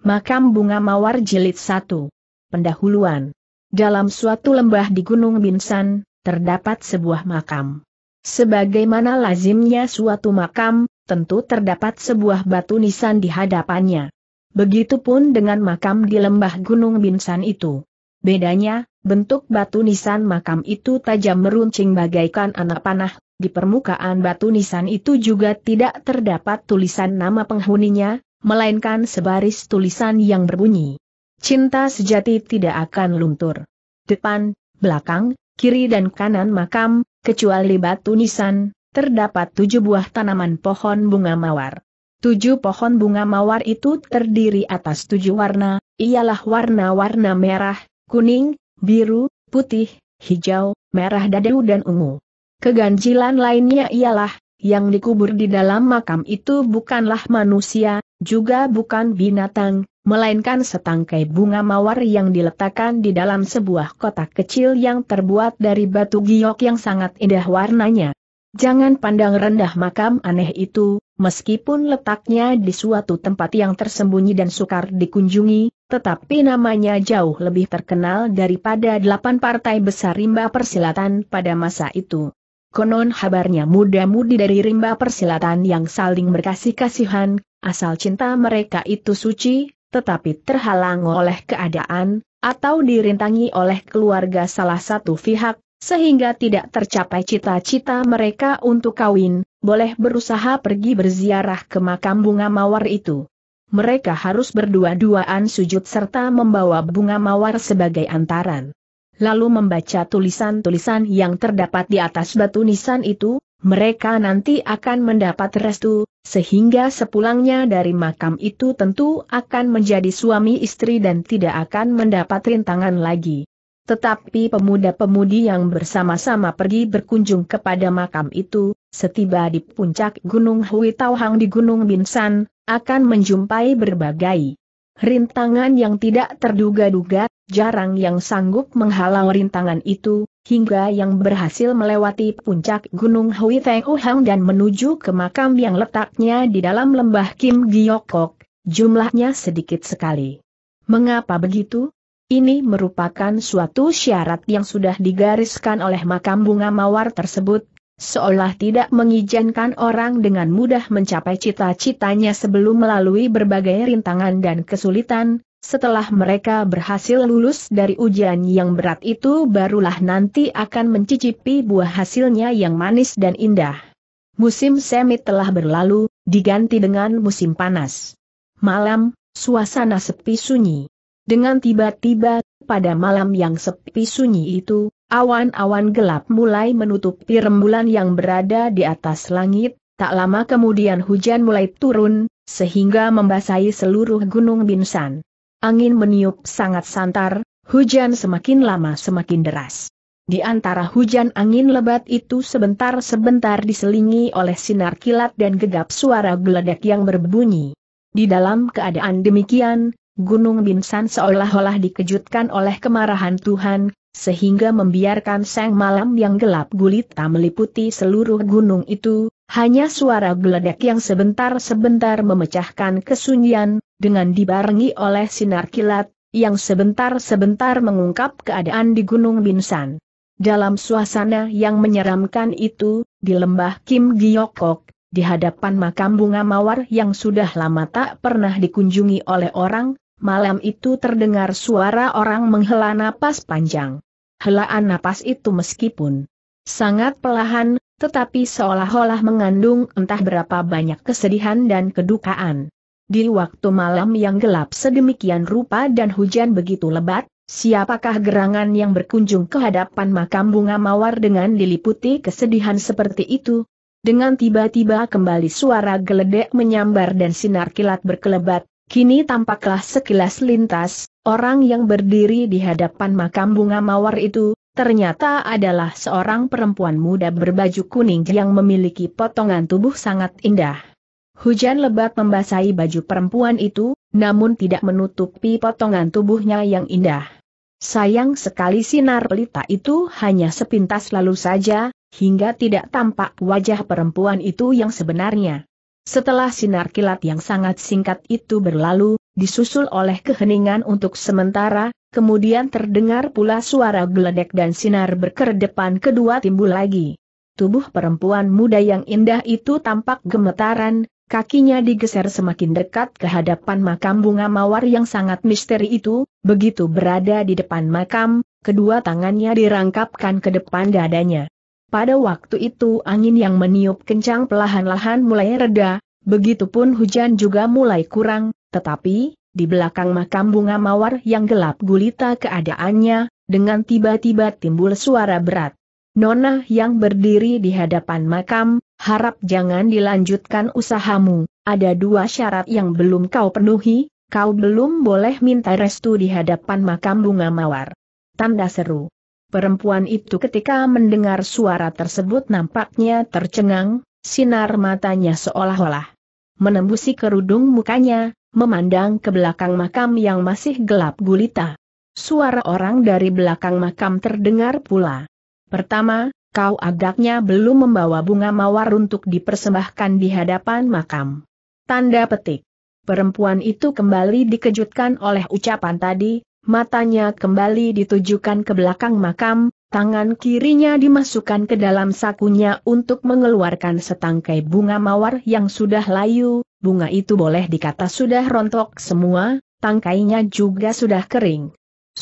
Makam Bunga Mawar Jilid 1. Pendahuluan. Dalam suatu lembah di Gunung Binsan, terdapat sebuah makam. Sebagaimana lazimnya suatu makam, tentu terdapat sebuah batu nisan di hadapannya. Begitupun dengan makam di lembah Gunung Binsan itu. Bedanya, bentuk batu nisan makam itu tajam meruncing bagaikan anak panah, di permukaan batu nisan itu juga tidak terdapat tulisan nama penghuninya, melainkan sebaris tulisan yang berbunyi. Cinta sejati tidak akan luntur. Depan, belakang, kiri dan kanan makam, kecuali batu nisan, terdapat tujuh buah tanaman pohon bunga mawar. Tujuh pohon bunga mawar itu terdiri atas tujuh warna, ialah warna-warna merah, kuning, biru, putih, hijau, merah dadu dan ungu. Keganjilan lainnya ialah, yang dikubur di dalam makam itu bukanlah manusia, juga bukan binatang, melainkan setangkai bunga mawar yang diletakkan di dalam sebuah kotak kecil yang terbuat dari batu giok yang sangat indah warnanya. Jangan pandang rendah makam aneh itu, meskipun letaknya di suatu tempat yang tersembunyi dan sukar dikunjungi, tetapi namanya jauh lebih terkenal daripada delapan partai besar rimba persilatan pada masa itu. Konon habarnya muda-mudi dari rimba persilatan yang saling berkasih-kasihan, asal cinta mereka itu suci, tetapi terhalang oleh keadaan, atau dirintangi oleh keluarga salah satu pihak, sehingga tidak tercapai cita-cita mereka untuk kawin, boleh berusaha pergi berziarah ke makam bunga mawar itu. Mereka harus berdua-duaan sujud serta membawa bunga mawar sebagai antaran. Lalu membaca tulisan-tulisan yang terdapat di atas batu nisan itu, mereka nanti akan mendapat restu, sehingga sepulangnya dari makam itu tentu akan menjadi suami istri dan tidak akan mendapat rintangan lagi. Tetapi pemuda-pemudi yang bersama-sama pergi berkunjung kepada makam itu, setiba di puncak Gunung Hui Tauhang di Gunung Binsan, akan menjumpai berbagai rintangan yang tidak terduga-duga, jarang yang sanggup menghalau rintangan itu, hingga yang berhasil melewati puncak Gunung Hui Teng Uhang dan menuju ke makam yang letaknya di dalam lembah Kim Giokok, jumlahnya sedikit sekali. Mengapa begitu? Ini merupakan suatu syarat yang sudah digariskan oleh makam bunga mawar tersebut, seolah tidak mengizinkan orang dengan mudah mencapai cita-citanya sebelum melalui berbagai rintangan dan kesulitan, setelah mereka berhasil lulus dari ujian yang berat itu barulah nanti akan mencicipi buah hasilnya yang manis dan indah. Musim semi telah berlalu, diganti dengan musim panas. Malam, suasana sepi sunyi. Dengan tiba-tiba, pada malam yang sepi sunyi itu, awan-awan gelap mulai menutupi rembulan yang berada di atas langit, tak lama kemudian hujan mulai turun, sehingga membasahi seluruh Gunung Binsan. Angin meniup sangat santar, hujan semakin lama semakin deras. Di antara hujan angin lebat itu sebentar-sebentar diselingi oleh sinar kilat dan gegap suara geledek yang berbunyi. Di dalam keadaan demikian, Gunung Binsan seolah-olah dikejutkan oleh kemarahan Tuhan, sehingga membiarkan sang malam yang gelap gulita meliputi seluruh gunung itu, hanya suara geledek yang sebentar-sebentar memecahkan kesunyian, dengan dibarengi oleh sinar kilat, yang sebentar-sebentar mengungkap keadaan di Gunung Binsan. Dalam suasana yang menyeramkan itu, di lembah Kim Giyokok, di hadapan makam bunga mawar yang sudah lama tak pernah dikunjungi oleh orang, malam itu terdengar suara orang menghela napas panjang. Helaan napas itu meskipun sangat pelahan, tetapi seolah-olah mengandung entah berapa banyak kesedihan dan kedukaan. Di waktu malam yang gelap sedemikian rupa dan hujan begitu lebat, siapakah gerangan yang berkunjung ke hadapan makam bunga mawar dengan diliputi kesedihan seperti itu? Dengan tiba-tiba kembali suara geledek menyambar dan sinar kilat berkelebat, kini tampaklah sekilas lintas, orang yang berdiri di hadapan makam bunga mawar itu, ternyata adalah seorang perempuan muda berbaju kuning yang memiliki potongan tubuh sangat indah. Hujan lebat membasahi baju perempuan itu, namun tidak menutupi potongan tubuhnya yang indah. Sayang sekali sinar pelita itu hanya sepintas lalu saja, hingga tidak tampak wajah perempuan itu yang sebenarnya. Setelah sinar kilat yang sangat singkat itu berlalu, disusul oleh keheningan untuk sementara, kemudian terdengar pula suara geledek dan sinar berkedepan kedua timbul lagi. Tubuh perempuan muda yang indah itu tampak gemetaran, Kakinya digeser semakin dekat ke hadapan makam bunga mawar yang sangat misteri itu, begitu berada di depan makam, kedua tangannya dirangkapkan ke depan dadanya. Pada waktu itu angin yang meniup kencang pelahan-lahan mulai reda, begitupun hujan juga mulai kurang, tetapi, di belakang makam bunga mawar yang gelap gulita keadaannya, dengan tiba-tiba timbul suara berat. Nona yang berdiri di hadapan makam, harap jangan dilanjutkan usahamu, ada dua syarat yang belum kau penuhi, kau belum boleh minta restu di hadapan makam bunga mawar. Tanda seru. Perempuan itu ketika mendengar suara tersebut nampaknya tercengang, sinar matanya seolah-olah menembusi kerudung mukanya, memandang ke belakang makam yang masih gelap gulita. Suara orang dari belakang makam terdengar pula. Pertama, kau agaknya belum membawa bunga mawar untuk dipersembahkan di hadapan makam. Tanda petik. Perempuan itu kembali dikejutkan oleh ucapan tadi, matanya kembali ditujukan ke belakang makam, tangan kirinya dimasukkan ke dalam sakunya untuk mengeluarkan setangkai bunga mawar yang sudah layu, bunga itu boleh dikata sudah rontok semua, tangkainya juga sudah kering.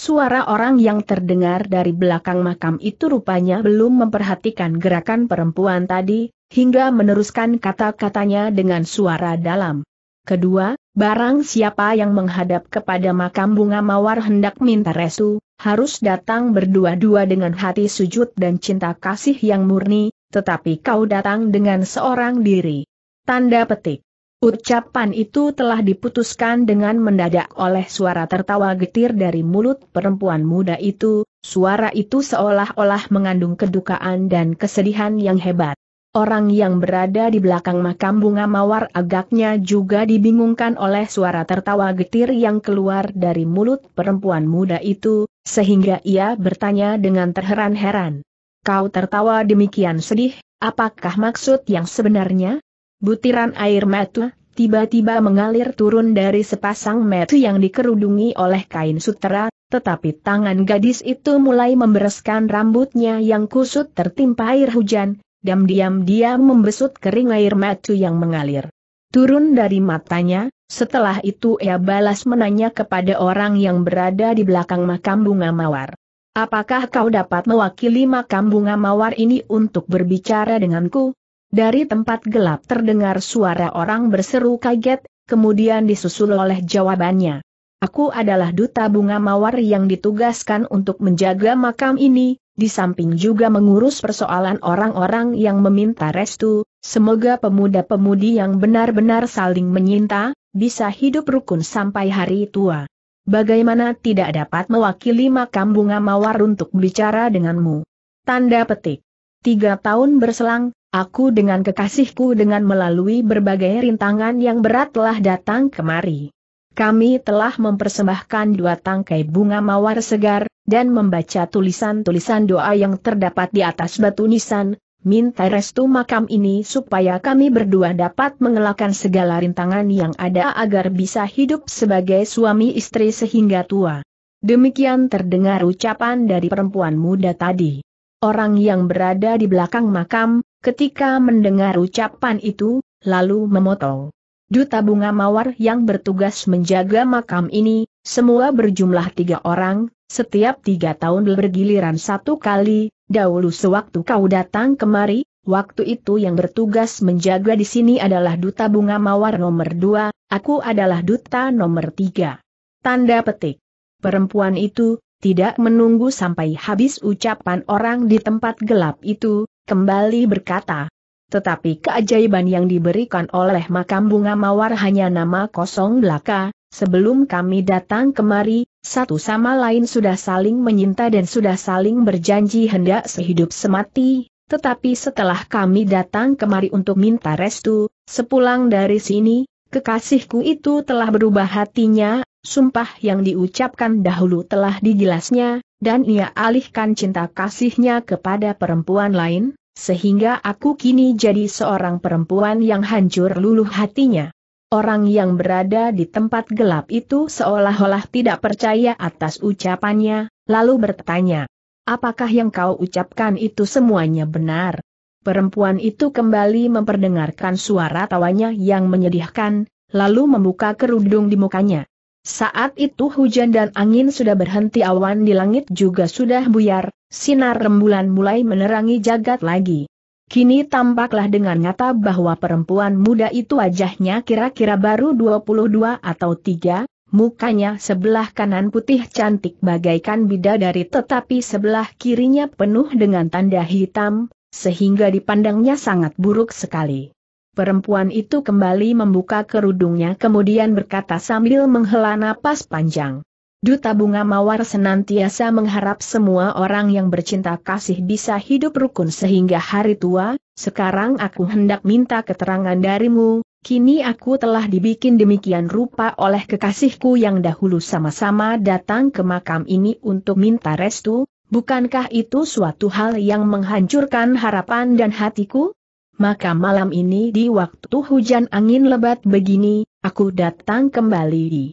Suara orang yang terdengar dari belakang makam itu rupanya belum memperhatikan gerakan perempuan tadi, hingga meneruskan kata-katanya dengan suara dalam. Kedua, barang siapa yang menghadap kepada makam bunga mawar hendak minta resu, harus datang berdua-dua dengan hati sujud dan cinta kasih yang murni, tetapi kau datang dengan seorang diri. Tanda petik. Ucapan itu telah diputuskan dengan mendadak oleh suara tertawa getir dari mulut perempuan muda itu, suara itu seolah-olah mengandung kedukaan dan kesedihan yang hebat. Orang yang berada di belakang makam bunga mawar agaknya juga dibingungkan oleh suara tertawa getir yang keluar dari mulut perempuan muda itu, sehingga ia bertanya dengan terheran-heran. Kau tertawa demikian sedih, apakah maksud yang sebenarnya? Butiran air mata tiba-tiba mengalir turun dari sepasang mata yang dikerudungi oleh kain sutera, tetapi tangan gadis itu mulai membereskan rambutnya yang kusut tertimpa air hujan, dan diam-diam membesut kering air mata yang mengalir. Turun dari matanya, setelah itu ia balas menanya kepada orang yang berada di belakang makam bunga mawar. Apakah kau dapat mewakili makam bunga mawar ini untuk berbicara denganku? Dari tempat gelap terdengar suara orang berseru kaget, kemudian disusul oleh jawabannya. Aku adalah duta bunga mawar yang ditugaskan untuk menjaga makam ini, di samping juga mengurus persoalan orang-orang yang meminta restu, semoga pemuda-pemudi yang benar-benar saling menyinta, bisa hidup rukun sampai hari tua. Bagaimana tidak dapat mewakili makam bunga mawar untuk bicara denganmu? Tanda petik. Tiga tahun berselang, Aku dengan kekasihku dengan melalui berbagai rintangan yang berat telah datang kemari. Kami telah mempersembahkan dua tangkai bunga mawar segar, dan membaca tulisan-tulisan doa yang terdapat di atas batu nisan, minta restu makam ini supaya kami berdua dapat mengelakkan segala rintangan yang ada agar bisa hidup sebagai suami istri sehingga tua. Demikian terdengar ucapan dari perempuan muda tadi. Orang yang berada di belakang makam, Ketika mendengar ucapan itu, lalu memotong. Duta bunga mawar yang bertugas menjaga makam ini, semua berjumlah tiga orang, setiap tiga tahun bergiliran satu kali, dahulu sewaktu kau datang kemari, waktu itu yang bertugas menjaga di sini adalah duta bunga mawar nomor dua, aku adalah duta nomor tiga. Tanda petik. Perempuan itu, tidak menunggu sampai habis ucapan orang di tempat gelap itu, kembali berkata. Tetapi keajaiban yang diberikan oleh makam bunga mawar hanya nama kosong belaka, sebelum kami datang kemari, satu sama lain sudah saling menyinta dan sudah saling berjanji hendak sehidup semati, tetapi setelah kami datang kemari untuk minta restu, sepulang dari sini, kekasihku itu telah berubah hatinya, sumpah yang diucapkan dahulu telah dijelasnya, dan ia alihkan cinta kasihnya kepada perempuan lain, sehingga aku kini jadi seorang perempuan yang hancur luluh hatinya. Orang yang berada di tempat gelap itu seolah-olah tidak percaya atas ucapannya, lalu bertanya, apakah yang kau ucapkan itu semuanya benar? Perempuan itu kembali memperdengarkan suara tawanya yang menyedihkan, lalu membuka kerudung di mukanya. Saat itu hujan dan angin sudah berhenti awan di langit juga sudah buyar, sinar rembulan mulai menerangi jagat lagi. Kini tampaklah dengan nyata bahwa perempuan muda itu wajahnya kira-kira baru 22 atau 3, mukanya sebelah kanan putih cantik bagaikan bidadari tetapi sebelah kirinya penuh dengan tanda hitam, sehingga dipandangnya sangat buruk sekali. Perempuan itu kembali membuka kerudungnya kemudian berkata sambil menghela napas panjang. Duta bunga mawar senantiasa mengharap semua orang yang bercinta kasih bisa hidup rukun sehingga hari tua, sekarang aku hendak minta keterangan darimu, kini aku telah dibikin demikian rupa oleh kekasihku yang dahulu sama-sama datang ke makam ini untuk minta restu, bukankah itu suatu hal yang menghancurkan harapan dan hatiku? maka malam ini di waktu hujan angin lebat begini, aku datang kembali di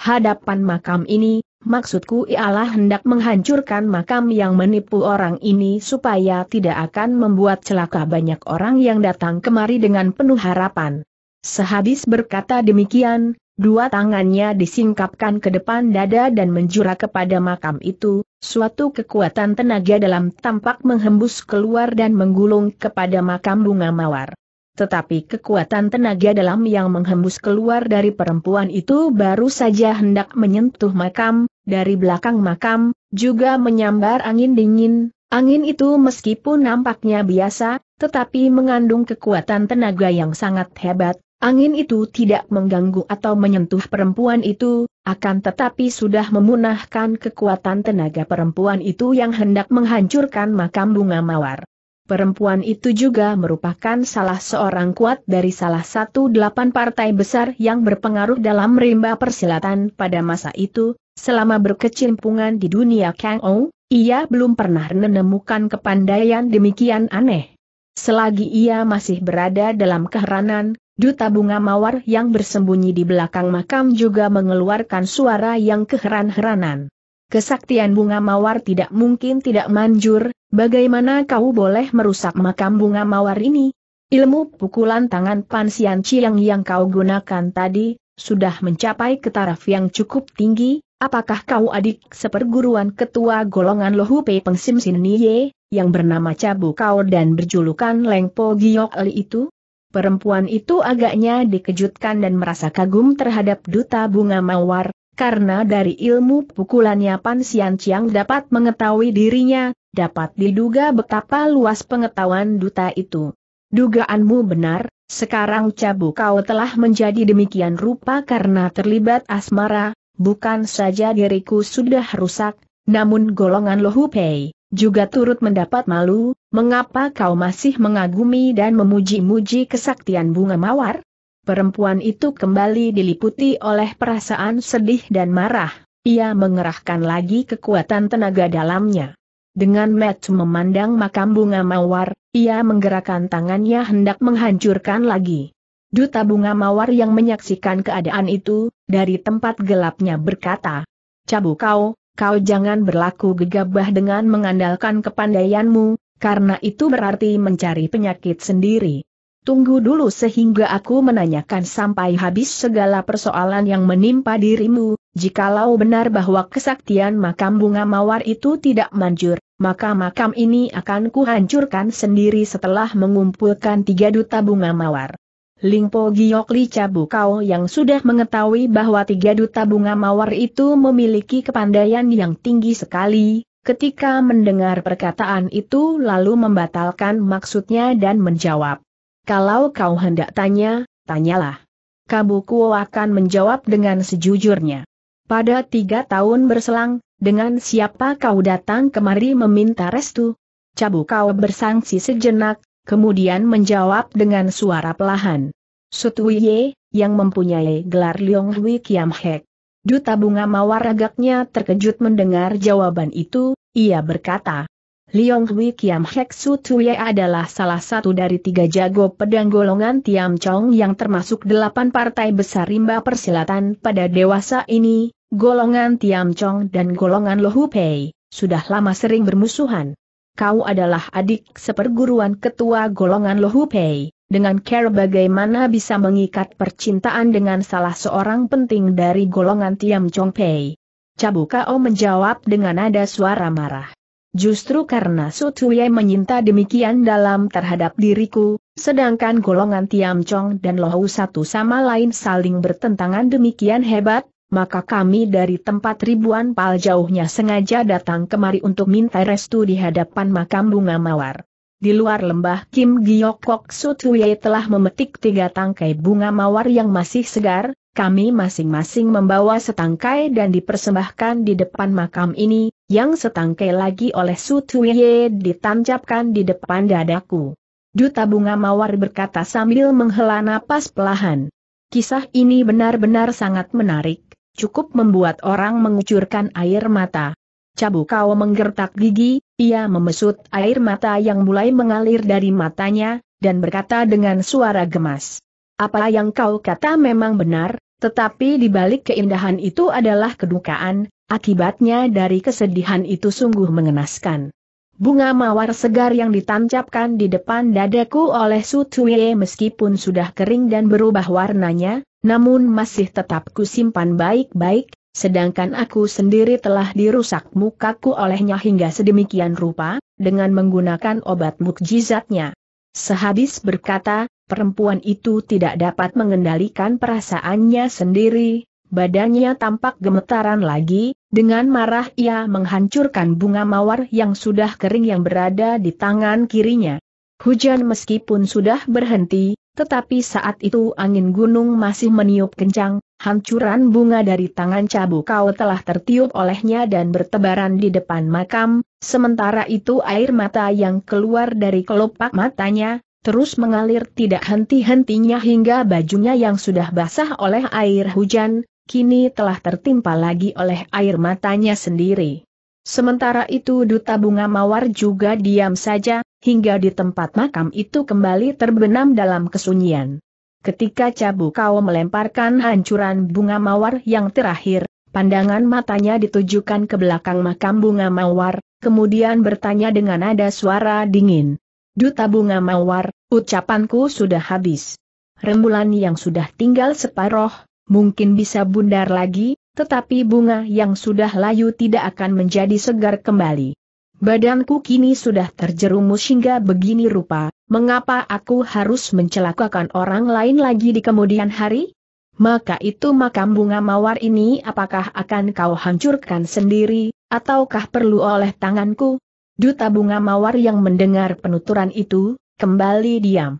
hadapan makam ini, maksudku ialah hendak menghancurkan makam yang menipu orang ini supaya tidak akan membuat celaka banyak orang yang datang kemari dengan penuh harapan. Sehabis berkata demikian, Dua tangannya disingkapkan ke depan dada dan menjura kepada makam itu, suatu kekuatan tenaga dalam tampak menghembus keluar dan menggulung kepada makam bunga mawar. Tetapi kekuatan tenaga dalam yang menghembus keluar dari perempuan itu baru saja hendak menyentuh makam, dari belakang makam, juga menyambar angin dingin, Angin itu meskipun nampaknya biasa, tetapi mengandung kekuatan tenaga yang sangat hebat, Angin itu tidak mengganggu atau menyentuh perempuan itu, akan tetapi sudah memunahkan kekuatan tenaga perempuan itu yang hendak menghancurkan makam bunga mawar. Perempuan itu juga merupakan salah seorang kuat dari salah satu delapan partai besar yang berpengaruh dalam rimba persilatan pada masa itu, selama berkecimpungan di dunia Kang Ou, ia belum pernah menemukan kepandaian demikian aneh. Selagi ia masih berada dalam keheranan, Duta bunga mawar yang bersembunyi di belakang makam juga mengeluarkan suara yang keheran-heranan. Kesaktian bunga mawar tidak mungkin tidak manjur, bagaimana kau boleh merusak makam bunga mawar ini? Ilmu pukulan tangan Pansian Ciang yang kau gunakan tadi, sudah mencapai ketaraf yang cukup tinggi, apakah kau adik seperguruan ketua golongan Lohupe Pengsim Nye, yang bernama Cabu Kau dan berjulukan Lengpo Giok Li itu? Perempuan itu agaknya dikejutkan dan merasa kagum terhadap duta bunga mawar, karena dari ilmu pukulannya Pan Sian Chiang dapat mengetahui dirinya, dapat diduga betapa luas pengetahuan duta itu. Dugaanmu benar, sekarang Cabu kau telah menjadi demikian rupa karena terlibat asmara, bukan saja diriku sudah rusak, namun golongan Lohu Pei juga turut mendapat malu, mengapa kau masih mengagumi dan memuji-muji kesaktian bunga mawar? Perempuan itu kembali diliputi oleh perasaan sedih dan marah, ia mengerahkan lagi kekuatan tenaga dalamnya. Dengan match memandang makam bunga mawar, ia menggerakkan tangannya hendak menghancurkan lagi. Duta bunga mawar yang menyaksikan keadaan itu, dari tempat gelapnya berkata, Cabu kau, kau jangan berlaku gegabah dengan mengandalkan kepandaianmu, karena itu berarti mencari penyakit sendiri. Tunggu dulu sehingga aku menanyakan sampai habis segala persoalan yang menimpa dirimu, jikalau benar bahwa kesaktian makam bunga mawar itu tidak manjur, maka makam ini akan kuhancurkan sendiri setelah mengumpulkan tiga duta bunga mawar. Lingpo Giok Li Cabu Kau yang sudah mengetahui bahwa tiga duta bunga mawar itu memiliki kepandaian yang tinggi sekali, ketika mendengar perkataan itu lalu membatalkan maksudnya dan menjawab. Kalau kau hendak tanya, tanyalah. Kabukuo akan menjawab dengan sejujurnya. Pada tiga tahun berselang, dengan siapa kau datang kemari meminta restu? Cabu kau bersangsi sejenak, kemudian menjawab dengan suara pelahan. Sutuye, yang mempunyai gelar Leong Hui Kiam Hek. Duta bunga mawar agaknya terkejut mendengar jawaban itu, ia berkata. Leong Hui Kiam Hek Sutuye adalah salah satu dari tiga jago pedang golongan Tiam Chong yang termasuk delapan partai besar rimba persilatan pada dewasa ini, golongan Tiam Chong dan golongan Lohu Pei, sudah lama sering bermusuhan kau adalah adik seperguruan ketua golongan Lohupei. Dengan care bagaimana bisa mengikat percintaan dengan salah seorang penting dari golongan Tiam Pei. Cabu Kao menjawab dengan nada suara marah. Justru karena Sutuye menyinta demikian dalam terhadap diriku, sedangkan golongan Tiam Chong dan Lohu satu sama lain saling bertentangan demikian hebat, maka kami dari tempat ribuan pal jauhnya sengaja datang kemari untuk minta restu di hadapan makam bunga mawar. Di luar lembah Kim Giokok Sutwye telah memetik tiga tangkai bunga mawar yang masih segar, kami masing-masing membawa setangkai dan dipersembahkan di depan makam ini, yang setangkai lagi oleh Sutwye ditancapkan di depan dadaku. Duta bunga mawar berkata sambil menghela napas pelahan. Kisah ini benar-benar sangat menarik cukup membuat orang mengucurkan air mata. Cabu kau menggertak gigi, ia memesut air mata yang mulai mengalir dari matanya, dan berkata dengan suara gemas. Apa yang kau kata memang benar, tetapi di balik keindahan itu adalah kedukaan, akibatnya dari kesedihan itu sungguh mengenaskan. Bunga mawar segar yang ditancapkan di depan dadaku oleh Su Tue meskipun sudah kering dan berubah warnanya, namun masih tetap kusimpan baik-baik, sedangkan aku sendiri telah dirusak mukaku olehnya hingga sedemikian rupa, dengan menggunakan obat mukjizatnya. Sehabis berkata, perempuan itu tidak dapat mengendalikan perasaannya sendiri, badannya tampak gemetaran lagi, dengan marah ia menghancurkan bunga mawar yang sudah kering yang berada di tangan kirinya. Hujan meskipun sudah berhenti, tetapi saat itu angin gunung masih meniup kencang, hancuran bunga dari tangan cabu kau telah tertiup olehnya dan bertebaran di depan makam, sementara itu air mata yang keluar dari kelopak matanya, terus mengalir tidak henti-hentinya hingga bajunya yang sudah basah oleh air hujan, kini telah tertimpa lagi oleh air matanya sendiri. Sementara itu Duta Bunga Mawar juga diam saja, hingga di tempat makam itu kembali terbenam dalam kesunyian. Ketika Cabu Kau melemparkan hancuran bunga mawar yang terakhir, pandangan matanya ditujukan ke belakang makam bunga mawar, kemudian bertanya dengan nada suara dingin. Duta bunga mawar, ucapanku sudah habis. Rembulan yang sudah tinggal separoh, mungkin bisa bundar lagi, tetapi bunga yang sudah layu tidak akan menjadi segar kembali. Badanku kini sudah terjerumus hingga begini rupa, mengapa aku harus mencelakakan orang lain lagi di kemudian hari? Maka itu makam bunga mawar ini apakah akan kau hancurkan sendiri, ataukah perlu oleh tanganku? Duta bunga mawar yang mendengar penuturan itu, kembali diam.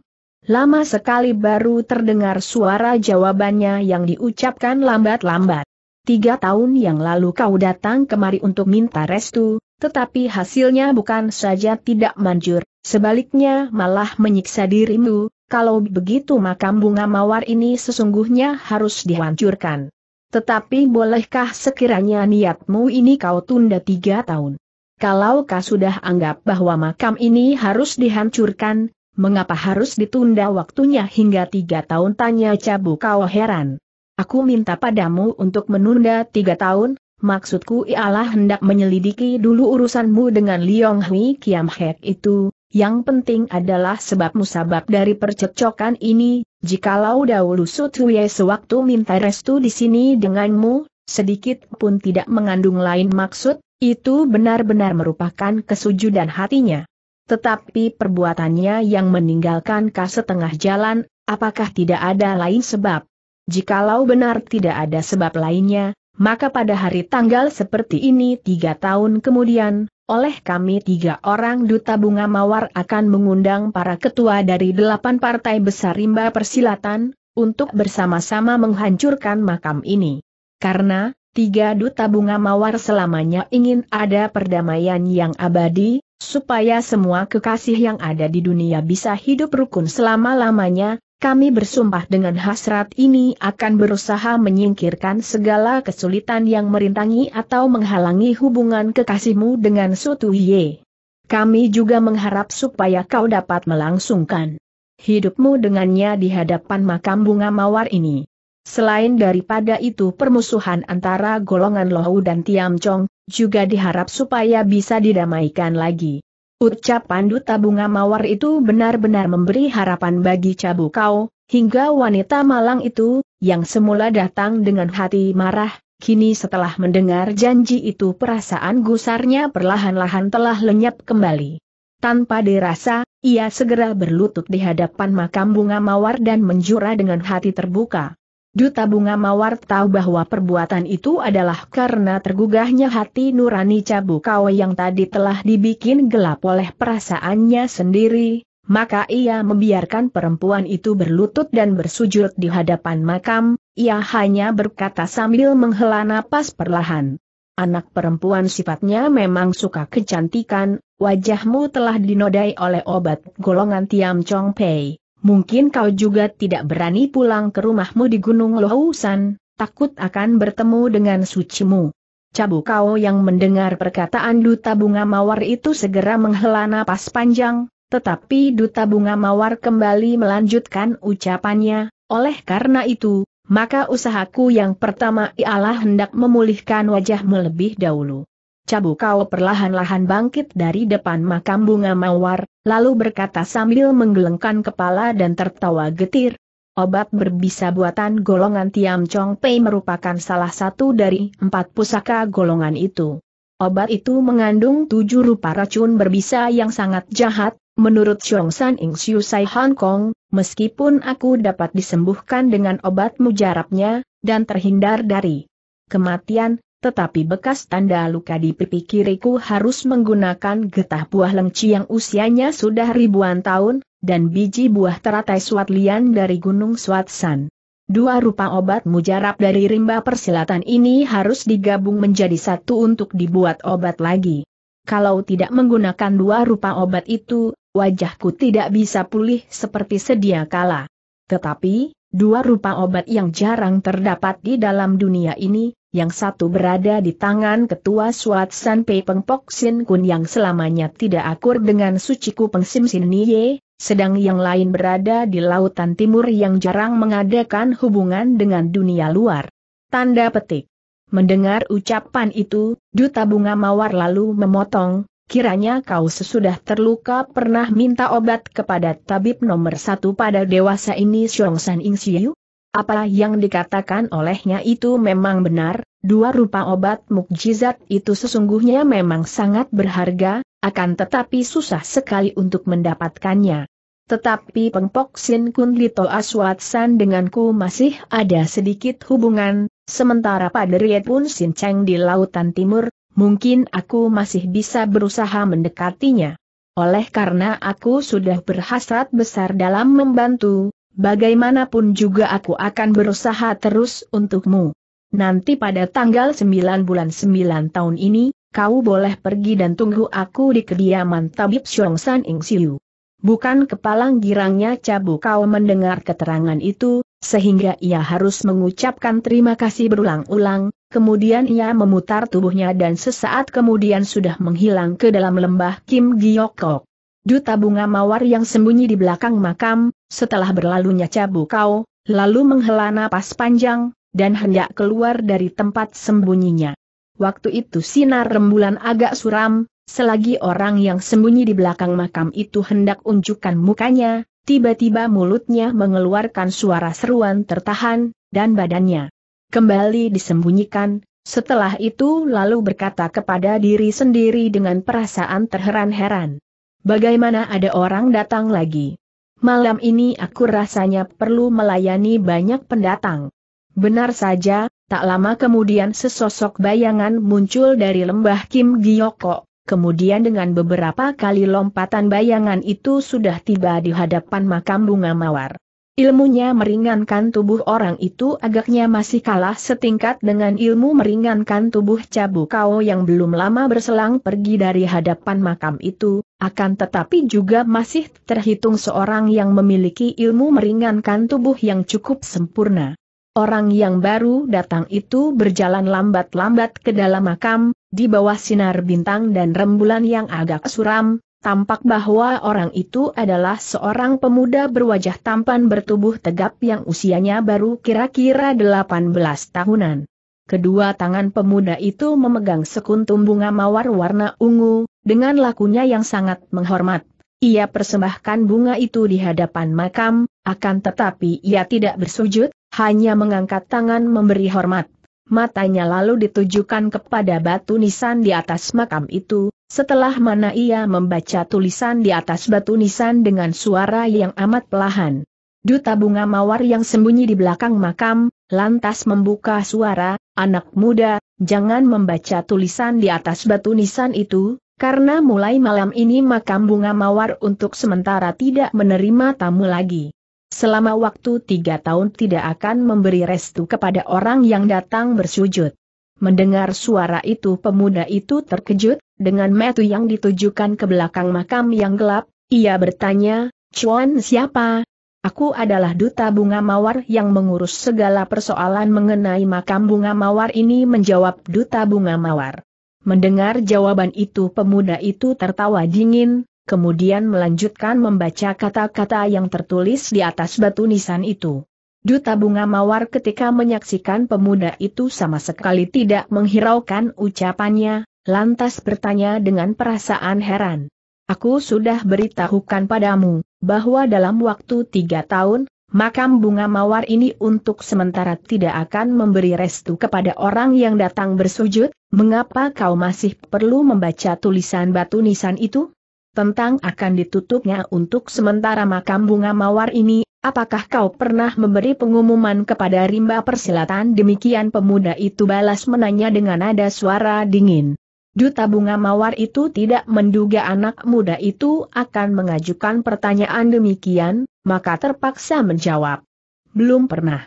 Lama sekali baru terdengar suara jawabannya yang diucapkan lambat-lambat tiga tahun yang lalu kau datang kemari untuk minta restu, tetapi hasilnya bukan saja tidak manjur, sebaliknya malah menyiksa dirimu, kalau begitu makam bunga mawar ini sesungguhnya harus dihancurkan. Tetapi bolehkah sekiranya niatmu ini kau tunda tiga tahun? Kalau kau sudah anggap bahwa makam ini harus dihancurkan, mengapa harus ditunda waktunya hingga tiga tahun? Tanya Cabu kau heran. Aku minta padamu untuk menunda tiga tahun, maksudku ialah hendak menyelidiki dulu urusanmu dengan Liong Hui Kiam Hek itu, yang penting adalah sebab musabab dari percekcokan ini, jikalau dahulu Sutuye sewaktu minta restu di sini denganmu, sedikit pun tidak mengandung lain maksud, itu benar-benar merupakan kesujudan hatinya. Tetapi perbuatannya yang meninggalkan K setengah jalan, apakah tidak ada lain sebab? Jikalau benar tidak ada sebab lainnya, maka pada hari tanggal seperti ini tiga tahun kemudian, oleh kami tiga orang Duta Bunga Mawar akan mengundang para ketua dari delapan partai besar rimba persilatan, untuk bersama-sama menghancurkan makam ini. Karena, tiga Duta Bunga Mawar selamanya ingin ada perdamaian yang abadi, supaya semua kekasih yang ada di dunia bisa hidup rukun selama-lamanya, kami bersumpah dengan hasrat ini akan berusaha menyingkirkan segala kesulitan yang merintangi atau menghalangi hubungan kekasihmu dengan Ye. Kami juga mengharap supaya kau dapat melangsungkan hidupmu dengannya di hadapan makam bunga mawar ini. Selain daripada itu permusuhan antara golongan Lohu dan Chong juga diharap supaya bisa didamaikan lagi. Ucapan duta bunga mawar itu benar-benar memberi harapan bagi cabu kau, hingga wanita malang itu, yang semula datang dengan hati marah, kini setelah mendengar janji itu perasaan gusarnya perlahan-lahan telah lenyap kembali. Tanpa dirasa, ia segera berlutut di hadapan makam bunga mawar dan menjura dengan hati terbuka. Duta Bunga Mawar tahu bahwa perbuatan itu adalah karena tergugahnya hati nurani Cabu kau yang tadi telah dibikin gelap oleh perasaannya sendiri, maka ia membiarkan perempuan itu berlutut dan bersujud di hadapan makam, ia hanya berkata sambil menghela napas perlahan. Anak perempuan sifatnya memang suka kecantikan, wajahmu telah dinodai oleh obat golongan Tiam Chong Pei. Mungkin kau juga tidak berani pulang ke rumahmu di Gunung Lohusan, takut akan bertemu dengan sucimu. Cabu kau yang mendengar perkataan duta bunga mawar itu segera menghela napas panjang, tetapi duta bunga mawar kembali melanjutkan ucapannya, oleh karena itu, maka usahaku yang pertama ialah hendak memulihkan wajahmu lebih dahulu. Cabu kau perlahan-lahan bangkit dari depan makam bunga mawar, lalu berkata sambil menggelengkan kepala dan tertawa getir. Obat berbisa buatan golongan Tiam Chong Pei merupakan salah satu dari empat pusaka golongan itu. Obat itu mengandung tujuh rupa racun berbisa yang sangat jahat, menurut Chong San Ing Siu Sai Hong Kong, meskipun aku dapat disembuhkan dengan obat mujarabnya, dan terhindar dari kematian, tetapi bekas tanda luka di pipi kiriku harus menggunakan getah buah lengci yang usianya sudah ribuan tahun, dan biji buah teratai swatlian dari Gunung Swatsan. Dua rupa obat mujarab dari rimba persilatan ini harus digabung menjadi satu untuk dibuat obat lagi. Kalau tidak menggunakan dua rupa obat itu, wajahku tidak bisa pulih seperti sedia kala. Tetapi, dua rupa obat yang jarang terdapat di dalam dunia ini, yang satu berada di tangan ketua Suat San Pei Peng Pok Sin Kun yang selamanya tidak akur dengan Suciku Peng Sim Sin Nye, sedang yang lain berada di lautan timur yang jarang mengadakan hubungan dengan dunia luar. Tanda petik. Mendengar ucapan itu, Duta Bunga Mawar lalu memotong, Kiranya kau sesudah terluka pernah minta obat kepada tabib nomor satu pada dewasa ini Xiong San Ing Siu? Apa yang dikatakan olehnya itu memang benar, dua rupa obat mukjizat itu sesungguhnya memang sangat berharga, akan tetapi susah sekali untuk mendapatkannya. Tetapi Pengpok Sin Kun Lito Aswatsan denganku masih ada sedikit hubungan, sementara pada Riet Pun Sin Cheng di Lautan Timur, mungkin aku masih bisa berusaha mendekatinya. Oleh karena aku sudah berhasrat besar dalam membantu, bagaimanapun juga aku akan berusaha terus untukmu. Nanti pada tanggal 9 bulan 9 tahun ini, kau boleh pergi dan tunggu aku di kediaman tabib Xiong San Ing Siu. Bukan kepalang girangnya Cabu kau mendengar keterangan itu, sehingga ia harus mengucapkan terima kasih berulang-ulang, kemudian ia memutar tubuhnya dan sesaat kemudian sudah menghilang ke dalam lembah Kim Giokok duta bunga mawar yang sembunyi di belakang makam, setelah berlalunya cabu kau, lalu menghela napas panjang, dan hendak keluar dari tempat sembunyinya. Waktu itu sinar rembulan agak suram, selagi orang yang sembunyi di belakang makam itu hendak unjukkan mukanya, tiba-tiba mulutnya mengeluarkan suara seruan tertahan, dan badannya kembali disembunyikan, setelah itu lalu berkata kepada diri sendiri dengan perasaan terheran-heran. Bagaimana ada orang datang lagi? Malam ini aku rasanya perlu melayani banyak pendatang. Benar saja, tak lama kemudian sesosok bayangan muncul dari lembah Kim Giyoko, kemudian dengan beberapa kali lompatan bayangan itu sudah tiba di hadapan makam bunga mawar. Ilmunya meringankan tubuh orang itu agaknya masih kalah setingkat dengan ilmu meringankan tubuh Cabu Kau yang belum lama berselang pergi dari hadapan makam itu, akan tetapi juga masih terhitung seorang yang memiliki ilmu meringankan tubuh yang cukup sempurna. Orang yang baru datang itu berjalan lambat-lambat ke dalam makam, di bawah sinar bintang dan rembulan yang agak suram, tampak bahwa orang itu adalah seorang pemuda berwajah tampan bertubuh tegap yang usianya baru kira-kira 18 tahunan. Kedua tangan pemuda itu memegang sekuntum bunga mawar warna ungu, dengan lakunya yang sangat menghormat, ia persembahkan bunga itu di hadapan makam, akan tetapi ia tidak bersujud, hanya mengangkat tangan memberi hormat. Matanya lalu ditujukan kepada batu nisan di atas makam itu, setelah mana ia membaca tulisan di atas batu nisan dengan suara yang amat pelahan. Duta bunga mawar yang sembunyi di belakang makam, lantas membuka suara, anak muda, jangan membaca tulisan di atas batu nisan itu, karena mulai malam ini makam bunga mawar untuk sementara tidak menerima tamu lagi. Selama waktu tiga tahun tidak akan memberi restu kepada orang yang datang bersujud. Mendengar suara itu pemuda itu terkejut, dengan metu yang ditujukan ke belakang makam yang gelap, ia bertanya, Chuan siapa? Aku adalah duta bunga mawar yang mengurus segala persoalan mengenai makam bunga mawar ini menjawab duta bunga mawar. Mendengar jawaban itu pemuda itu tertawa dingin, kemudian melanjutkan membaca kata-kata yang tertulis di atas batu nisan itu. Duta bunga mawar ketika menyaksikan pemuda itu sama sekali tidak menghiraukan ucapannya, lantas bertanya dengan perasaan heran. Aku sudah beritahukan padamu, bahwa dalam waktu tiga tahun, makam bunga mawar ini untuk sementara tidak akan memberi restu kepada orang yang datang bersujud, mengapa kau masih perlu membaca tulisan batu nisan itu? Tentang akan ditutupnya untuk sementara makam bunga mawar ini, apakah kau pernah memberi pengumuman kepada rimba persilatan demikian pemuda itu balas menanya dengan nada suara dingin. Duta Bunga Mawar itu tidak menduga anak muda itu akan mengajukan pertanyaan demikian, maka terpaksa menjawab. Belum pernah.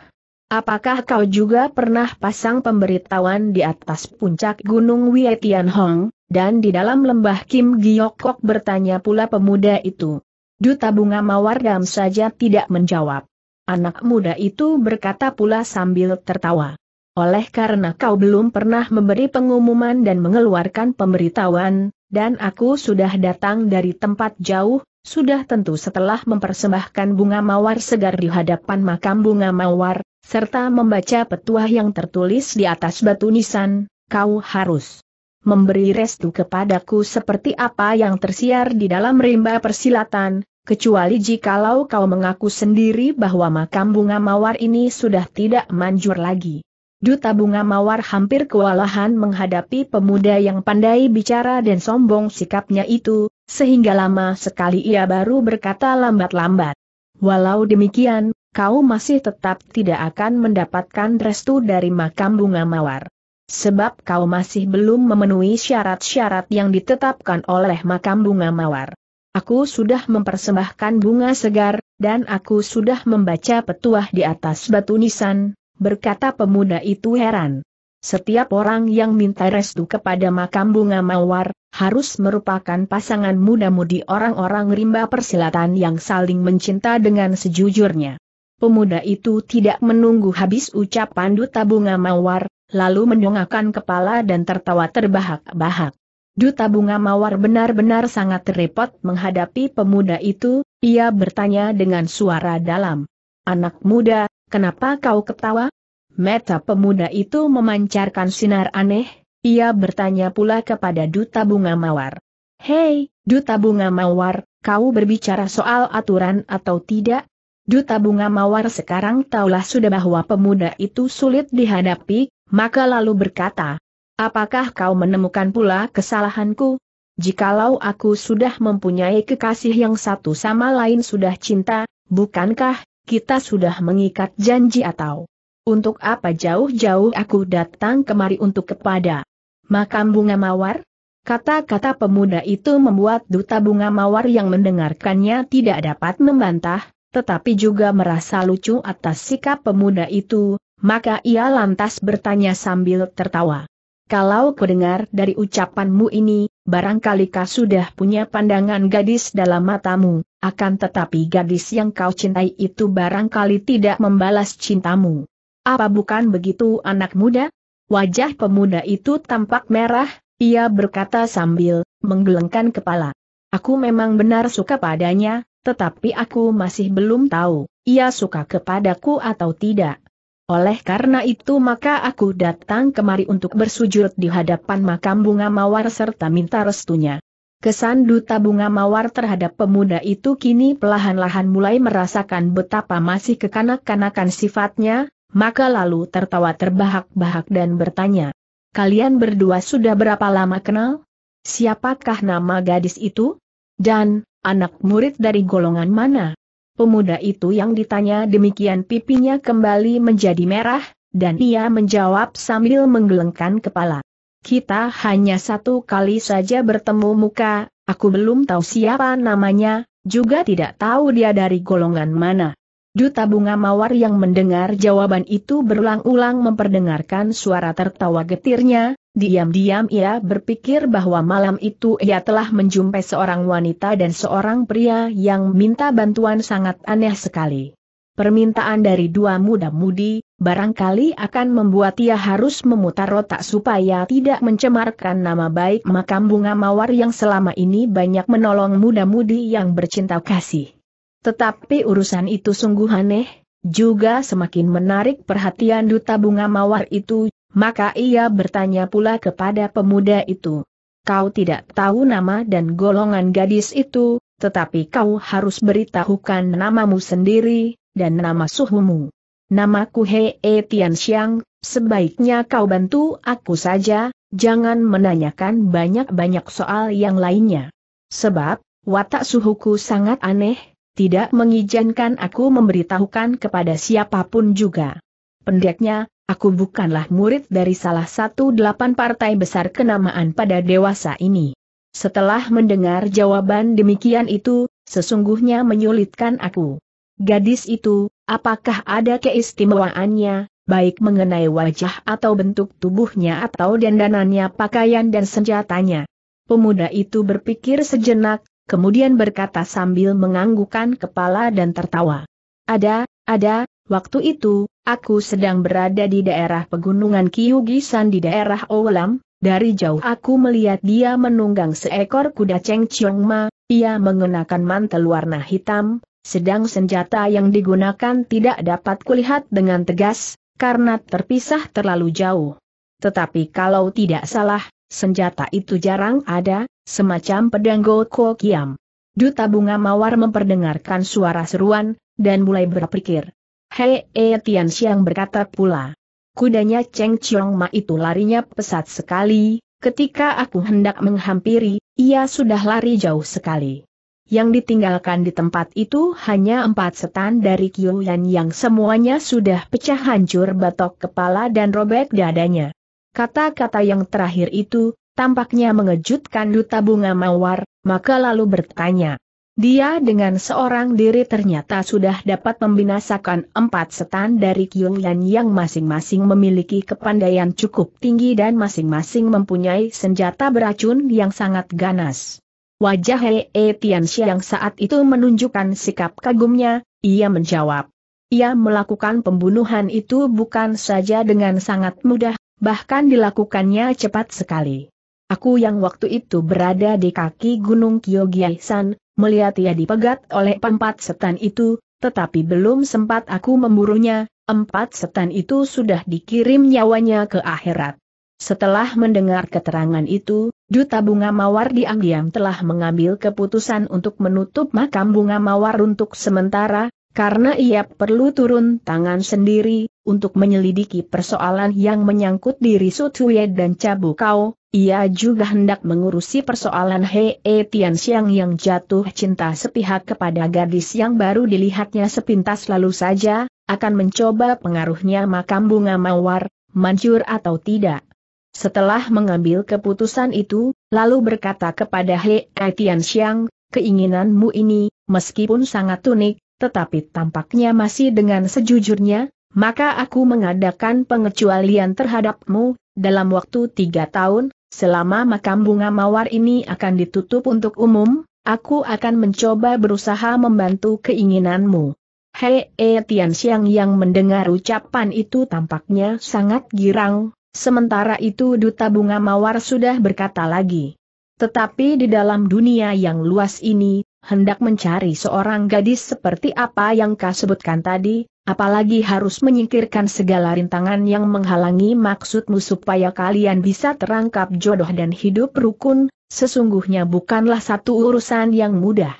Apakah kau juga pernah pasang pemberitahuan di atas puncak Gunung Wietian Hong dan di dalam lembah Kim Giokok bertanya pula pemuda itu? Duta Bunga Mawar dam saja tidak menjawab. Anak muda itu berkata pula sambil tertawa. Oleh karena kau belum pernah memberi pengumuman dan mengeluarkan pemberitahuan, dan aku sudah datang dari tempat jauh, sudah tentu setelah mempersembahkan bunga mawar segar di hadapan makam bunga mawar, serta membaca petuah yang tertulis di atas batu nisan, kau harus memberi restu kepadaku seperti apa yang tersiar di dalam rimba persilatan, kecuali jikalau kau mengaku sendiri bahwa makam bunga mawar ini sudah tidak manjur lagi. Duta Bunga Mawar hampir kewalahan menghadapi pemuda yang pandai bicara dan sombong sikapnya itu, sehingga lama sekali ia baru berkata lambat-lambat. Walau demikian, kau masih tetap tidak akan mendapatkan restu dari makam Bunga Mawar. Sebab kau masih belum memenuhi syarat-syarat yang ditetapkan oleh makam Bunga Mawar. Aku sudah mempersembahkan bunga segar, dan aku sudah membaca petuah di atas batu nisan, berkata pemuda itu heran. Setiap orang yang minta restu kepada makam bunga mawar, harus merupakan pasangan muda-mudi orang-orang rimba persilatan yang saling mencinta dengan sejujurnya. Pemuda itu tidak menunggu habis ucapan duta bunga mawar, lalu mendongakkan kepala dan tertawa terbahak-bahak. Duta bunga mawar benar-benar sangat repot menghadapi pemuda itu, ia bertanya dengan suara dalam. Anak muda, Kenapa kau ketawa? Meta pemuda itu memancarkan sinar aneh, ia bertanya pula kepada Duta Bunga Mawar. Hei, Duta Bunga Mawar, kau berbicara soal aturan atau tidak? Duta Bunga Mawar sekarang taulah sudah bahwa pemuda itu sulit dihadapi, maka lalu berkata, Apakah kau menemukan pula kesalahanku? Jikalau aku sudah mempunyai kekasih yang satu sama lain sudah cinta, bukankah kita sudah mengikat janji atau untuk apa jauh-jauh aku datang kemari untuk kepada makam bunga mawar? Kata-kata pemuda itu membuat duta bunga mawar yang mendengarkannya tidak dapat membantah, tetapi juga merasa lucu atas sikap pemuda itu, maka ia lantas bertanya sambil tertawa. Kalau kudengar dari ucapanmu ini, barangkali kau sudah punya pandangan gadis dalam matamu? akan tetapi gadis yang kau cintai itu barangkali tidak membalas cintamu. Apa bukan begitu anak muda? Wajah pemuda itu tampak merah, ia berkata sambil menggelengkan kepala. Aku memang benar suka padanya, tetapi aku masih belum tahu, ia suka kepadaku atau tidak. Oleh karena itu maka aku datang kemari untuk bersujud di hadapan makam bunga mawar serta minta restunya. Kesan duta bunga mawar terhadap pemuda itu kini pelahan lahan mulai merasakan betapa masih kekanak-kanakan sifatnya, maka lalu tertawa terbahak-bahak dan bertanya. Kalian berdua sudah berapa lama kenal? Siapakah nama gadis itu? Dan, anak murid dari golongan mana? Pemuda itu yang ditanya demikian pipinya kembali menjadi merah, dan ia menjawab sambil menggelengkan kepala. Kita hanya satu kali saja bertemu muka, aku belum tahu siapa namanya, juga tidak tahu dia dari golongan mana. Duta bunga mawar yang mendengar jawaban itu berulang-ulang memperdengarkan suara tertawa getirnya, diam-diam ia berpikir bahwa malam itu ia telah menjumpai seorang wanita dan seorang pria yang minta bantuan sangat aneh sekali. Permintaan dari dua muda-mudi, barangkali akan membuat ia harus memutar otak supaya tidak mencemarkan nama baik makam bunga mawar yang selama ini banyak menolong muda-mudi yang bercinta kasih. Tetapi urusan itu sungguh aneh, juga semakin menarik perhatian duta bunga mawar itu, maka ia bertanya pula kepada pemuda itu. Kau tidak tahu nama dan golongan gadis itu, tetapi kau harus beritahukan namamu sendiri, dan nama suhumu. Namaku Hei e Tian Xiang, sebaiknya kau bantu aku saja, jangan menanyakan banyak-banyak soal yang lainnya. Sebab, watak suhuku sangat aneh, tidak mengizinkan aku memberitahukan kepada siapapun juga. Pendeknya, aku bukanlah murid dari salah satu delapan partai besar kenamaan pada dewasa ini. Setelah mendengar jawaban demikian itu, sesungguhnya menyulitkan aku. Gadis itu, apakah ada keistimewaannya, baik mengenai wajah atau bentuk tubuhnya atau dandanannya pakaian dan senjatanya? Pemuda itu berpikir sejenak, kemudian berkata sambil menganggukkan kepala dan tertawa. Ada, ada, waktu itu, aku sedang berada di daerah pegunungan Kiugisan di daerah Oulam. dari jauh aku melihat dia menunggang seekor kuda Cheng Chiong Ma, ia mengenakan mantel warna hitam, sedang senjata yang digunakan tidak dapat kulihat dengan tegas, karena terpisah terlalu jauh. Tetapi kalau tidak salah, senjata itu jarang ada, semacam pedang Goko Kiam. Duta bunga mawar memperdengarkan suara seruan, dan mulai berpikir. Hei E Tian Xiang berkata pula. Kudanya Cheng Chiong Ma itu larinya pesat sekali, ketika aku hendak menghampiri, ia sudah lari jauh sekali. Yang ditinggalkan di tempat itu hanya empat setan dari Kyuyan yang semuanya sudah pecah hancur batok kepala dan robek dadanya. Kata-kata yang terakhir itu, tampaknya mengejutkan duta bunga mawar, maka lalu bertanya. Dia dengan seorang diri ternyata sudah dapat membinasakan empat setan dari Kyuyan yang masing-masing memiliki kepandaian cukup tinggi dan masing-masing mempunyai senjata beracun yang sangat ganas. Wajah Hei e Tian yang saat itu menunjukkan sikap kagumnya, ia menjawab. Ia melakukan pembunuhan itu bukan saja dengan sangat mudah, bahkan dilakukannya cepat sekali. Aku yang waktu itu berada di kaki Gunung Kyogyaisan, melihat ia dipegat oleh empat setan itu, tetapi belum sempat aku memburunya, empat setan itu sudah dikirim nyawanya ke akhirat. Setelah mendengar keterangan itu, Duta Bunga Mawar diam-diam telah mengambil keputusan untuk menutup makam Bunga Mawar untuk sementara, karena ia perlu turun tangan sendiri, untuk menyelidiki persoalan yang menyangkut diri Sutuye dan Cabu Kau, ia juga hendak mengurusi persoalan Hei e Tian Xiang yang jatuh cinta sepihak kepada gadis yang baru dilihatnya sepintas lalu saja, akan mencoba pengaruhnya makam bunga mawar, manjur atau tidak. Setelah mengambil keputusan itu, lalu berkata kepada He Tian Xiang, keinginanmu ini, meskipun sangat unik, tetapi tampaknya masih dengan sejujurnya, maka aku mengadakan pengecualian terhadapmu, dalam waktu tiga tahun, selama makam bunga mawar ini akan ditutup untuk umum, aku akan mencoba berusaha membantu keinginanmu. Hei e Xiang yang mendengar ucapan itu tampaknya sangat girang, Sementara itu Duta Bunga Mawar sudah berkata lagi. Tetapi di dalam dunia yang luas ini, hendak mencari seorang gadis seperti apa yang kau sebutkan tadi, apalagi harus menyingkirkan segala rintangan yang menghalangi maksudmu supaya kalian bisa terangkap jodoh dan hidup rukun, sesungguhnya bukanlah satu urusan yang mudah.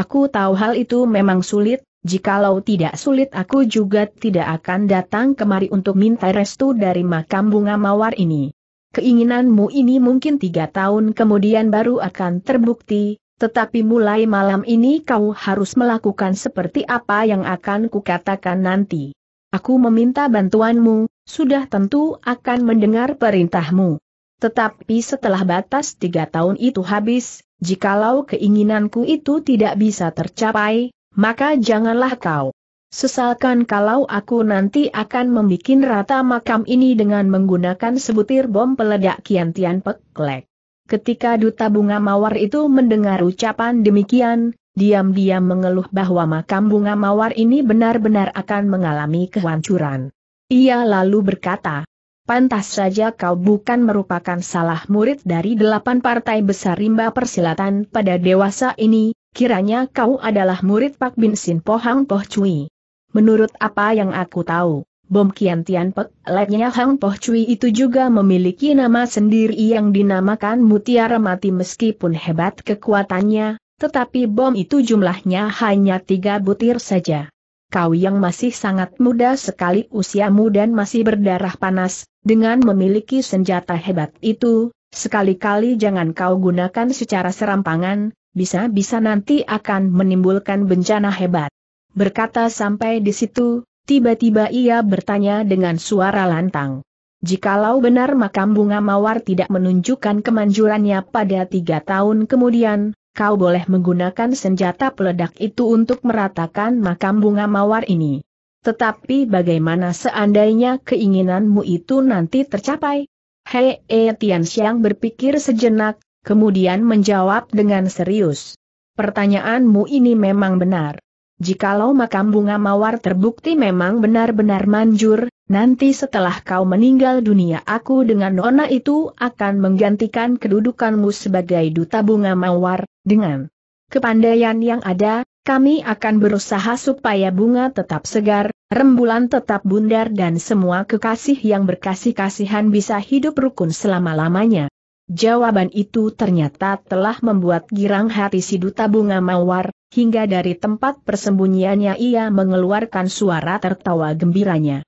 Aku tahu hal itu memang sulit, Jikalau tidak sulit aku juga tidak akan datang kemari untuk minta restu dari makam bunga mawar ini. Keinginanmu ini mungkin tiga tahun kemudian baru akan terbukti, tetapi mulai malam ini kau harus melakukan seperti apa yang akan kukatakan nanti. Aku meminta bantuanmu, sudah tentu akan mendengar perintahmu. Tetapi setelah batas tiga tahun itu habis, jikalau keinginanku itu tidak bisa tercapai, maka janganlah kau sesalkan kalau aku nanti akan membuat rata makam ini dengan menggunakan sebutir bom peledak Kian Tian Peklek. Ketika Duta Bunga Mawar itu mendengar ucapan demikian, diam-diam mengeluh bahwa makam Bunga Mawar ini benar-benar akan mengalami kehancuran. Ia lalu berkata, Pantas saja kau bukan merupakan salah murid dari delapan partai besar rimba persilatan pada dewasa ini, kiranya kau adalah murid Pak Bin Sin Pohang Poh Cui. Menurut apa yang aku tahu, bom Kian Tian Pek, letnya Hang Poh Cui itu juga memiliki nama sendiri yang dinamakan Mutiara Mati meskipun hebat kekuatannya, tetapi bom itu jumlahnya hanya tiga butir saja. Kau yang masih sangat muda sekali usiamu dan masih berdarah panas, dengan memiliki senjata hebat itu, sekali-kali jangan kau gunakan secara serampangan, bisa-bisa nanti akan menimbulkan bencana hebat. Berkata sampai di situ, tiba-tiba ia bertanya dengan suara lantang. Jikalau benar makam bunga mawar tidak menunjukkan kemanjurannya pada tiga tahun kemudian, kau boleh menggunakan senjata peledak itu untuk meratakan makam bunga mawar ini. Tetapi bagaimana seandainya keinginanmu itu nanti tercapai? Hei, e, Tian Xiang berpikir sejenak, kemudian menjawab dengan serius. Pertanyaanmu ini memang benar. Jikalau makam bunga mawar terbukti memang benar-benar manjur, nanti setelah kau meninggal dunia aku dengan nona itu akan menggantikan kedudukanmu sebagai duta bunga mawar, dengan kepandaian yang ada, kami akan berusaha supaya bunga tetap segar, rembulan tetap bundar dan semua kekasih yang berkasih-kasihan bisa hidup rukun selama-lamanya. Jawaban itu ternyata telah membuat girang hati si duta bunga mawar, hingga dari tempat persembunyiannya ia mengeluarkan suara tertawa gembiranya.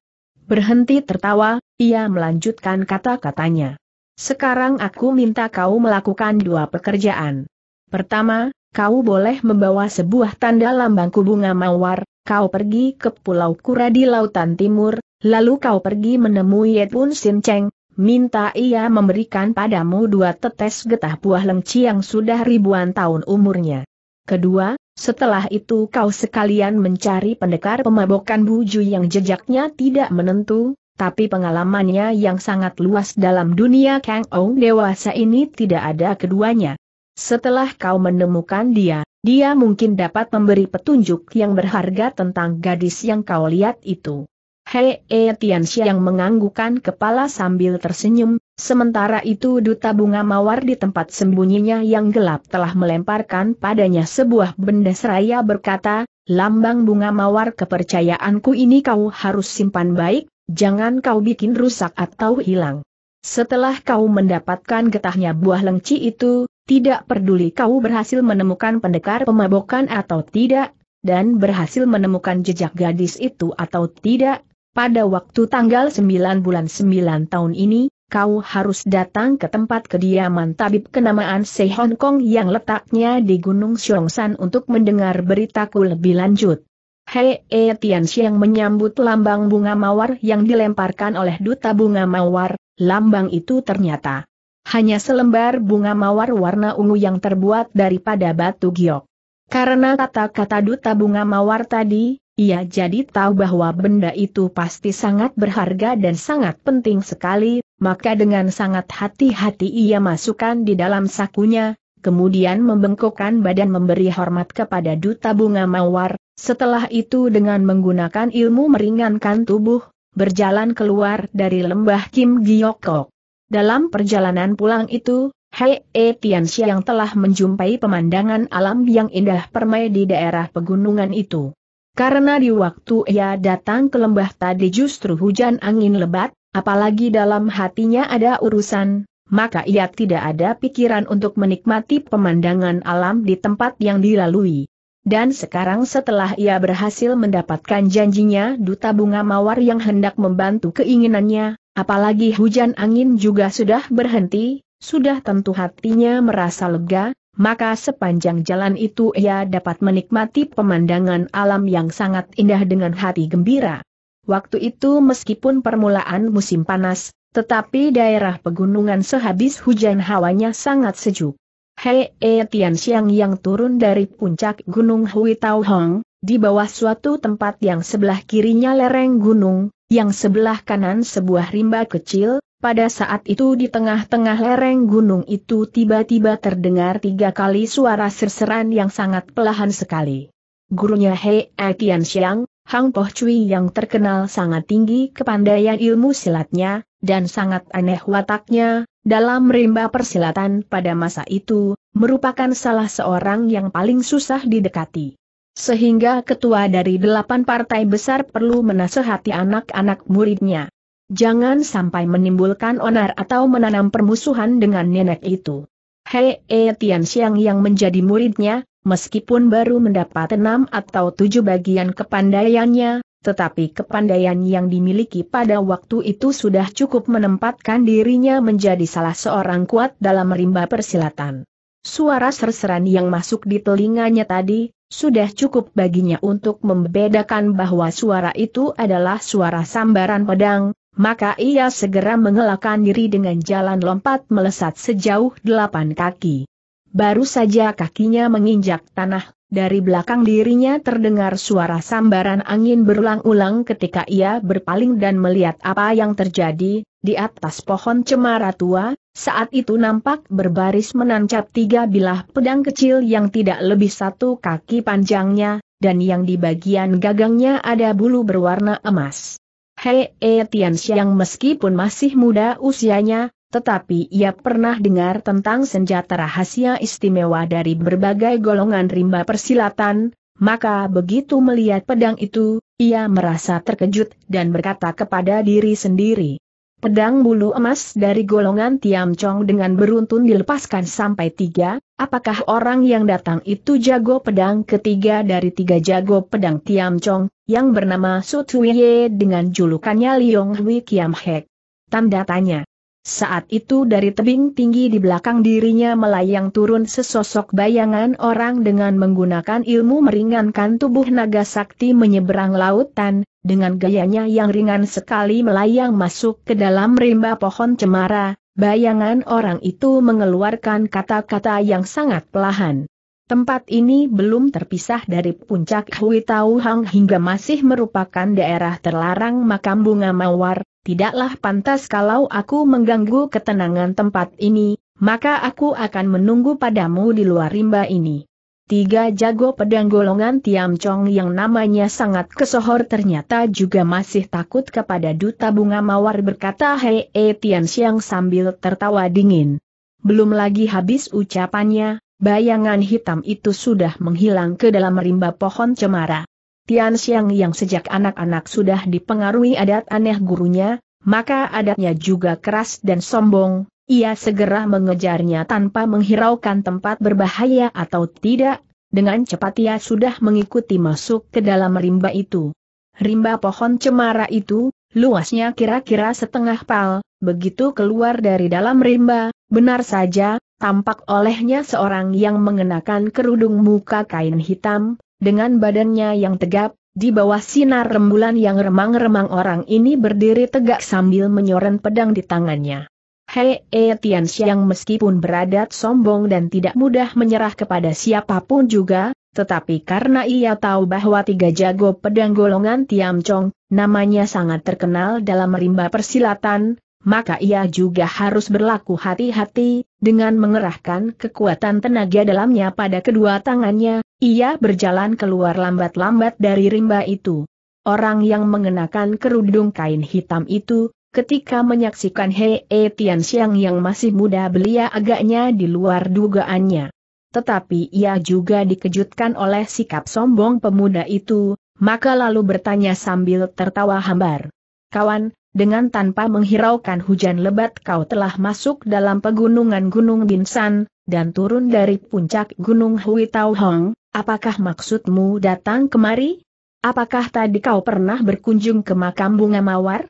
Berhenti tertawa, ia melanjutkan kata-katanya. Sekarang aku minta kau melakukan dua pekerjaan. Pertama, kau boleh membawa sebuah tanda lambang bunga mawar, kau pergi ke Pulau Kura di Lautan Timur, lalu kau pergi menemui Yetun Sin Cheng, Minta ia memberikan padamu dua tetes getah buah lengci yang sudah ribuan tahun umurnya. Kedua, setelah itu kau sekalian mencari pendekar pemabokan buju yang jejaknya tidak menentu, tapi pengalamannya yang sangat luas dalam dunia Kang Ong dewasa ini tidak ada keduanya. Setelah kau menemukan dia, dia mungkin dapat memberi petunjuk yang berharga tentang gadis yang kau lihat itu. Hei, E Tian yang menganggukan kepala sambil tersenyum, sementara itu duta bunga mawar di tempat sembunyinya yang gelap telah melemparkan padanya sebuah benda seraya berkata, lambang bunga mawar kepercayaanku ini kau harus simpan baik, jangan kau bikin rusak atau hilang. Setelah kau mendapatkan getahnya buah lengci itu, tidak peduli kau berhasil menemukan pendekar pemabokan atau tidak, dan berhasil menemukan jejak gadis itu atau tidak, pada waktu tanggal 9 bulan 9 tahun ini, kau harus datang ke tempat kediaman tabib kenamaan Se Hong Kong yang letaknya di Gunung Xiongsan untuk mendengar beritaku lebih lanjut. Hei e Tian menyambut lambang bunga mawar yang dilemparkan oleh duta bunga mawar, lambang itu ternyata hanya selembar bunga mawar warna ungu yang terbuat daripada batu giok. Karena kata-kata duta bunga mawar tadi, ia jadi tahu bahwa benda itu pasti sangat berharga dan sangat penting sekali, maka dengan sangat hati-hati ia masukkan di dalam sakunya, kemudian membengkokkan badan memberi hormat kepada Duta Bunga Mawar, setelah itu dengan menggunakan ilmu meringankan tubuh, berjalan keluar dari lembah Kim Giokok. Dalam perjalanan pulang itu, Hei E Tianxia yang telah menjumpai pemandangan alam yang indah permai di daerah pegunungan itu. Karena di waktu ia datang ke lembah tadi justru hujan angin lebat, apalagi dalam hatinya ada urusan, maka ia tidak ada pikiran untuk menikmati pemandangan alam di tempat yang dilalui. Dan sekarang setelah ia berhasil mendapatkan janjinya duta bunga mawar yang hendak membantu keinginannya, apalagi hujan angin juga sudah berhenti, sudah tentu hatinya merasa lega, maka sepanjang jalan itu ia dapat menikmati pemandangan alam yang sangat indah dengan hati gembira. Waktu itu meskipun permulaan musim panas, tetapi daerah pegunungan sehabis hujan hawanya sangat sejuk. Hei e Tian Xiang yang turun dari puncak Gunung Hui Tau Hong, di bawah suatu tempat yang sebelah kirinya lereng gunung, yang sebelah kanan sebuah rimba kecil, pada saat itu di tengah-tengah lereng gunung itu tiba-tiba terdengar tiga kali suara serseran yang sangat pelahan sekali. Gurunya Hei Akian Xiang, Hang Poh Cui yang terkenal sangat tinggi kepandaian ilmu silatnya, dan sangat aneh wataknya, dalam rimba persilatan pada masa itu, merupakan salah seorang yang paling susah didekati. Sehingga ketua dari delapan partai besar perlu menasehati anak-anak muridnya. Jangan sampai menimbulkan onar atau menanam permusuhan dengan nenek itu. Hei E Tian Xiang yang menjadi muridnya, meskipun baru mendapat enam atau tujuh bagian kepandaiannya, tetapi kepandaian yang dimiliki pada waktu itu sudah cukup menempatkan dirinya menjadi salah seorang kuat dalam rimba persilatan. Suara serseran yang masuk di telinganya tadi, sudah cukup baginya untuk membedakan bahwa suara itu adalah suara sambaran pedang, maka ia segera mengelakkan diri dengan jalan lompat melesat sejauh delapan kaki. Baru saja kakinya menginjak tanah, dari belakang dirinya terdengar suara sambaran angin berulang-ulang ketika ia berpaling dan melihat apa yang terjadi, di atas pohon cemara tua, saat itu nampak berbaris menancap tiga bilah pedang kecil yang tidak lebih satu kaki panjangnya, dan yang di bagian gagangnya ada bulu berwarna emas. Hei eh, Tian Xiang meskipun masih muda usianya, tetapi ia pernah dengar tentang senjata rahasia istimewa dari berbagai golongan rimba persilatan, maka begitu melihat pedang itu, ia merasa terkejut dan berkata kepada diri sendiri, Pedang bulu emas dari golongan Tiam Chong dengan beruntun dilepaskan sampai tiga, apakah orang yang datang itu jago pedang ketiga dari tiga jago pedang Tiam Chong, yang bernama Su Ye dengan julukannya Liong Hui Kiam Hek? Tanda tanya. Saat itu dari tebing tinggi di belakang dirinya melayang turun sesosok bayangan orang dengan menggunakan ilmu meringankan tubuh naga sakti menyeberang lautan, dengan gayanya yang ringan sekali melayang masuk ke dalam rimba pohon cemara, bayangan orang itu mengeluarkan kata-kata yang sangat pelahan. Tempat ini belum terpisah dari puncak Hui Tau Hang hingga masih merupakan daerah terlarang makam bunga mawar, tidaklah pantas kalau aku mengganggu ketenangan tempat ini, maka aku akan menunggu padamu di luar rimba ini. Tiga jago pedang golongan Tiam Chong yang namanya sangat kesohor ternyata juga masih takut kepada duta bunga mawar berkata Hei e Tian Xiang sambil tertawa dingin. Belum lagi habis ucapannya, bayangan hitam itu sudah menghilang ke dalam rimba pohon cemara. Tian Xiang yang sejak anak-anak sudah dipengaruhi adat aneh gurunya, maka adatnya juga keras dan sombong, ia segera mengejarnya tanpa menghiraukan tempat berbahaya atau tidak, dengan cepat ia sudah mengikuti masuk ke dalam rimba itu. Rimba pohon cemara itu, luasnya kira-kira setengah pal, begitu keluar dari dalam rimba, benar saja, tampak olehnya seorang yang mengenakan kerudung muka kain hitam, dengan badannya yang tegap, di bawah sinar rembulan yang remang-remang orang ini berdiri tegak sambil menyoren pedang di tangannya. Hei E eh, Tian Xiang meskipun beradat sombong dan tidak mudah menyerah kepada siapapun juga, tetapi karena ia tahu bahwa tiga jago pedang golongan Tiam Chong, namanya sangat terkenal dalam rimba persilatan, maka ia juga harus berlaku hati-hati, dengan mengerahkan kekuatan tenaga dalamnya pada kedua tangannya, ia berjalan keluar lambat-lambat dari rimba itu. Orang yang mengenakan kerudung kain hitam itu, ketika menyaksikan Hei e Tian Xiang yang masih muda belia agaknya di luar dugaannya. Tetapi ia juga dikejutkan oleh sikap sombong pemuda itu, maka lalu bertanya sambil tertawa hambar. Kawan, dengan tanpa menghiraukan hujan lebat kau telah masuk dalam pegunungan Gunung Binsan, dan turun dari puncak Gunung Hui Tau Hong, apakah maksudmu datang kemari? Apakah tadi kau pernah berkunjung ke makam bunga mawar?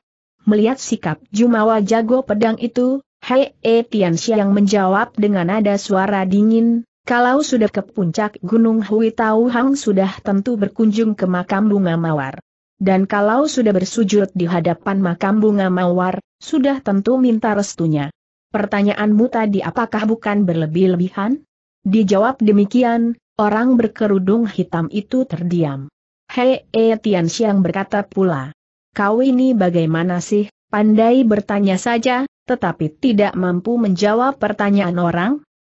Melihat sikap Jumawa jago pedang itu, Hei E Tian menjawab dengan nada suara dingin, kalau sudah ke puncak Gunung Hui Tau Hang sudah tentu berkunjung ke makam bunga mawar. Dan kalau sudah bersujud di hadapan makam bunga mawar, sudah tentu minta restunya. Pertanyaanmu tadi apakah bukan berlebih-lebihan? Dijawab demikian, orang berkerudung hitam itu terdiam. Hei E Tian berkata pula, kau ini bagaimana sih, pandai bertanya saja, tetapi tidak mampu menjawab pertanyaan orang?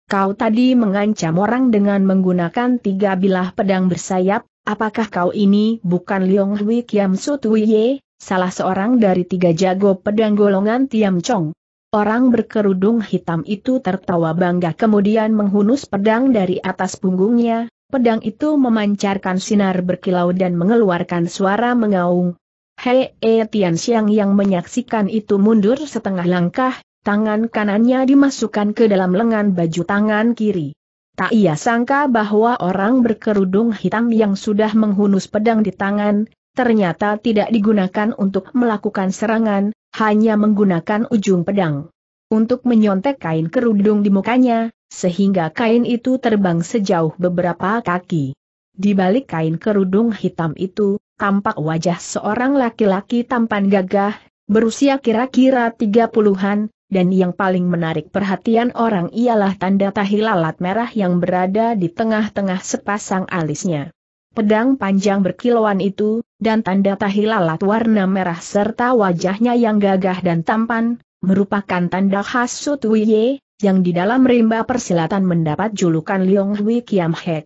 Kau tadi mengancam orang dengan menggunakan tiga bilah pedang bersayap, apakah kau ini bukan Liong Hui Kiam Sutuye, salah seorang dari tiga jago pedang golongan Tiam Chong? Orang berkerudung hitam itu tertawa bangga kemudian menghunus pedang dari atas punggungnya, pedang itu memancarkan sinar berkilau dan mengeluarkan suara mengaung, Hei E Tian Xiang yang menyaksikan itu mundur setengah langkah, tangan kanannya dimasukkan ke dalam lengan baju tangan kiri. Tak ia sangka bahwa orang berkerudung hitam yang sudah menghunus pedang di tangan, ternyata tidak digunakan untuk melakukan serangan, hanya menggunakan ujung pedang. Untuk menyontek kain kerudung di mukanya, sehingga kain itu terbang sejauh beberapa kaki. Di balik kain kerudung hitam itu, tampak wajah seorang laki-laki tampan gagah, berusia kira-kira tiga -kira puluhan, dan yang paling menarik perhatian orang ialah tanda tahi lalat merah yang berada di tengah-tengah sepasang alisnya. Pedang panjang berkilauan itu, dan tanda tahi lalat warna merah serta wajahnya yang gagah dan tampan, merupakan tanda khas Sutwiye, yang di dalam rimba persilatan mendapat julukan Liong Hui Kiam Hek.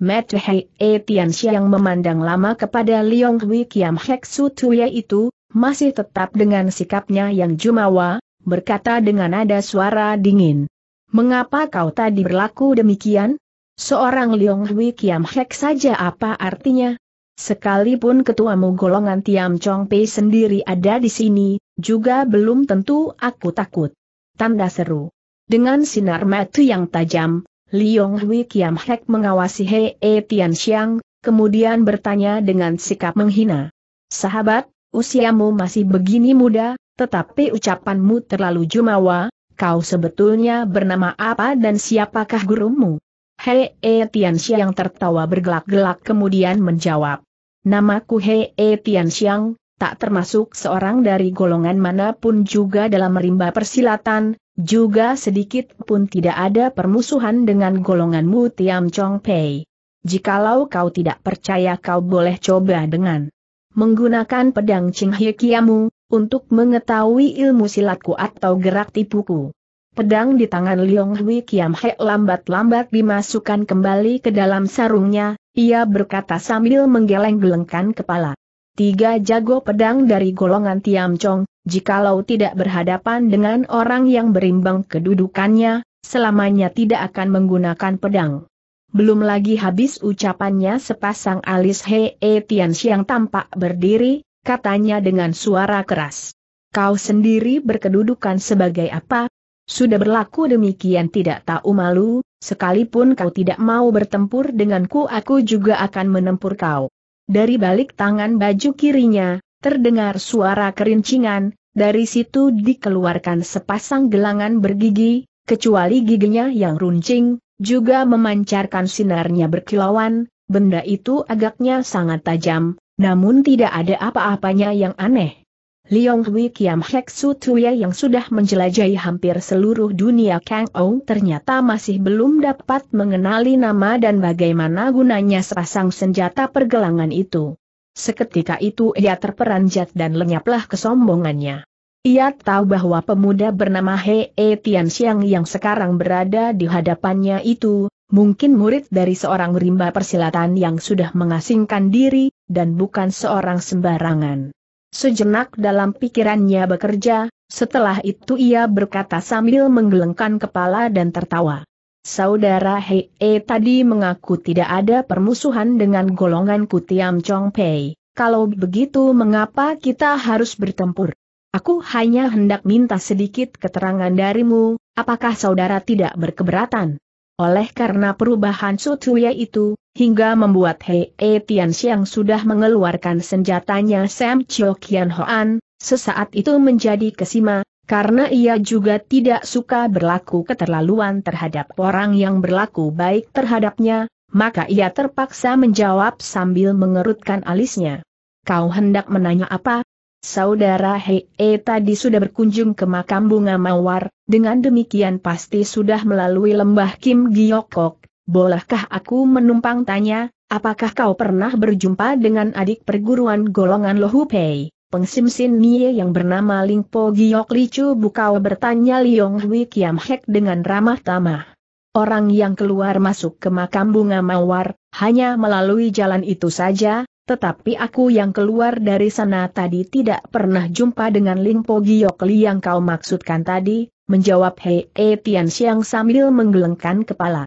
Hei E Tianxia yang memandang lama kepada Liong Hui Kiam Hek Su Tuya itu, masih tetap dengan sikapnya yang jumawa, berkata dengan nada suara dingin. Mengapa kau tadi berlaku demikian? Seorang Liong Hui Kiam Hek saja apa artinya? Sekalipun ketuamu golongan Tiam Chong Pei sendiri ada di sini, juga belum tentu aku takut. Tanda seru. Dengan sinar mata yang tajam, Liong Hui Kiam Hek mengawasi Hei e Tian Xiang, kemudian bertanya dengan sikap menghina. Sahabat, usiamu masih begini muda, tetapi ucapanmu terlalu jumawa, kau sebetulnya bernama apa dan siapakah gurumu? Hei e Tian Xiang tertawa bergelak-gelak kemudian menjawab. Namaku Hei e Tian Xiang, tak termasuk seorang dari golongan manapun juga dalam rimba persilatan, juga sedikit pun tidak ada permusuhan dengan golonganmu Tiam Chong Pei. Jikalau kau tidak percaya kau boleh coba dengan menggunakan pedang Ching Hye Kiamu, untuk mengetahui ilmu silatku atau gerak tipuku. Pedang di tangan Liong Hui Kiam He lambat-lambat dimasukkan kembali ke dalam sarungnya, ia berkata sambil menggeleng-gelengkan kepala tiga jago pedang dari golongan Tiam Chong, jikalau tidak berhadapan dengan orang yang berimbang kedudukannya, selamanya tidak akan menggunakan pedang. Belum lagi habis ucapannya sepasang alis He e Tian tampak berdiri, katanya dengan suara keras. Kau sendiri berkedudukan sebagai apa? Sudah berlaku demikian tidak tahu malu, sekalipun kau tidak mau bertempur denganku aku juga akan menempur kau. Dari balik tangan baju kirinya, terdengar suara kerincingan, dari situ dikeluarkan sepasang gelangan bergigi, kecuali giginya yang runcing, juga memancarkan sinarnya berkilauan, benda itu agaknya sangat tajam, namun tidak ada apa-apanya yang aneh. Liong Hui Kiam Hek Su Tuye yang sudah menjelajahi hampir seluruh dunia Kang Ou ternyata masih belum dapat mengenali nama dan bagaimana gunanya sepasang senjata pergelangan itu. Seketika itu ia terperanjat dan lenyaplah kesombongannya. Ia tahu bahwa pemuda bernama He E Tian Xiang yang sekarang berada di hadapannya itu, mungkin murid dari seorang rimba persilatan yang sudah mengasingkan diri, dan bukan seorang sembarangan. Sejenak dalam pikirannya bekerja, setelah itu ia berkata sambil menggelengkan kepala dan tertawa. Saudara Hei -e tadi mengaku tidak ada permusuhan dengan golongan Kutiam Chong Pei. Kalau begitu mengapa kita harus bertempur? Aku hanya hendak minta sedikit keterangan darimu, apakah saudara tidak berkeberatan? Oleh karena perubahan Sutuya itu, hingga membuat Hei e Tian Xiang sudah mengeluarkan senjatanya Sam Chio Kian Hoan, sesaat itu menjadi kesima, karena ia juga tidak suka berlaku keterlaluan terhadap orang yang berlaku baik terhadapnya, maka ia terpaksa menjawab sambil mengerutkan alisnya. Kau hendak menanya apa? Saudara Hei e tadi sudah berkunjung ke makam bunga mawar, dengan demikian pasti sudah melalui lembah Kim Giokok, Bolehkah aku menumpang tanya, apakah kau pernah berjumpa dengan adik perguruan golongan Pei, Peng Sim Sin Nie yang bernama Ling Po Giok Chu? Bukau bertanya Liong Hui Kiam Hek dengan ramah tamah. Orang yang keluar masuk ke makam bunga mawar, hanya melalui jalan itu saja, tetapi aku yang keluar dari sana tadi tidak pernah jumpa dengan Ling Po Giok Li yang kau maksudkan tadi, menjawab Hei E Tian Xiang sambil menggelengkan kepala.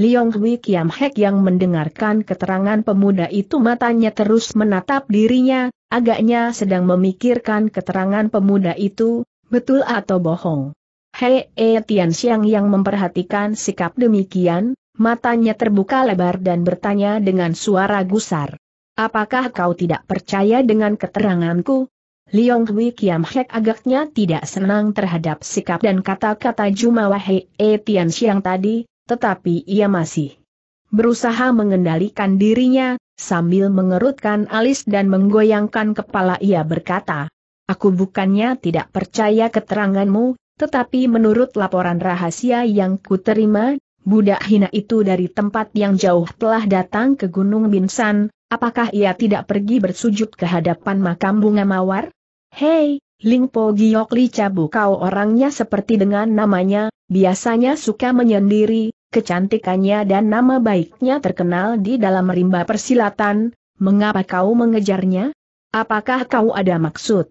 Liong Hui Kiam Hek yang mendengarkan keterangan pemuda itu matanya terus menatap dirinya, agaknya sedang memikirkan keterangan pemuda itu, betul atau bohong. Hei E Tian Xiang yang memperhatikan sikap demikian, matanya terbuka lebar dan bertanya dengan suara gusar. Apakah kau tidak percaya dengan keteranganku? Liong Hui Kiam Hek agaknya tidak senang terhadap sikap dan kata-kata Jumawa Hei E Tian Xiang tadi, tetapi ia masih berusaha mengendalikan dirinya, sambil mengerutkan alis dan menggoyangkan kepala ia berkata, Aku bukannya tidak percaya keteranganmu, tetapi menurut laporan rahasia yang kuterima, budak hina itu dari tempat yang jauh telah datang ke Gunung Binsan, apakah ia tidak pergi bersujud ke hadapan makam bunga mawar? Hei, Lingpo Giokli Cabu kau orangnya seperti dengan namanya, biasanya suka menyendiri, kecantikannya dan nama baiknya terkenal di dalam rimba persilatan, mengapa kau mengejarnya? Apakah kau ada maksud?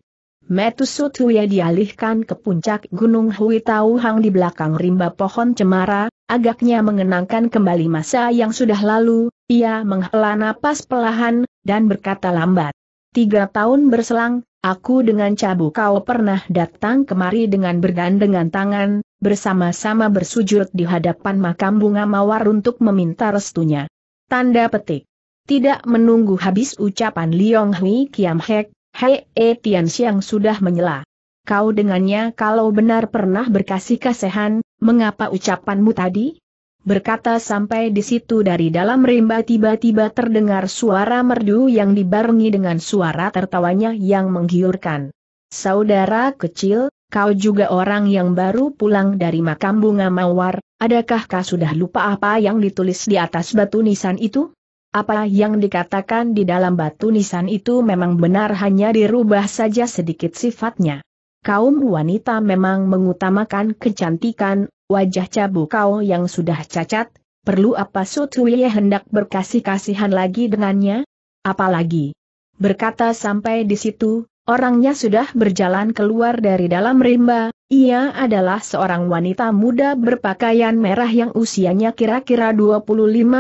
Metusut Huya dialihkan ke puncak Gunung Hui Tau Hang di belakang rimba pohon cemara, agaknya mengenangkan kembali masa yang sudah lalu, ia menghela napas pelahan, dan berkata lambat. Tiga tahun berselang, aku dengan cabu kau pernah datang kemari dengan bergandengan tangan, bersama-sama bersujud di hadapan makam bunga mawar untuk meminta restunya. Tanda petik. Tidak menunggu habis ucapan Liong Hui Kiam Hek, Hei E Tian Xiang sudah menyela. Kau dengannya kalau benar pernah berkasih kasihan, mengapa ucapanmu tadi? Berkata sampai di situ dari dalam rimba tiba-tiba terdengar suara merdu yang dibarengi dengan suara tertawanya yang menggiurkan. Saudara kecil, kau juga orang yang baru pulang dari makam bunga mawar, adakah kau sudah lupa apa yang ditulis di atas batu nisan itu? Apa yang dikatakan di dalam batu nisan itu memang benar hanya dirubah saja sedikit sifatnya. Kaum wanita memang mengutamakan kecantikan, wajah cabu kau yang sudah cacat, perlu apa Sutsuye hendak berkasih-kasihan lagi dengannya? Apalagi? Berkata sampai di situ, Orangnya sudah berjalan keluar dari dalam rimba, ia adalah seorang wanita muda berpakaian merah yang usianya kira-kira 25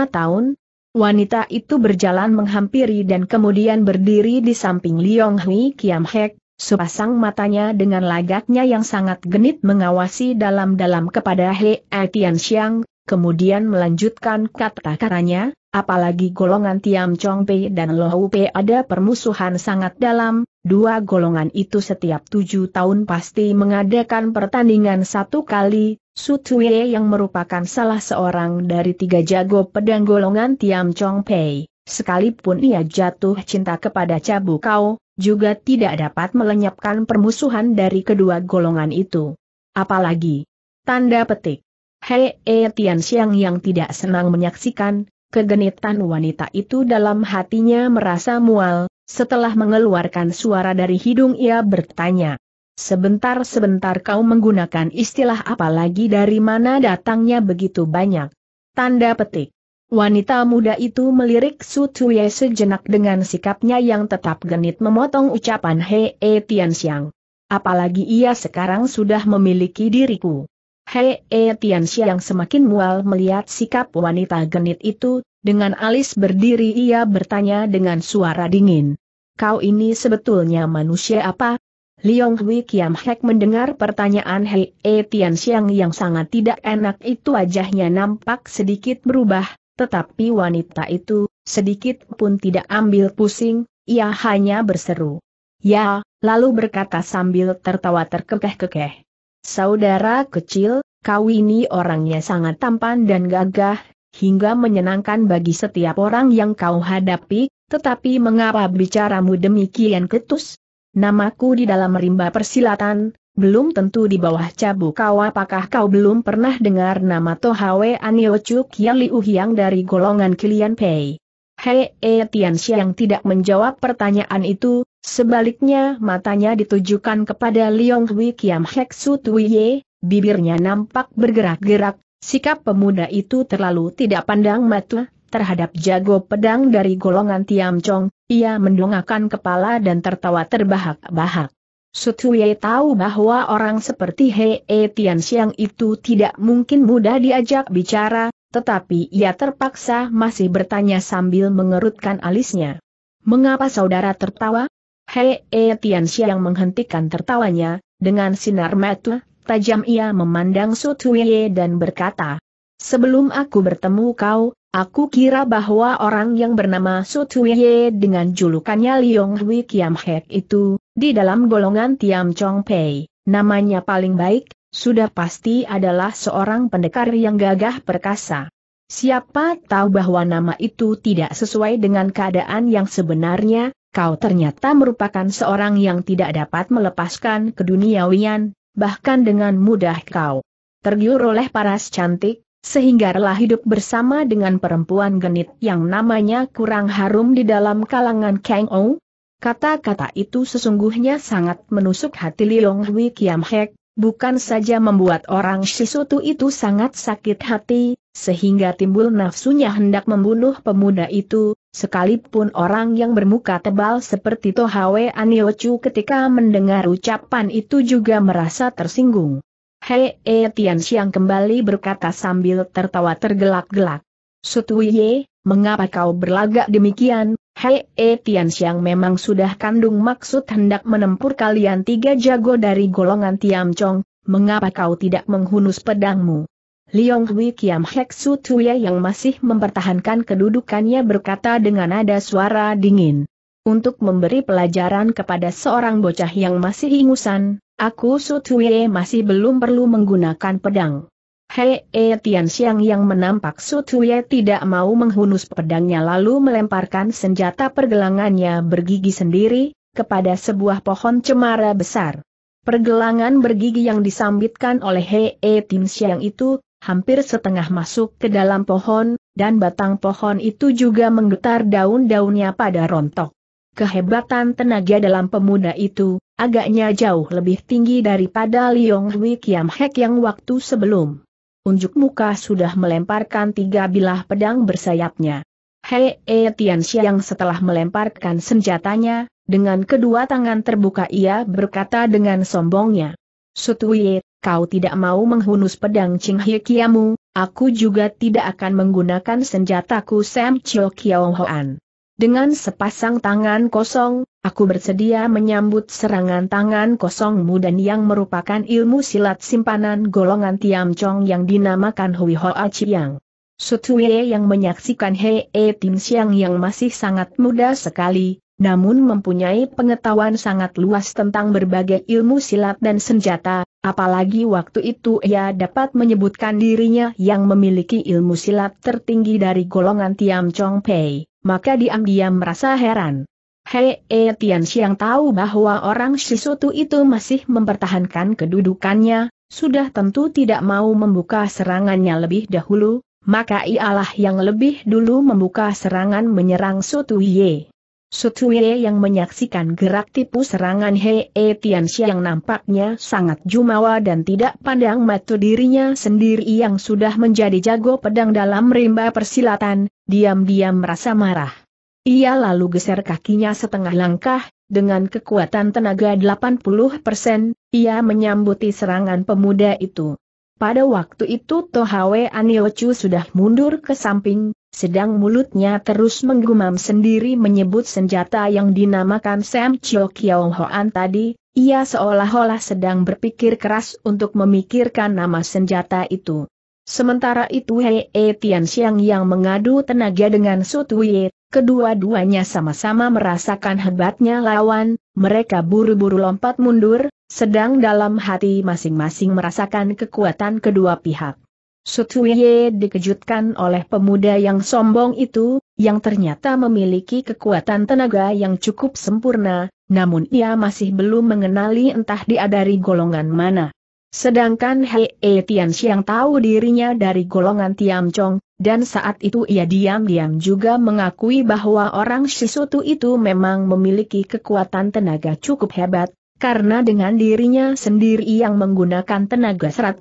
tahun. Wanita itu berjalan menghampiri dan kemudian berdiri di samping Liong Hui Kiam Hek, sepasang matanya dengan lagaknya yang sangat genit mengawasi dalam-dalam kepada He Tian Xiang, kemudian melanjutkan kata-katanya, apalagi golongan Tiam Chong Pei dan Hu Pei ada permusuhan sangat dalam, Dua golongan itu setiap tujuh tahun pasti mengadakan pertandingan satu kali, Sutue yang merupakan salah seorang dari tiga jago pedang golongan Tiam Chong Pei. Sekalipun ia jatuh cinta kepada Cabu Kau, juga tidak dapat melenyapkan permusuhan dari kedua golongan itu. Apalagi, tanda petik. Hei E Tian Xiang yang tidak senang menyaksikan, kegenitan wanita itu dalam hatinya merasa mual, setelah mengeluarkan suara dari hidung ia bertanya. Sebentar-sebentar kau menggunakan istilah apa lagi dari mana datangnya begitu banyak. Tanda petik. Wanita muda itu melirik Su Tsuye sejenak dengan sikapnya yang tetap genit memotong ucapan Hei e Tianxiang. Apalagi ia sekarang sudah memiliki diriku. Hei e Tianxiang semakin mual melihat sikap wanita genit itu, dengan alis berdiri ia bertanya dengan suara dingin. Kau ini sebetulnya manusia apa? Liong Hui Kiam Hek mendengar pertanyaan Hei E Tian Xiang yang sangat tidak enak itu wajahnya nampak sedikit berubah, tetapi wanita itu, sedikit pun tidak ambil pusing, ia hanya berseru. Ya, lalu berkata sambil tertawa terkekeh-kekeh. Saudara kecil, kau ini orangnya sangat tampan dan gagah, hingga menyenangkan bagi setiap orang yang kau hadapi, tetapi mengapa bicaramu demikian ketus? Namaku di dalam rimba persilatan, belum tentu di bawah cabuk kau apakah kau belum pernah dengar nama Tohawe yang Liu Hiang dari golongan Kilian Pei? Hei E Tianxia yang tidak menjawab pertanyaan itu, sebaliknya matanya ditujukan kepada Liong Hui Kiam Hek Su Ye, bibirnya nampak bergerak-gerak, Sikap pemuda itu terlalu tidak pandang mata, terhadap jago pedang dari golongan Tiam Chong, ia mendongakkan kepala dan tertawa terbahak-bahak. Sutuye tahu bahwa orang seperti Hee Tian Xiang itu tidak mungkin mudah diajak bicara, tetapi ia terpaksa masih bertanya sambil mengerutkan alisnya. Mengapa saudara tertawa? Hee Tian Xiang menghentikan tertawanya, dengan sinar mata, Tajam ia memandang Sotuye dan berkata, Sebelum aku bertemu kau, aku kira bahwa orang yang bernama Sotuye dengan julukannya Liong Hui Kiam Hek itu, di dalam golongan Tiam Chong Pei, namanya paling baik, sudah pasti adalah seorang pendekar yang gagah perkasa. Siapa tahu bahwa nama itu tidak sesuai dengan keadaan yang sebenarnya, kau ternyata merupakan seorang yang tidak dapat melepaskan keduniawian, bahkan dengan mudah kau tergiur oleh paras cantik, sehingga rela hidup bersama dengan perempuan genit yang namanya kurang harum di dalam kalangan Kang Ou. Kata-kata itu sesungguhnya sangat menusuk hati Liong Hui Kiam Hek, bukan saja membuat orang Shisutu itu sangat sakit hati, sehingga timbul nafsunya hendak membunuh pemuda itu, sekalipun orang yang bermuka tebal seperti Tohawe Aniochu ketika mendengar ucapan itu juga merasa tersinggung. Hei E Tian Xiang kembali berkata sambil tertawa tergelak-gelak. Sutuye, mengapa kau berlagak demikian, Hei E eh, Tianxiang memang sudah kandung maksud hendak menempur kalian tiga jago dari golongan Tiam Chong, mengapa kau tidak menghunus pedangmu? Liong Hui Kiam Hek Su Tuya yang masih mempertahankan kedudukannya berkata dengan nada suara dingin. Untuk memberi pelajaran kepada seorang bocah yang masih ingusan, aku Su Tuye masih belum perlu menggunakan pedang. Hei e Tian Xiang yang menampak Sutuye tidak mau menghunus pedangnya lalu melemparkan senjata pergelangannya bergigi sendiri, kepada sebuah pohon cemara besar. Pergelangan bergigi yang disambitkan oleh Hei e Tian Xiang itu, hampir setengah masuk ke dalam pohon, dan batang pohon itu juga menggetar daun-daunnya pada rontok. Kehebatan tenaga dalam pemuda itu, agaknya jauh lebih tinggi daripada Liong Hui Kiam Hek yang waktu sebelum unjuk muka sudah melemparkan tiga bilah pedang bersayapnya. Hei E Tian Xiang setelah melemparkan senjatanya, dengan kedua tangan terbuka ia berkata dengan sombongnya. Sutuye, kau tidak mau menghunus pedang Ching Kiamu, aku juga tidak akan menggunakan senjataku Sam Chio Kiao Hoan. Dengan sepasang tangan kosong, aku bersedia menyambut serangan tangan kosongmu dan yang merupakan ilmu silat simpanan golongan Tiam Chong yang dinamakan Hui Hoa Chiang. Sutuye yang menyaksikan Hei e Tim Siang yang masih sangat muda sekali, namun mempunyai pengetahuan sangat luas tentang berbagai ilmu silat dan senjata, apalagi waktu itu ia dapat menyebutkan dirinya yang memiliki ilmu silat tertinggi dari golongan Tiam Chong Pei maka diam-diam merasa heran. Hei e eh, Tian Xiang tahu bahwa orang Shisutu itu masih mempertahankan kedudukannya, sudah tentu tidak mau membuka serangannya lebih dahulu, maka ialah yang lebih dulu membuka serangan menyerang Sotu Ye. Sutsuye yang menyaksikan gerak tipu serangan Hei e Tianxia yang nampaknya sangat jumawa dan tidak pandang mata dirinya sendiri yang sudah menjadi jago pedang dalam rimba persilatan, diam-diam merasa marah. Ia lalu geser kakinya setengah langkah, dengan kekuatan tenaga 80%, ia menyambuti serangan pemuda itu. Pada waktu itu Tohawe Aniochu sudah mundur ke samping, sedang mulutnya terus menggumam sendiri menyebut senjata yang dinamakan Sam Chio Kiao Hoan tadi, ia seolah-olah sedang berpikir keras untuk memikirkan nama senjata itu. Sementara itu Hei E Tian Xiang yang mengadu tenaga dengan Su Tuye, kedua-duanya sama-sama merasakan hebatnya lawan, mereka buru-buru lompat mundur, sedang dalam hati masing-masing merasakan kekuatan kedua pihak. Sutuye dikejutkan oleh pemuda yang sombong itu, yang ternyata memiliki kekuatan tenaga yang cukup sempurna, namun ia masih belum mengenali entah dia dari golongan mana. Sedangkan Hei e Tian tahu dirinya dari golongan Tiam Chong, dan saat itu ia diam-diam juga mengakui bahwa orang Shisutu itu memang memiliki kekuatan tenaga cukup hebat, karena dengan dirinya sendiri yang menggunakan tenaga 100%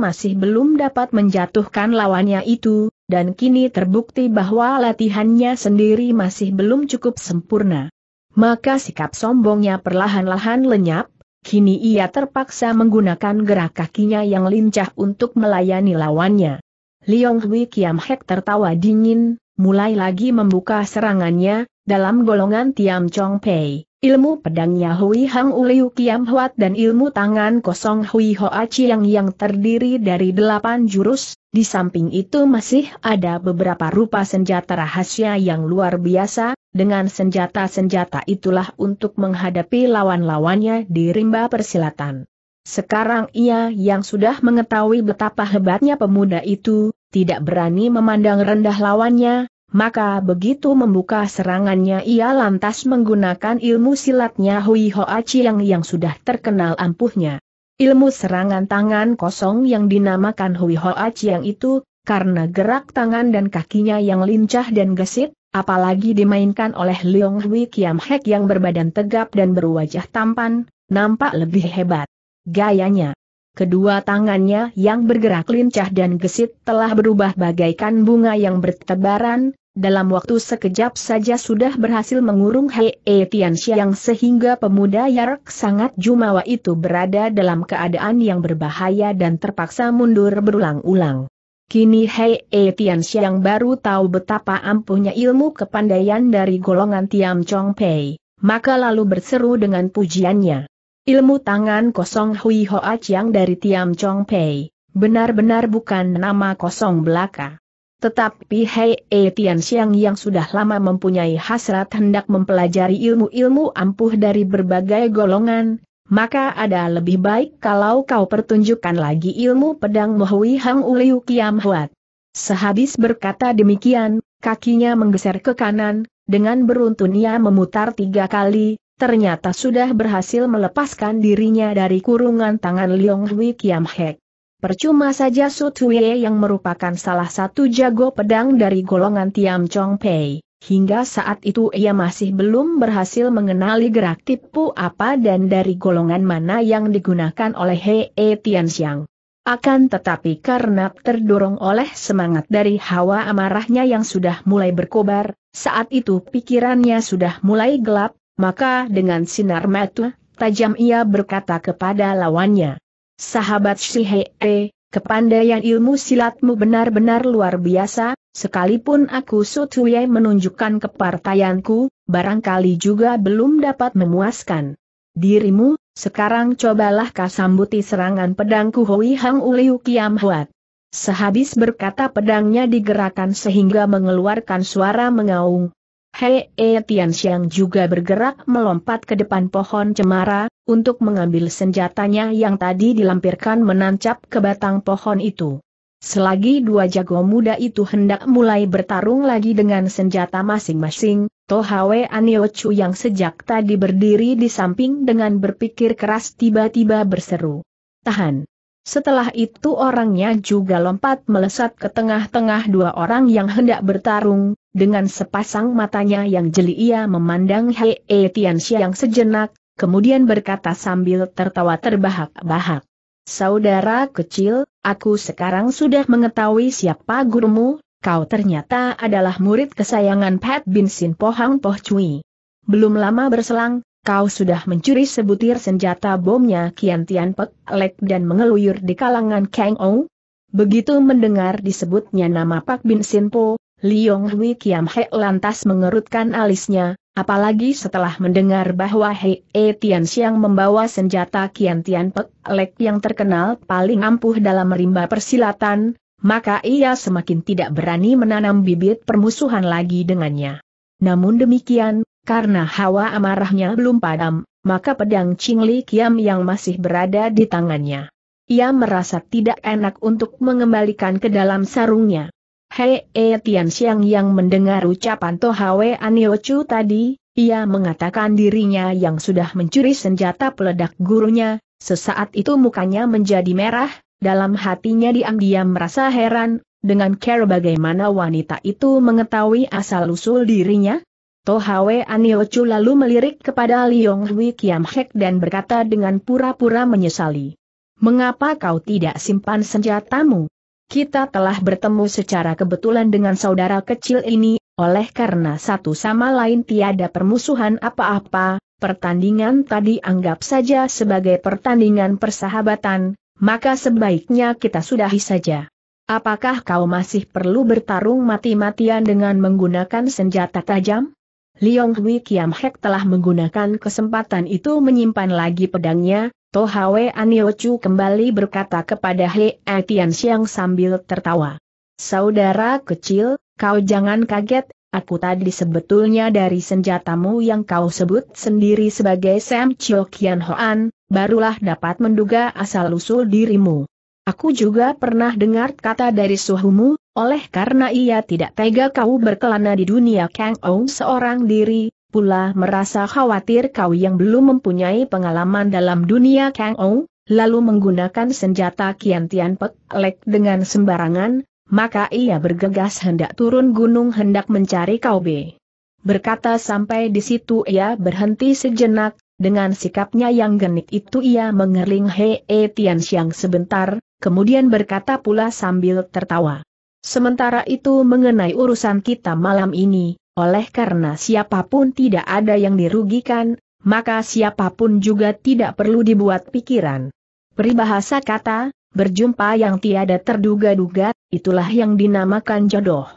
masih belum dapat menjatuhkan lawannya itu, dan kini terbukti bahwa latihannya sendiri masih belum cukup sempurna. Maka sikap sombongnya perlahan-lahan lenyap, kini ia terpaksa menggunakan gerak kakinya yang lincah untuk melayani lawannya. Liong Hui Kiam Hek tertawa dingin, mulai lagi membuka serangannya, dalam golongan Tiam Chong Pei. Ilmu pedangnya Hui Hang Uliu Kiam Huat dan ilmu tangan kosong Hui Hoa Chiang yang terdiri dari delapan jurus, di samping itu masih ada beberapa rupa senjata rahasia yang luar biasa, dengan senjata-senjata itulah untuk menghadapi lawan-lawannya di rimba persilatan. Sekarang ia yang sudah mengetahui betapa hebatnya pemuda itu, tidak berani memandang rendah lawannya, maka begitu membuka serangannya ia lantas menggunakan ilmu silatnya Hui Hoa Chiang yang sudah terkenal ampuhnya. Ilmu serangan tangan kosong yang dinamakan Hui Hoa Chiang itu, karena gerak tangan dan kakinya yang lincah dan gesit, apalagi dimainkan oleh Leong Hui Kiam Hek yang berbadan tegap dan berwajah tampan, nampak lebih hebat. Gayanya. Kedua tangannya yang bergerak lincah dan gesit telah berubah bagaikan bunga yang bertebaran, dalam waktu sekejap saja sudah berhasil mengurung Hei e Tianxiang sehingga pemuda Yark sangat jumawa itu berada dalam keadaan yang berbahaya dan terpaksa mundur berulang-ulang. Kini Hei e Tianxiang baru tahu betapa ampuhnya ilmu kepandaian dari golongan Tiam Chong Pei, maka lalu berseru dengan pujiannya. Ilmu tangan kosong Hui Hoa Chiang dari Tiam Chong Pei, benar-benar bukan nama kosong belaka. Tetapi Hei E Tian yang sudah lama mempunyai hasrat hendak mempelajari ilmu-ilmu ampuh dari berbagai golongan, maka ada lebih baik kalau kau pertunjukkan lagi ilmu pedang Mohui Hang Uliu Kiam Huat. Sehabis berkata demikian, kakinya menggeser ke kanan, dengan beruntun ia memutar tiga kali, ternyata sudah berhasil melepaskan dirinya dari kurungan tangan Leong Hui Kiam Hek. Percuma saja Su Tuiye yang merupakan salah satu jago pedang dari golongan Tiam Chong Pei. Hingga saat itu ia masih belum berhasil mengenali gerak tipu apa dan dari golongan mana yang digunakan oleh Hei e Tianxiang. Akan tetapi karena terdorong oleh semangat dari hawa amarahnya yang sudah mulai berkobar, saat itu pikirannya sudah mulai gelap, maka dengan sinar mata tajam ia berkata kepada lawannya. Sahabat Shihee, eh, kepandaian ilmu silatmu benar-benar luar biasa, sekalipun aku Sutuye menunjukkan kepartaianku, barangkali juga belum dapat memuaskan dirimu, sekarang cobalah kasambuti serangan pedangku Hui Hang Uliu Kiam Huat. Sehabis berkata pedangnya digerakkan sehingga mengeluarkan suara mengaung, Hei E Tian Xiang juga bergerak melompat ke depan pohon cemara, untuk mengambil senjatanya yang tadi dilampirkan menancap ke batang pohon itu. Selagi dua jago muda itu hendak mulai bertarung lagi dengan senjata masing-masing, Tohawe Aniochu yang sejak tadi berdiri di samping dengan berpikir keras tiba-tiba berseru. Tahan! Setelah itu orangnya juga lompat melesat ke tengah-tengah dua orang yang hendak bertarung, dengan sepasang matanya yang jeli ia memandang Hei e Tianxia yang sejenak, kemudian berkata sambil tertawa terbahak-bahak. Saudara kecil, aku sekarang sudah mengetahui siapa gurumu, kau ternyata adalah murid kesayangan Pat Bin Sin Pohang Poh Cui. Belum lama berselang, kau sudah mencuri sebutir senjata bomnya Kian Tian Pek Lek dan mengeluyur di kalangan Kang Ou. Begitu mendengar disebutnya nama Pak Bin Sin Poh. Liong Hui Kiam He lantas mengerutkan alisnya, apalagi setelah mendengar bahwa He E Tian Siang membawa senjata Kian Tian Pek Lek yang terkenal paling ampuh dalam rimba persilatan, maka ia semakin tidak berani menanam bibit permusuhan lagi dengannya. Namun demikian, karena hawa amarahnya belum padam, maka pedang Li Kiam yang masih berada di tangannya. Ia merasa tidak enak untuk mengembalikan ke dalam sarungnya. Hei E Tian Xiang yang mendengar ucapan Tohawe Aniochu tadi, ia mengatakan dirinya yang sudah mencuri senjata peledak gurunya, sesaat itu mukanya menjadi merah, dalam hatinya diam-diam merasa heran, dengan care bagaimana wanita itu mengetahui asal-usul dirinya? Tohawe Aniochu lalu melirik kepada Liong Hui Kiam Hek dan berkata dengan pura-pura menyesali. Mengapa kau tidak simpan senjatamu? Kita telah bertemu secara kebetulan dengan saudara kecil ini, oleh karena satu sama lain tiada permusuhan apa-apa, pertandingan tadi anggap saja sebagai pertandingan persahabatan, maka sebaiknya kita sudahi saja. Apakah kau masih perlu bertarung mati-matian dengan menggunakan senjata tajam? Liong Hui Kiam Hek telah menggunakan kesempatan itu menyimpan lagi pedangnya, Tohawe Aniochu kembali berkata kepada He Etian Siang sambil tertawa. Saudara kecil, kau jangan kaget, aku tadi sebetulnya dari senjatamu yang kau sebut sendiri sebagai Sam Chio Hoan, barulah dapat menduga asal-usul dirimu. Aku juga pernah dengar kata dari suhumu, oleh karena ia tidak tega kau berkelana di dunia Kang Ong seorang diri, pula merasa khawatir kau yang belum mempunyai pengalaman dalam dunia Kang O, lalu menggunakan senjata Kian Tian Pek Lek dengan sembarangan, maka ia bergegas hendak turun gunung hendak mencari kau B. Berkata sampai di situ ia berhenti sejenak, dengan sikapnya yang genit itu ia mengerling E Tian Xiang sebentar, kemudian berkata pula sambil tertawa. Sementara itu mengenai urusan kita malam ini, oleh karena siapapun tidak ada yang dirugikan, maka siapapun juga tidak perlu dibuat pikiran. Peribahasa kata, berjumpa yang tiada terduga-duga, itulah yang dinamakan jodoh.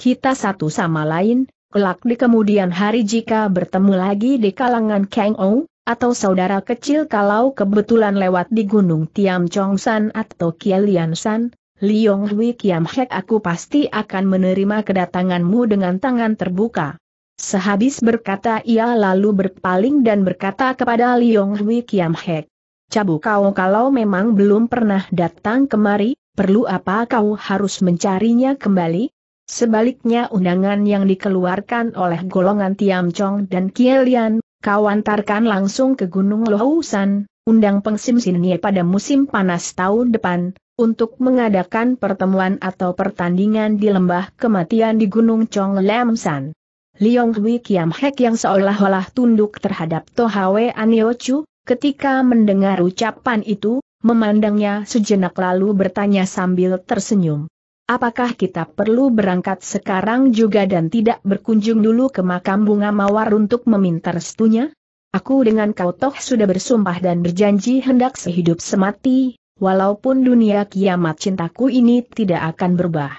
Kita satu sama lain, kelak di kemudian hari jika bertemu lagi di kalangan Kang Ou, atau saudara kecil kalau kebetulan lewat di Gunung Tiam Chong San atau Kielian San, Liong Hui Kiam Hek aku pasti akan menerima kedatanganmu dengan tangan terbuka. Sehabis berkata ia lalu berpaling dan berkata kepada Liong Hui Kiam Hek. Cabu kau kalau memang belum pernah datang kemari, perlu apa kau harus mencarinya kembali? Sebaliknya undangan yang dikeluarkan oleh golongan Tiam Chong dan Kielian, kau antarkan langsung ke Gunung Lohusan, undang Pengsim Sinie pada musim panas tahun depan, untuk mengadakan pertemuan atau pertandingan di lembah kematian di Gunung Chong Lam San. Liong Hui Kiam Hek yang seolah-olah tunduk terhadap Tohawe Aniochu, ketika mendengar ucapan itu, memandangnya sejenak lalu bertanya sambil tersenyum. Apakah kita perlu berangkat sekarang juga dan tidak berkunjung dulu ke makam bunga mawar untuk meminta restunya? Aku dengan kau toh sudah bersumpah dan berjanji hendak sehidup semati, walaupun dunia kiamat cintaku ini tidak akan berubah.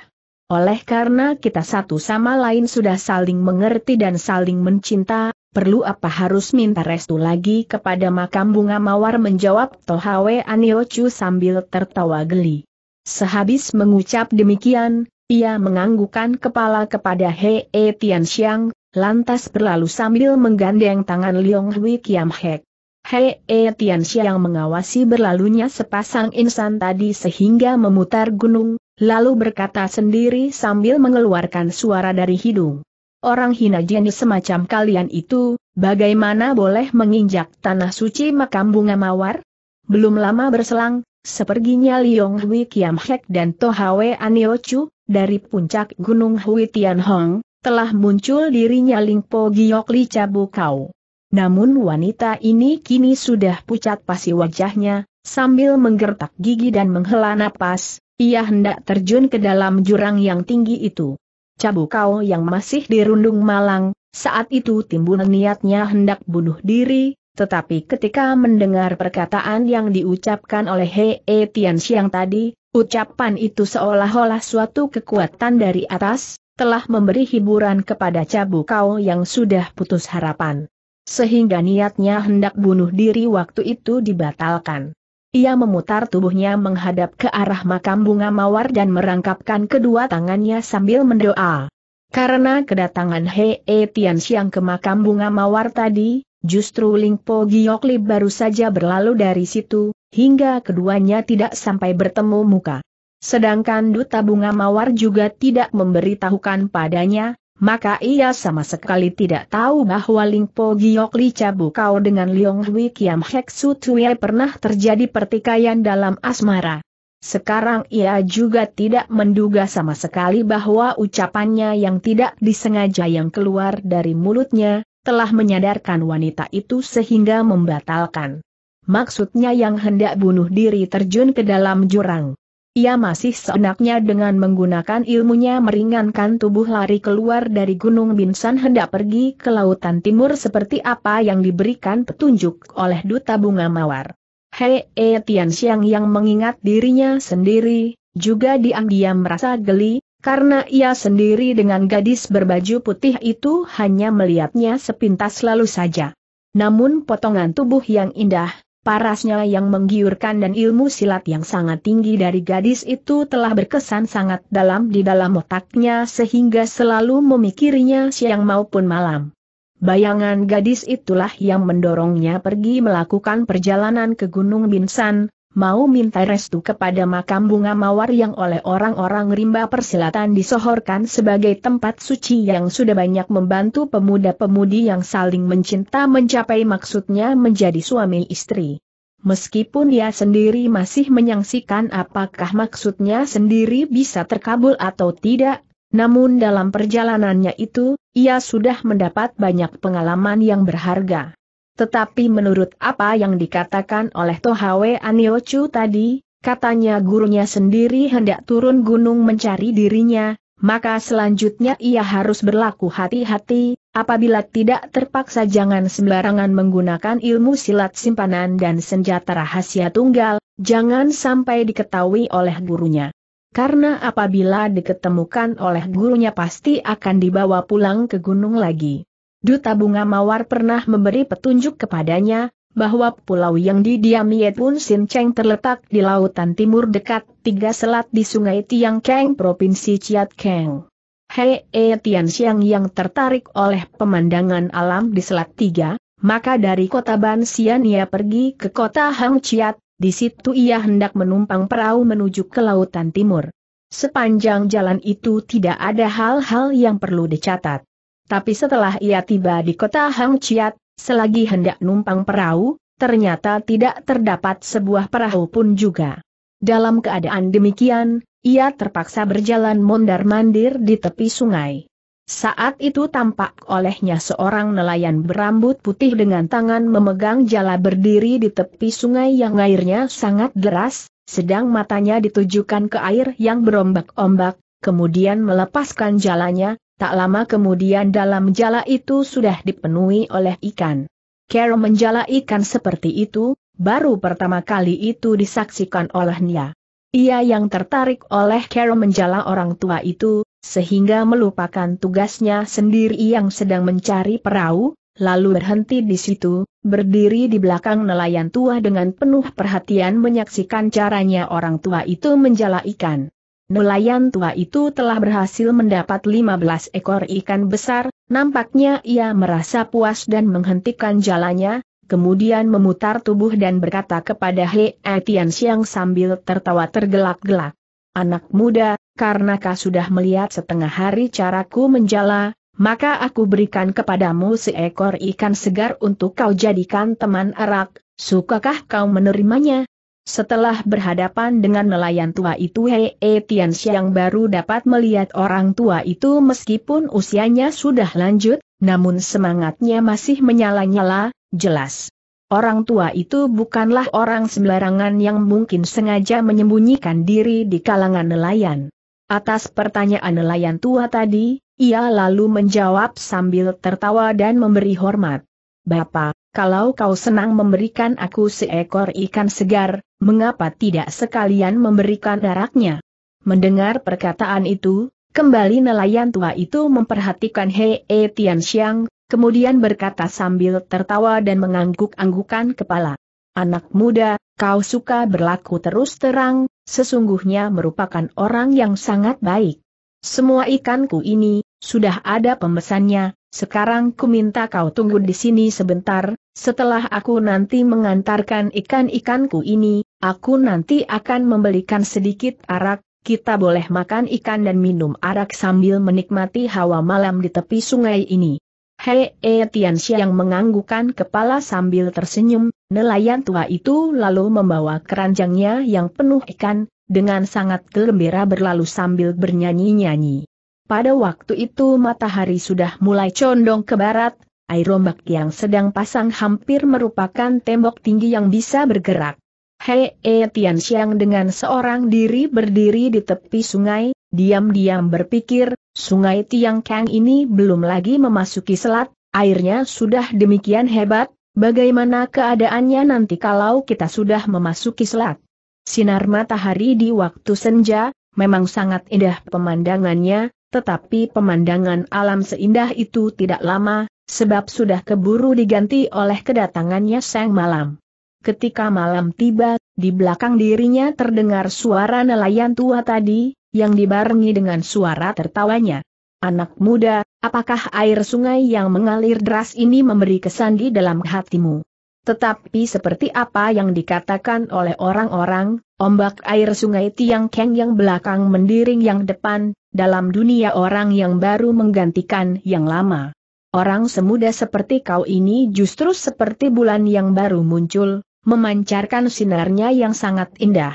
Oleh karena kita satu sama lain sudah saling mengerti dan saling mencinta, perlu apa harus minta restu lagi kepada makam bunga mawar menjawab Tohawe Aniochu sambil tertawa geli. Sehabis mengucap demikian, ia menganggukan kepala kepada Hei Tian Xiang, lantas berlalu sambil menggandeng tangan Liong Hui Kiam Hek. Hei E Tian yang mengawasi berlalunya sepasang insan tadi sehingga memutar gunung, lalu berkata sendiri sambil mengeluarkan suara dari hidung. Orang hina jenis semacam kalian itu, bagaimana boleh menginjak tanah suci makam bunga mawar? Belum lama berselang, seperginya Liong Hui Kiam Hek dan Tohawe Anio Chu, dari puncak gunung Hui Tian Hong, telah muncul dirinya Lingpo Giokli Cabu Kau. Namun wanita ini kini sudah pucat pasi wajahnya, sambil menggertak gigi dan menghela napas, ia hendak terjun ke dalam jurang yang tinggi itu. Cabukau yang masih dirundung malang, saat itu timbul niatnya hendak bunuh diri, tetapi ketika mendengar perkataan yang diucapkan oleh He E Tian Xiang tadi, ucapan itu seolah-olah suatu kekuatan dari atas, telah memberi hiburan kepada Cabu Kau yang sudah putus harapan. Sehingga niatnya hendak bunuh diri waktu itu dibatalkan. Ia memutar tubuhnya menghadap ke arah makam bunga mawar dan merangkapkan kedua tangannya sambil mendoa. Karena kedatangan Hei e Tian Xiang ke makam bunga mawar tadi, justru Ling Po Giokli baru saja berlalu dari situ, hingga keduanya tidak sampai bertemu muka. Sedangkan Duta Bunga Mawar juga tidak memberitahukan padanya, maka ia sama sekali tidak tahu bahwa Lingpo Po Giok Li Cabu Kau dengan Liong Hui Kiam Hek Su Tue pernah terjadi pertikaian dalam asmara. Sekarang ia juga tidak menduga sama sekali bahwa ucapannya yang tidak disengaja yang keluar dari mulutnya, telah menyadarkan wanita itu sehingga membatalkan. Maksudnya yang hendak bunuh diri terjun ke dalam jurang. Ia masih seenaknya dengan menggunakan ilmunya meringankan tubuh lari keluar dari Gunung Binsan hendak pergi ke Lautan Timur seperti apa yang diberikan petunjuk oleh Duta Bunga Mawar. Hei e Tian Xiang yang mengingat dirinya sendiri, juga diam-diam merasa geli, karena ia sendiri dengan gadis berbaju putih itu hanya melihatnya sepintas lalu saja. Namun potongan tubuh yang indah, Parasnya yang menggiurkan dan ilmu silat yang sangat tinggi dari gadis itu telah berkesan sangat dalam di dalam otaknya sehingga selalu memikirinya siang maupun malam. Bayangan gadis itulah yang mendorongnya pergi melakukan perjalanan ke Gunung Binsan, mau minta restu kepada makam bunga mawar yang oleh orang-orang rimba persilatan disohorkan sebagai tempat suci yang sudah banyak membantu pemuda-pemudi yang saling mencinta mencapai maksudnya menjadi suami istri. Meskipun dia sendiri masih menyaksikan apakah maksudnya sendiri bisa terkabul atau tidak, namun dalam perjalanannya itu, ia sudah mendapat banyak pengalaman yang berharga. Tetapi menurut apa yang dikatakan oleh Tohawe Aniochu tadi, katanya gurunya sendiri hendak turun gunung mencari dirinya, maka selanjutnya ia harus berlaku hati-hati, apabila tidak terpaksa jangan sembarangan menggunakan ilmu silat simpanan dan senjata rahasia tunggal, jangan sampai diketahui oleh gurunya. Karena apabila diketemukan oleh gurunya pasti akan dibawa pulang ke gunung lagi. Duta Bunga Mawar pernah memberi petunjuk kepadanya, bahwa pulau yang didiami Edwin Sin Cheng terletak di lautan timur dekat tiga selat di sungai Tiang Keng Provinsi Chiat Keng. Hei e Tian Xiang yang tertarik oleh pemandangan alam di selat tiga, maka dari kota Ban ia pergi ke kota Hang Chiat, di situ ia hendak menumpang perahu menuju ke lautan timur. Sepanjang jalan itu tidak ada hal-hal yang perlu dicatat. Tapi setelah ia tiba di kota Hang Chiat, selagi hendak numpang perahu, ternyata tidak terdapat sebuah perahu pun juga. Dalam keadaan demikian, ia terpaksa berjalan mondar-mandir di tepi sungai. Saat itu tampak olehnya seorang nelayan berambut putih dengan tangan memegang jala berdiri di tepi sungai yang airnya sangat deras, sedang matanya ditujukan ke air yang berombak-ombak, kemudian melepaskan jalannya, Tak lama kemudian dalam jala itu sudah dipenuhi oleh ikan. Carol menjala ikan seperti itu, baru pertama kali itu disaksikan olehnya. Ia yang tertarik oleh Carol menjala orang tua itu, sehingga melupakan tugasnya sendiri yang sedang mencari perahu, lalu berhenti di situ, berdiri di belakang nelayan tua dengan penuh perhatian menyaksikan caranya orang tua itu menjala ikan. Nelayan tua itu telah berhasil mendapat 15 ekor ikan besar, nampaknya ia merasa puas dan menghentikan jalannya, kemudian memutar tubuh dan berkata kepada He Etian Siang sambil tertawa tergelak-gelak. Anak muda, karena kau sudah melihat setengah hari caraku menjala, maka aku berikan kepadamu seekor ikan segar untuk kau jadikan teman arak, sukakah kau menerimanya? Setelah berhadapan dengan nelayan tua itu Hei e Tian Xiang baru dapat melihat orang tua itu meskipun usianya sudah lanjut, namun semangatnya masih menyala-nyala, jelas. Orang tua itu bukanlah orang sembarangan yang mungkin sengaja menyembunyikan diri di kalangan nelayan. Atas pertanyaan nelayan tua tadi, ia lalu menjawab sambil tertawa dan memberi hormat. Bapak, kalau kau senang memberikan aku seekor ikan segar, mengapa tidak sekalian memberikan daraknya? Mendengar perkataan itu, kembali nelayan tua itu memperhatikan Hei e Tian Xiang, kemudian berkata sambil tertawa dan mengangguk-anggukan kepala. Anak muda, kau suka berlaku terus terang, sesungguhnya merupakan orang yang sangat baik. Semua ikanku ini, sudah ada pemesannya, sekarang ku minta kau tunggu di sini sebentar, setelah aku nanti mengantarkan ikan-ikanku ini, aku nanti akan membelikan sedikit arak, kita boleh makan ikan dan minum arak sambil menikmati hawa malam di tepi sungai ini. Hei, e, yang menganggukan kepala sambil tersenyum, nelayan tua itu lalu membawa keranjangnya yang penuh ikan, dengan sangat gembira berlalu sambil bernyanyi-nyanyi. Pada waktu itu matahari sudah mulai condong ke barat, air ombak yang sedang pasang hampir merupakan tembok tinggi yang bisa bergerak. Hei e Tian Xiang dengan seorang diri berdiri di tepi sungai, diam-diam berpikir, sungai Tiang Kang ini belum lagi memasuki selat, airnya sudah demikian hebat, bagaimana keadaannya nanti kalau kita sudah memasuki selat? Sinar matahari di waktu senja, memang sangat indah pemandangannya, tetapi pemandangan alam seindah itu tidak lama sebab sudah keburu diganti oleh kedatangannya sang malam. Ketika malam tiba, di belakang dirinya terdengar suara nelayan tua tadi, yang dibarengi dengan suara tertawanya. Anak muda, apakah air sungai yang mengalir deras ini memberi kesan di dalam hatimu? Tetapi seperti apa yang dikatakan oleh orang-orang, ombak air sungai Tiang Keng yang belakang mendiring yang depan, dalam dunia orang yang baru menggantikan yang lama. Orang semuda seperti kau ini justru seperti bulan yang baru muncul, memancarkan sinarnya yang sangat indah.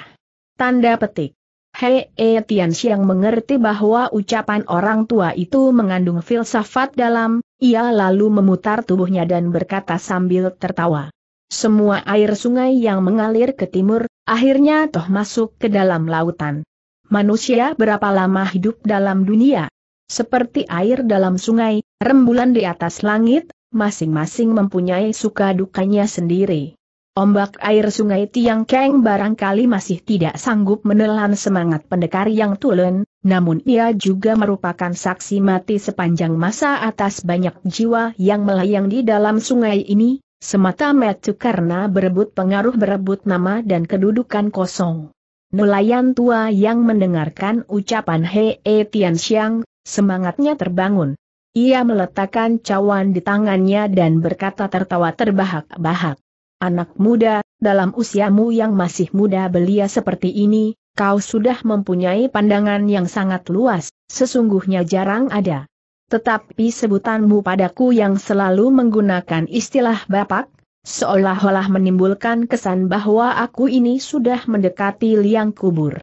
Tanda petik. Hei e, Tian Xiang mengerti bahwa ucapan orang tua itu mengandung filsafat dalam, ia lalu memutar tubuhnya dan berkata sambil tertawa. Semua air sungai yang mengalir ke timur, akhirnya toh masuk ke dalam lautan. Manusia berapa lama hidup dalam dunia? Seperti air dalam sungai, rembulan di atas langit, masing-masing mempunyai suka dukanya sendiri. Ombak air sungai Tiang Keng barangkali masih tidak sanggup menelan semangat pendekar yang tulen, namun ia juga merupakan saksi mati sepanjang masa atas banyak jiwa yang melayang di dalam sungai ini, semata metu karena berebut pengaruh berebut nama dan kedudukan kosong. Nelayan tua yang mendengarkan ucapan Hei Tian Xiang, Semangatnya terbangun. Ia meletakkan cawan di tangannya dan berkata tertawa terbahak-bahak. Anak muda, dalam usiamu yang masih muda belia seperti ini, kau sudah mempunyai pandangan yang sangat luas, sesungguhnya jarang ada. Tetapi sebutanmu padaku yang selalu menggunakan istilah bapak, seolah-olah menimbulkan kesan bahwa aku ini sudah mendekati liang kubur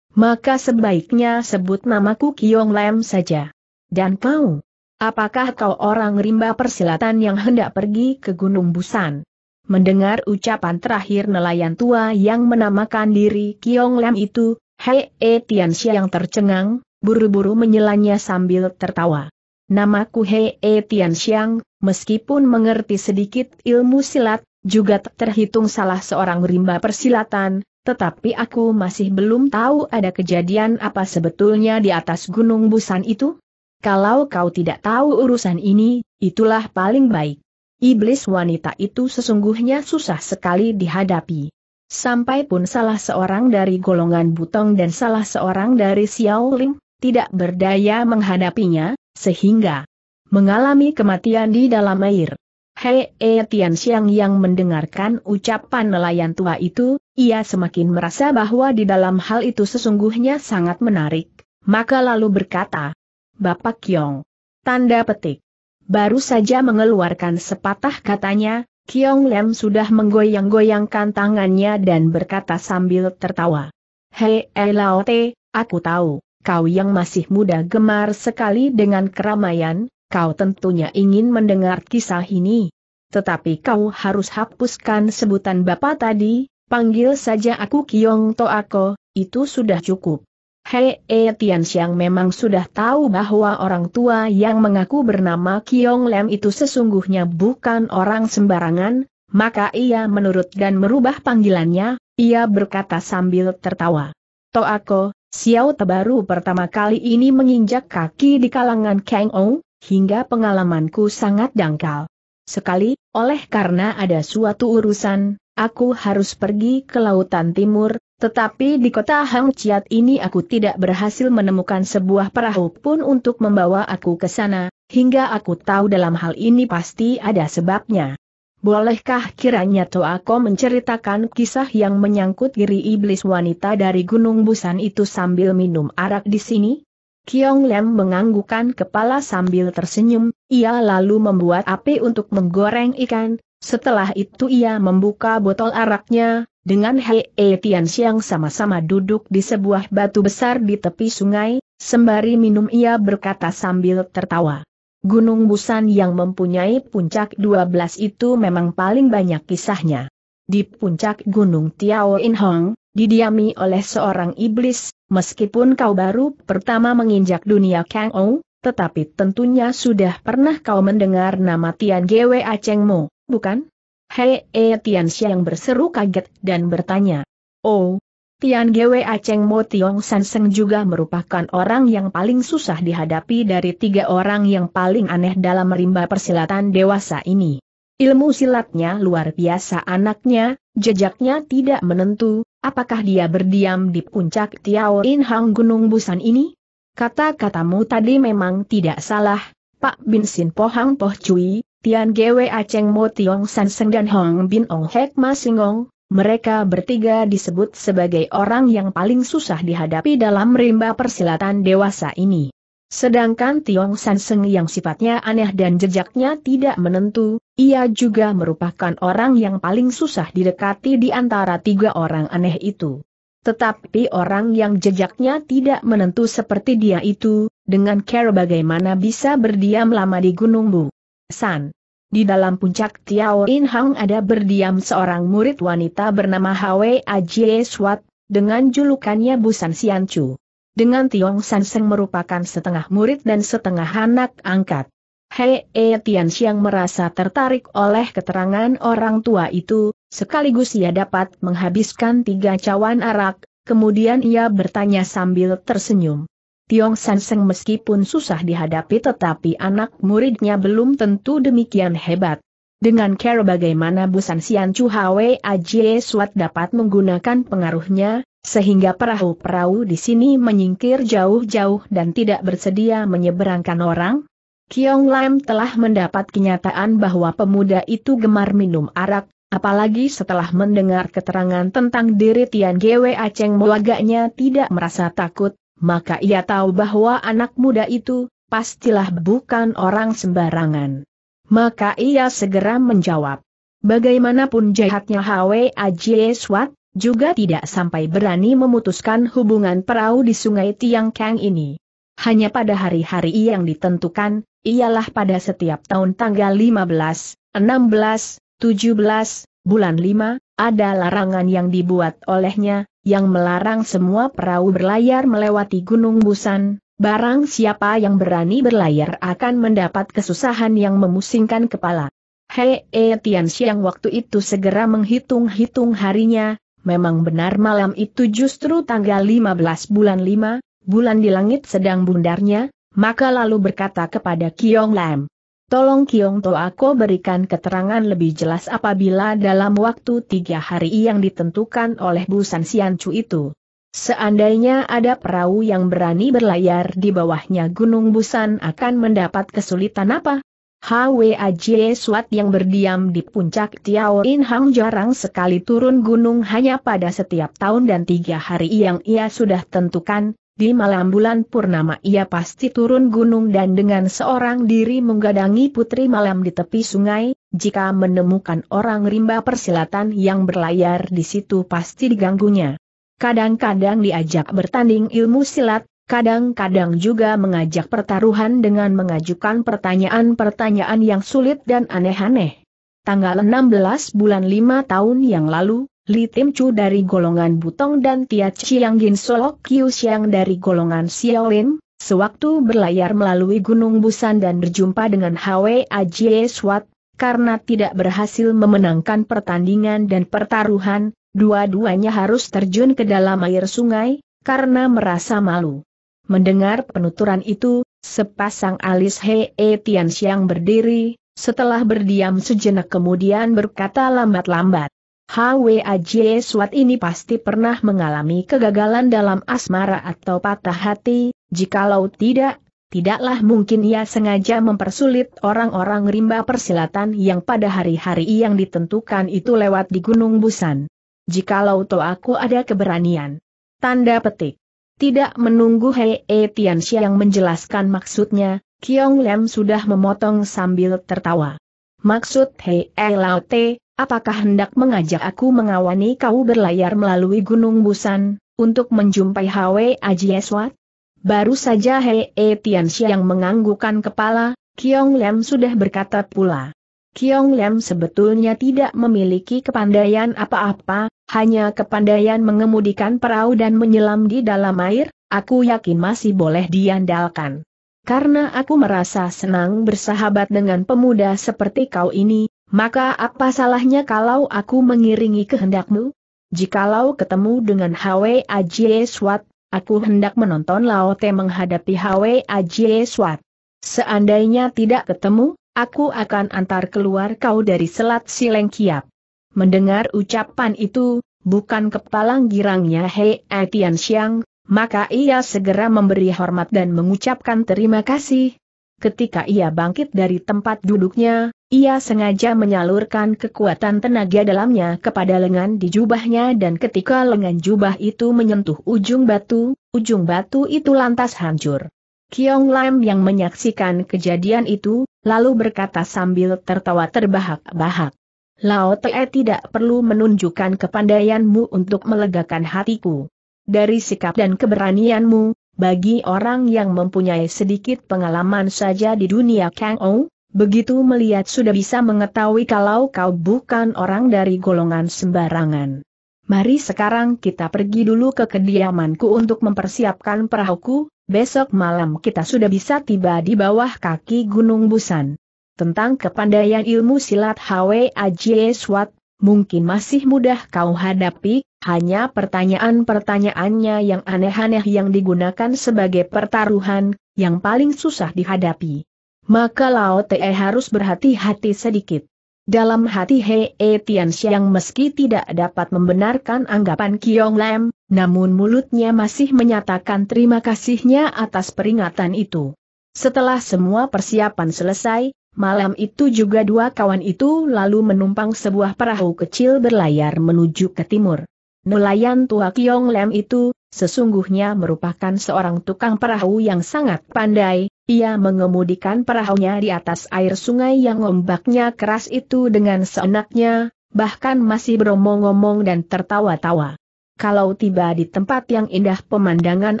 maka sebaiknya sebut namaku Kiong Lam saja. Dan kau? Apakah kau orang rimba persilatan yang hendak pergi ke Gunung Busan? Mendengar ucapan terakhir nelayan tua yang menamakan diri Kiong Lam itu, Hei E Tianxia yang tercengang, buru-buru menyelanya sambil tertawa. Namaku Hei E Tianxiang, meskipun mengerti sedikit ilmu silat, juga terhitung salah seorang rimba persilatan, tetapi aku masih belum tahu ada kejadian apa sebetulnya di atas Gunung Busan itu. Kalau kau tidak tahu urusan ini, itulah paling baik. Iblis wanita itu sesungguhnya susah sekali dihadapi. Sampai pun salah seorang dari golongan Butong dan salah seorang dari Xiaoling, tidak berdaya menghadapinya, sehingga mengalami kematian di dalam air. Hei E Tian Xiang yang mendengarkan ucapan nelayan tua itu, ia semakin merasa bahwa di dalam hal itu sesungguhnya sangat menarik. Maka lalu berkata, Bapak Kiong. Tanda petik. Baru saja mengeluarkan sepatah katanya, Kiong Lem sudah menggoyang-goyangkan tangannya dan berkata sambil tertawa. Hei E Lao Te, aku tahu, kau yang masih muda gemar sekali dengan keramaian, kau tentunya ingin mendengar kisah ini. Tetapi kau harus hapuskan sebutan bapak tadi, panggil saja aku Kiong Toako, itu sudah cukup. Hei e Tian Xiang memang sudah tahu bahwa orang tua yang mengaku bernama Kiong Lem itu sesungguhnya bukan orang sembarangan, maka ia menurut dan merubah panggilannya, ia berkata sambil tertawa. Toako, Xiao Tebaru pertama kali ini menginjak kaki di kalangan Kang Ong, hingga pengalamanku sangat dangkal. Sekali, oleh karena ada suatu urusan, aku harus pergi ke Lautan Timur, tetapi di kota Hang Chiat ini aku tidak berhasil menemukan sebuah perahu pun untuk membawa aku ke sana, hingga aku tahu dalam hal ini pasti ada sebabnya. Bolehkah kiranya Toako menceritakan kisah yang menyangkut diri iblis wanita dari Gunung Busan itu sambil minum arak di sini? Kiong Lem menganggukan kepala sambil tersenyum, ia lalu membuat api untuk menggoreng ikan, setelah itu ia membuka botol araknya, dengan Hei e Tian Xiang sama-sama duduk di sebuah batu besar di tepi sungai, sembari minum ia berkata sambil tertawa. Gunung Busan yang mempunyai puncak 12 itu memang paling banyak kisahnya. Di puncak Gunung Tiao In Hong, didiami oleh seorang iblis, Meskipun kau baru pertama menginjak dunia Kang Ou, tetapi tentunya sudah pernah kau mendengar nama Tian Gwe Aceng Mo, bukan? Hei, e Tian Xiang berseru kaget dan bertanya. Oh, Tian Gwe Aceng Mo Tiong San Seng juga merupakan orang yang paling susah dihadapi dari tiga orang yang paling aneh dalam rimba persilatan dewasa ini. Ilmu silatnya luar biasa anaknya, jejaknya tidak menentu, apakah dia berdiam di puncak Tiao In Hang Gunung Busan ini? Kata-katamu tadi memang tidak salah, Pak Bin Sin Pohang Poh Cui, Tian Gwe Aceng Mo Tiong San Seng dan Hong Bin Ong Hek Ma Singong, mereka bertiga disebut sebagai orang yang paling susah dihadapi dalam rimba persilatan dewasa ini. Sedangkan Tiong San Seng yang sifatnya aneh dan jejaknya tidak menentu, ia juga merupakan orang yang paling susah didekati di antara tiga orang aneh itu. Tetapi orang yang jejaknya tidak menentu seperti dia itu, dengan care bagaimana bisa berdiam lama di Gunung Bu. San. Di dalam puncak Tiao In Hang ada berdiam seorang murid wanita bernama Hwe Ajie Swat, dengan julukannya Busan Chu. Dengan Tiong San Seng merupakan setengah murid dan setengah anak angkat. Hei E Xiang merasa tertarik oleh keterangan orang tua itu, sekaligus ia dapat menghabiskan tiga cawan arak, kemudian ia bertanya sambil tersenyum. Tiong San Seng meskipun susah dihadapi tetapi anak muridnya belum tentu demikian hebat. Dengan cara bagaimana Busan Sian Chu Hwe Ajie Suat dapat menggunakan pengaruhnya, sehingga perahu-perahu di sini menyingkir jauh-jauh dan tidak bersedia menyeberangkan orang? Kiong Lam telah mendapat kenyataan bahwa pemuda itu gemar minum arak, apalagi setelah mendengar keterangan tentang diri Tian Gwe Aceng agaknya tidak merasa takut, maka ia tahu bahwa anak muda itu, pastilah bukan orang sembarangan. Maka ia segera menjawab. Bagaimanapun jahatnya Hwe Ajie Swat, juga tidak sampai berani memutuskan hubungan perahu di sungai Tiang Kang ini. Hanya pada hari-hari yang ditentukan, ialah pada setiap tahun tanggal 15, 16, 17, bulan 5, ada larangan yang dibuat olehnya, yang melarang semua perahu berlayar melewati Gunung Busan, barang siapa yang berani berlayar akan mendapat kesusahan yang memusingkan kepala. Hei e Tian Xiang waktu itu segera menghitung-hitung harinya, memang benar malam itu justru tanggal 15 bulan 5, bulan di langit sedang bundarnya, maka lalu berkata kepada Kiong Lam. Tolong Kiong To aku berikan keterangan lebih jelas apabila dalam waktu tiga hari yang ditentukan oleh Busan Siancu itu. Seandainya ada perahu yang berani berlayar di bawahnya Gunung Busan akan mendapat kesulitan apa? HWAJ Suat yang berdiam di puncak Tiao In Hang jarang sekali turun gunung hanya pada setiap tahun dan tiga hari yang ia sudah tentukan, di malam bulan purnama ia pasti turun gunung dan dengan seorang diri menggadangi putri malam di tepi sungai, jika menemukan orang rimba persilatan yang berlayar di situ pasti diganggunya. Kadang-kadang diajak bertanding ilmu silat, kadang-kadang juga mengajak pertaruhan dengan mengajukan pertanyaan-pertanyaan yang sulit dan aneh-aneh. Tanggal 16 bulan 5 tahun yang lalu, Li Tim Chu dari golongan Butong dan Tia Chiang Gin Solok Kiu Xiang dari golongan Xiaolin, sewaktu berlayar melalui Gunung Busan dan berjumpa dengan Hwe Ajie Swat, karena tidak berhasil memenangkan pertandingan dan pertaruhan, dua-duanya harus terjun ke dalam air sungai, karena merasa malu. Mendengar penuturan itu, sepasang alis Hee Tian Xiang berdiri, setelah berdiam sejenak kemudian berkata lambat-lambat. HWAJ Swat ini pasti pernah mengalami kegagalan dalam asmara atau patah hati, jikalau tidak, tidaklah mungkin ia sengaja mempersulit orang-orang rimba persilatan yang pada hari-hari yang ditentukan itu lewat di Gunung Busan. Jikalau toh aku ada keberanian. Tanda petik. Tidak menunggu Hei e Tianxia yang menjelaskan maksudnya, Kiong Lem sudah memotong sambil tertawa. Maksud Hei e Lao Te, Apakah hendak mengajak aku mengawani kau berlayar melalui Gunung Busan, untuk menjumpai Hwe Ajieswat? Baru saja Hei e Tianxia yang menganggukkan kepala, Kiong Lem sudah berkata pula. Kiong Lem sebetulnya tidak memiliki kepandaian apa-apa, hanya kepandaian mengemudikan perahu dan menyelam di dalam air, aku yakin masih boleh diandalkan. Karena aku merasa senang bersahabat dengan pemuda seperti kau ini, maka apa salahnya kalau aku mengiringi kehendakmu? Jikalau ketemu dengan Hwe Ajie Swat, aku hendak menonton Laote menghadapi Hwe Ajie Swat. Seandainya tidak ketemu, aku akan antar keluar kau dari Selat Silengkiap. Mendengar ucapan itu, bukan kepalang girangnya Hei Etian Siang, maka ia segera memberi hormat dan mengucapkan terima kasih. Ketika ia bangkit dari tempat duduknya, ia sengaja menyalurkan kekuatan tenaga dalamnya kepada lengan di jubahnya dan ketika lengan jubah itu menyentuh ujung batu, ujung batu itu lantas hancur. Kiong Lam yang menyaksikan kejadian itu, lalu berkata sambil tertawa terbahak-bahak. Lao Te tidak perlu menunjukkan kepandaianmu untuk melegakan hatiku. Dari sikap dan keberanianmu, bagi orang yang mempunyai sedikit pengalaman saja di dunia Kang Ong, begitu melihat sudah bisa mengetahui kalau kau bukan orang dari golongan sembarangan. Mari sekarang kita pergi dulu ke kediamanku untuk mempersiapkan perahuku, besok malam kita sudah bisa tiba di bawah kaki Gunung Busan. Tentang kepandaian ilmu silat Hwe Ajie Swat, mungkin masih mudah kau hadapi, hanya pertanyaan-pertanyaannya yang aneh-aneh yang digunakan sebagai pertaruhan, yang paling susah dihadapi maka Lao Te harus berhati-hati sedikit. Dalam hati He e Tian Xiang meski tidak dapat membenarkan anggapan Kiong Lam, namun mulutnya masih menyatakan terima kasihnya atas peringatan itu. Setelah semua persiapan selesai, malam itu juga dua kawan itu lalu menumpang sebuah perahu kecil berlayar menuju ke timur. Nelayan tua Kiong Lam itu, Sesungguhnya merupakan seorang tukang perahu yang sangat pandai, ia mengemudikan perahunya di atas air sungai yang ombaknya keras itu dengan seenaknya, bahkan masih beromong-omong dan tertawa-tawa. Kalau tiba di tempat yang indah pemandangan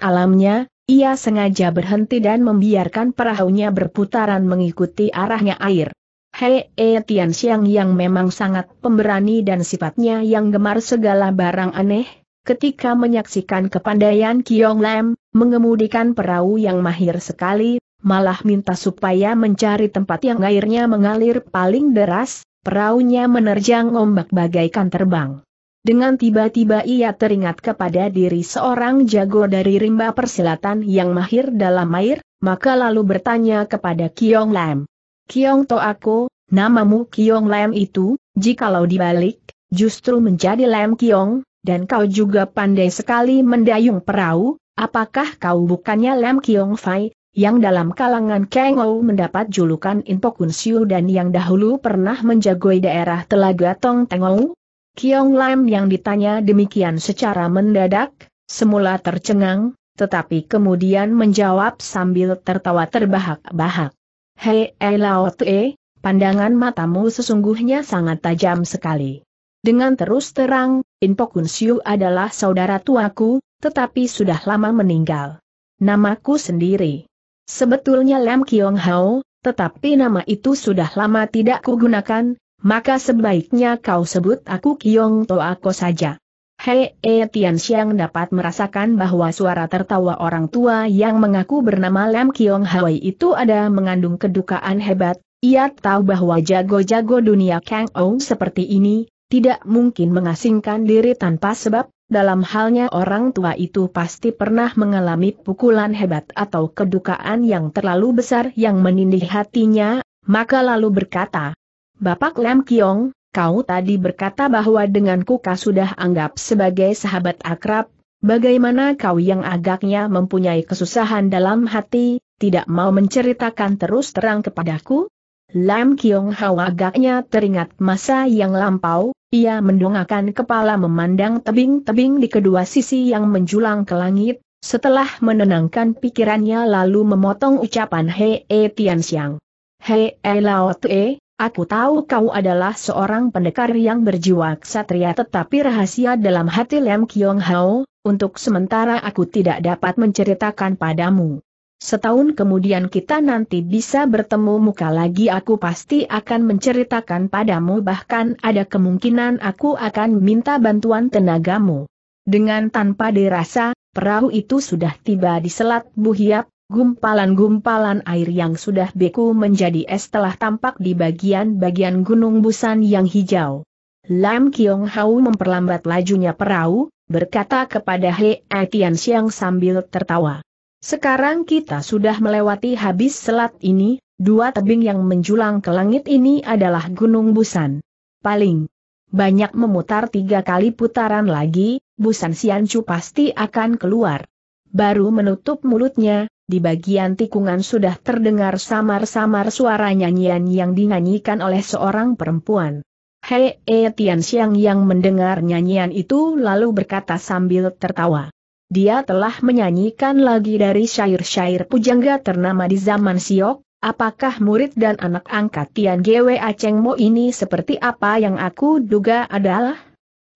alamnya, ia sengaja berhenti dan membiarkan perahunya berputaran mengikuti arahnya air. Hei e, Tian Xiang yang memang sangat pemberani dan sifatnya yang gemar segala barang aneh, ketika menyaksikan kepandaian Kiong Lam, mengemudikan perahu yang mahir sekali, malah minta supaya mencari tempat yang airnya mengalir paling deras, perahunya menerjang ombak bagaikan terbang. Dengan tiba-tiba ia teringat kepada diri seorang jago dari rimba persilatan yang mahir dalam air, maka lalu bertanya kepada Kiong Lam. Kiong To aku, namamu Kiong Lam itu, jikalau dibalik, justru menjadi Lam Kiong, dan kau juga pandai sekali mendayung perahu, apakah kau bukannya Lam Kiong Fai, yang dalam kalangan Kang Ou mendapat julukan Intokun Siu dan yang dahulu pernah menjagoi daerah Telaga Tong Tengou? Kiong Lam yang ditanya demikian secara mendadak, semula tercengang, tetapi kemudian menjawab sambil tertawa terbahak-bahak. Hei Elao eh, Tue, pandangan matamu sesungguhnya sangat tajam sekali. Dengan terus terang, Inpo Kunsiu adalah saudara tuaku, tetapi sudah lama meninggal. Namaku sendiri. Sebetulnya Lam Kiong Hao, tetapi nama itu sudah lama tidak kugunakan, maka sebaiknya kau sebut aku Kiong Toako saja. Hei E Tian Xiang dapat merasakan bahwa suara tertawa orang tua yang mengaku bernama Lam Kiong Hao itu ada mengandung kedukaan hebat, ia tahu bahwa jago-jago dunia Kang Ou seperti ini, tidak mungkin mengasingkan diri tanpa sebab, dalam halnya orang tua itu pasti pernah mengalami pukulan hebat atau kedukaan yang terlalu besar yang menindih hatinya, maka lalu berkata, Bapak Lam Kiong, kau tadi berkata bahwa denganku kau sudah anggap sebagai sahabat akrab, Bagaimana kau yang agaknya mempunyai kesusahan dalam hati, tidak mau menceritakan terus terang kepadaku? Lam Kiong Hau agaknya teringat masa yang lampau, ia mendongakkan kepala memandang tebing-tebing di kedua sisi yang menjulang ke langit, setelah menenangkan pikirannya lalu memotong ucapan Hei e Tian Xiang. Hei e Lao Tue, Aku tahu kau adalah seorang pendekar yang berjiwa ksatria tetapi rahasia dalam hati Lam Kiong Hau untuk sementara aku tidak dapat menceritakan padamu. Setahun kemudian kita nanti bisa bertemu muka lagi aku pasti akan menceritakan padamu bahkan ada kemungkinan aku akan minta bantuan tenagamu. Dengan tanpa dirasa, perahu itu sudah tiba di Selat Buhiap, gumpalan-gumpalan air yang sudah beku menjadi es telah tampak di bagian-bagian Gunung Busan yang hijau. Lam Kiong Hau memperlambat lajunya perahu, berkata kepada He Atian Siang sambil tertawa. Sekarang kita sudah melewati habis selat ini, dua tebing yang menjulang ke langit ini adalah Gunung Busan. Paling banyak memutar tiga kali putaran lagi, Busan Siancu pasti akan keluar. Baru menutup mulutnya, di bagian tikungan sudah terdengar samar-samar suara nyanyian yang dinyanyikan oleh seorang perempuan. Hei, e Tian Xiang yang mendengar nyanyian itu lalu berkata sambil tertawa. Dia telah menyanyikan lagi dari syair-syair pujangga ternama di zaman Siok, apakah murid dan anak angkat Tian Gwe Aceng Mo ini seperti apa yang aku duga adalah?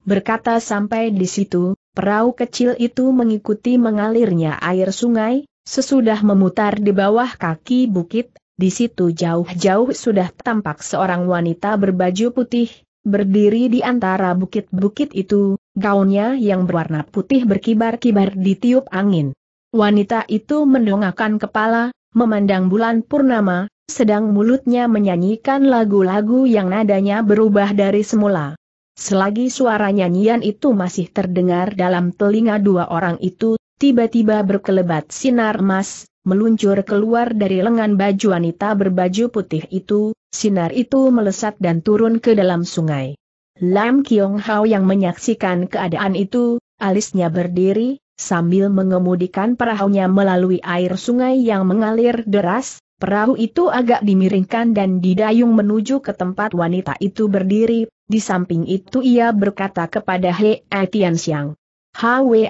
Berkata sampai di situ, perahu kecil itu mengikuti mengalirnya air sungai, sesudah memutar di bawah kaki bukit, di situ jauh-jauh sudah tampak seorang wanita berbaju putih, berdiri di antara bukit-bukit itu, gaunnya yang berwarna putih berkibar-kibar di tiup angin. Wanita itu mendongakkan kepala, memandang bulan purnama, sedang mulutnya menyanyikan lagu-lagu yang nadanya berubah dari semula. Selagi suara nyanyian itu masih terdengar dalam telinga dua orang itu, tiba-tiba berkelebat sinar emas, meluncur keluar dari lengan baju wanita berbaju putih itu, Sinar itu melesat dan turun ke dalam sungai. Lam Kiong Hao yang menyaksikan keadaan itu, alisnya berdiri, sambil mengemudikan perahunya melalui air sungai yang mengalir deras, perahu itu agak dimiringkan dan didayung menuju ke tempat wanita itu berdiri, di samping itu ia berkata kepada He Etian Siang. Hwa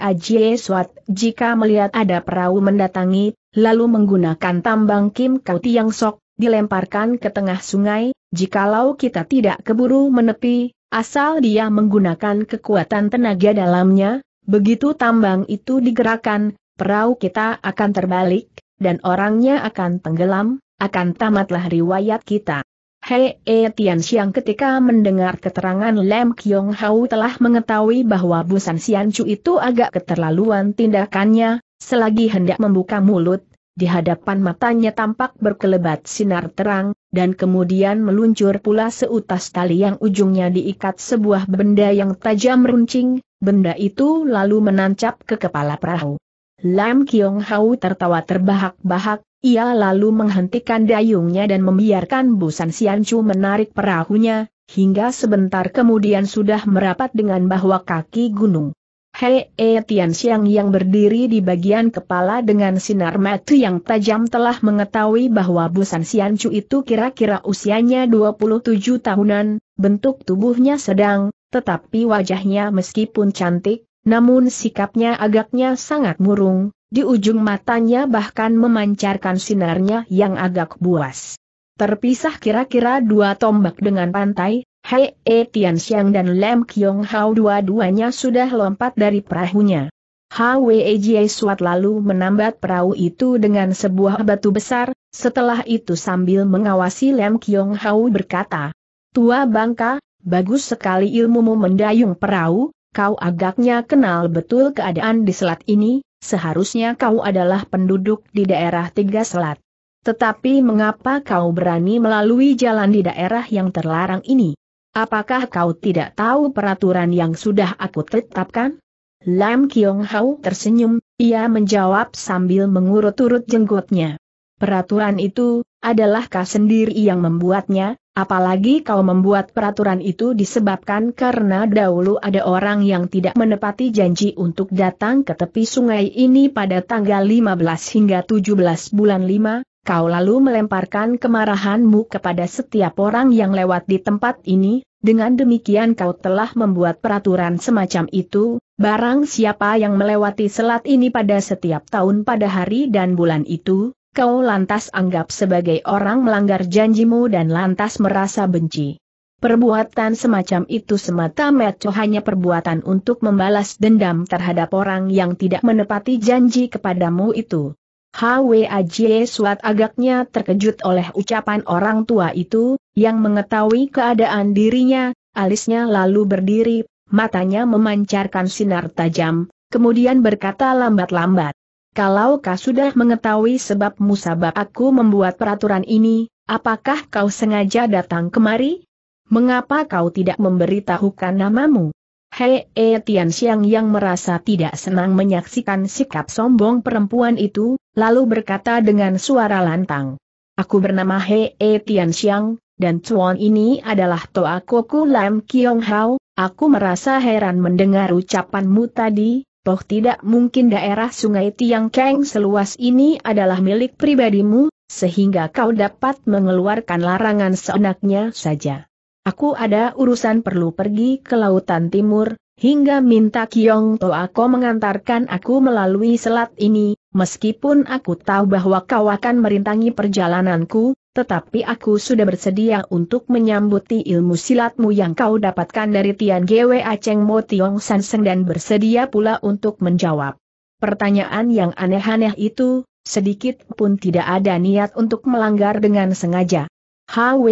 Swat, jika melihat ada perahu mendatangi, lalu menggunakan tambang Kim Kau Tiang Sok, dilemparkan ke tengah sungai, jikalau kita tidak keburu menepi, asal dia menggunakan kekuatan tenaga dalamnya, begitu tambang itu digerakkan, perahu kita akan terbalik, dan orangnya akan tenggelam, akan tamatlah riwayat kita. Hei E Tian Xiang ketika mendengar keterangan Lem Kyong Hau telah mengetahui bahwa Busan Sian Chu itu agak keterlaluan tindakannya, selagi hendak membuka mulut, di hadapan matanya tampak berkelebat sinar terang, dan kemudian meluncur pula seutas tali yang ujungnya diikat sebuah benda yang tajam runcing, benda itu lalu menancap ke kepala perahu. Lam Kiong Hau tertawa terbahak-bahak, ia lalu menghentikan dayungnya dan membiarkan Busan Chu menarik perahunya, hingga sebentar kemudian sudah merapat dengan bahwa kaki gunung. Hei E Tian Xiang yang berdiri di bagian kepala dengan sinar mata yang tajam telah mengetahui bahwa Busan Xian Chu itu kira-kira usianya 27 tahunan, bentuk tubuhnya sedang, tetapi wajahnya meskipun cantik, namun sikapnya agaknya sangat murung, di ujung matanya bahkan memancarkan sinarnya yang agak buas. Terpisah kira-kira dua tombak dengan pantai, Hei E Tian Xiang dan Lem Kiong Hao dua-duanya sudah lompat dari perahunya. Hwe Jie Suat lalu menambat perahu itu dengan sebuah batu besar, setelah itu sambil mengawasi Lem Kiong Hao berkata, Tua bangka, bagus sekali ilmumu mendayung perahu, kau agaknya kenal betul keadaan di selat ini, seharusnya kau adalah penduduk di daerah tiga selat. Tetapi mengapa kau berani melalui jalan di daerah yang terlarang ini? Apakah kau tidak tahu peraturan yang sudah aku tetapkan? Lam Kiong Hau tersenyum, ia menjawab sambil mengurut-urut jenggotnya. Peraturan itu, adalah kau sendiri yang membuatnya, apalagi kau membuat peraturan itu disebabkan karena dahulu ada orang yang tidak menepati janji untuk datang ke tepi sungai ini pada tanggal 15 hingga 17 bulan 5, kau lalu melemparkan kemarahanmu kepada setiap orang yang lewat di tempat ini, dengan demikian kau telah membuat peraturan semacam itu, barang siapa yang melewati selat ini pada setiap tahun pada hari dan bulan itu, kau lantas anggap sebagai orang melanggar janjimu dan lantas merasa benci. Perbuatan semacam itu semata-mata hanya perbuatan untuk membalas dendam terhadap orang yang tidak menepati janji kepadamu itu. HWAJ Suat agaknya terkejut oleh ucapan orang tua itu, yang mengetahui keadaan dirinya, alisnya lalu berdiri, matanya memancarkan sinar tajam, kemudian berkata lambat-lambat. Kalau kau sudah mengetahui sebab musabab aku membuat peraturan ini, apakah kau sengaja datang kemari? Mengapa kau tidak memberitahukan namamu? Hei eh, Tian Xiang yang merasa tidak senang menyaksikan sikap sombong perempuan itu, lalu berkata dengan suara lantang. Aku bernama Hei eh, Tian Xiang, dan Chuan ini adalah Toa Koku Lam Kiong Hao, aku merasa heran mendengar ucapanmu tadi, toh tidak mungkin daerah sungai Tiang Kang seluas ini adalah milik pribadimu, sehingga kau dapat mengeluarkan larangan seenaknya saja. Aku ada urusan perlu pergi ke lautan timur, hingga minta Kiong Toako mengantarkan aku melalui selat ini, meskipun aku tahu bahwa kau akan merintangi perjalananku, tetapi aku sudah bersedia untuk menyambuti ilmu silatmu yang kau dapatkan dari Tian Gwe Aceng Mo Tiong Sanseng dan bersedia pula untuk menjawab. Pertanyaan yang aneh-aneh itu, sedikit pun tidak ada niat untuk melanggar dengan sengaja. Hwa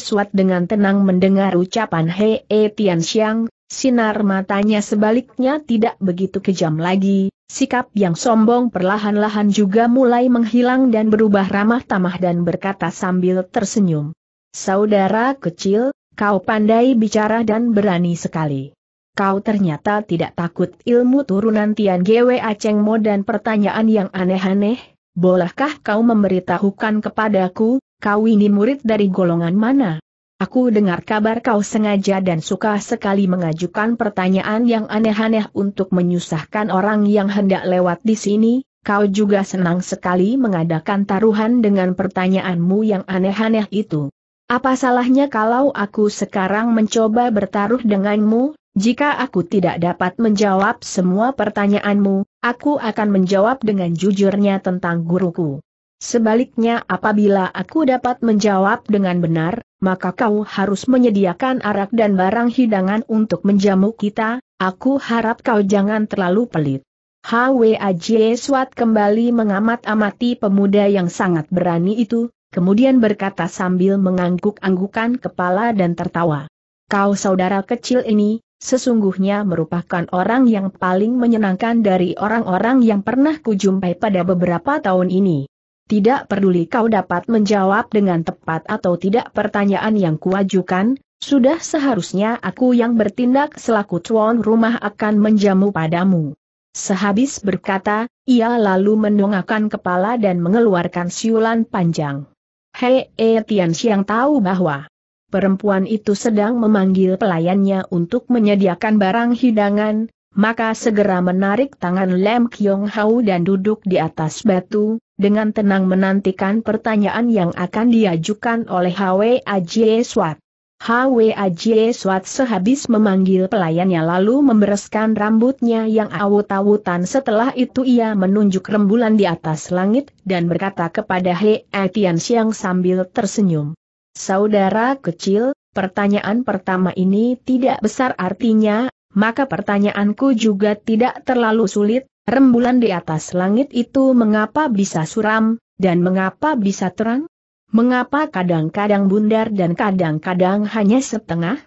suat dengan tenang mendengar ucapan He e Tian Xiang, sinar matanya sebaliknya tidak begitu kejam lagi, sikap yang sombong perlahan-lahan juga mulai menghilang dan berubah ramah tamah dan berkata sambil tersenyum. Saudara kecil, kau pandai bicara dan berani sekali. Kau ternyata tidak takut ilmu turunan Tian Gwe Acheng Mo dan pertanyaan yang aneh-aneh, bolehkah kau memberitahukan kepadaku, kau ini murid dari golongan mana? Aku dengar kabar kau sengaja dan suka sekali mengajukan pertanyaan yang aneh-aneh untuk menyusahkan orang yang hendak lewat di sini, kau juga senang sekali mengadakan taruhan dengan pertanyaanmu yang aneh-aneh itu. Apa salahnya kalau aku sekarang mencoba bertaruh denganmu? Jika aku tidak dapat menjawab semua pertanyaanmu, aku akan menjawab dengan jujurnya tentang guruku. Sebaliknya apabila aku dapat menjawab dengan benar, maka kau harus menyediakan arak dan barang hidangan untuk menjamu kita, aku harap kau jangan terlalu pelit. HWAJ Swat kembali mengamat-amati pemuda yang sangat berani itu, kemudian berkata sambil mengangguk-anggukan kepala dan tertawa. Kau saudara kecil ini, sesungguhnya merupakan orang yang paling menyenangkan dari orang-orang yang pernah kujumpai pada beberapa tahun ini. Tidak peduli kau dapat menjawab dengan tepat atau tidak pertanyaan yang kuajukan, sudah seharusnya aku yang bertindak selaku tuan rumah akan menjamu padamu. Sehabis berkata, ia lalu mendongakkan kepala dan mengeluarkan siulan panjang. Hei e Tian Xiang tahu bahwa perempuan itu sedang memanggil pelayannya untuk menyediakan barang hidangan, maka segera menarik tangan Lem Kyong Hau dan duduk di atas batu, dengan tenang menantikan pertanyaan yang akan diajukan oleh Hwe Ajie Swat. Hwe Ajie Swat sehabis memanggil pelayannya lalu membereskan rambutnya yang awut-awutan setelah itu ia menunjuk rembulan di atas langit dan berkata kepada He Etian Siang sambil tersenyum. Saudara kecil, pertanyaan pertama ini tidak besar artinya, maka pertanyaanku juga tidak terlalu sulit, rembulan di atas langit itu mengapa bisa suram, dan mengapa bisa terang? Mengapa kadang-kadang bundar dan kadang-kadang hanya setengah?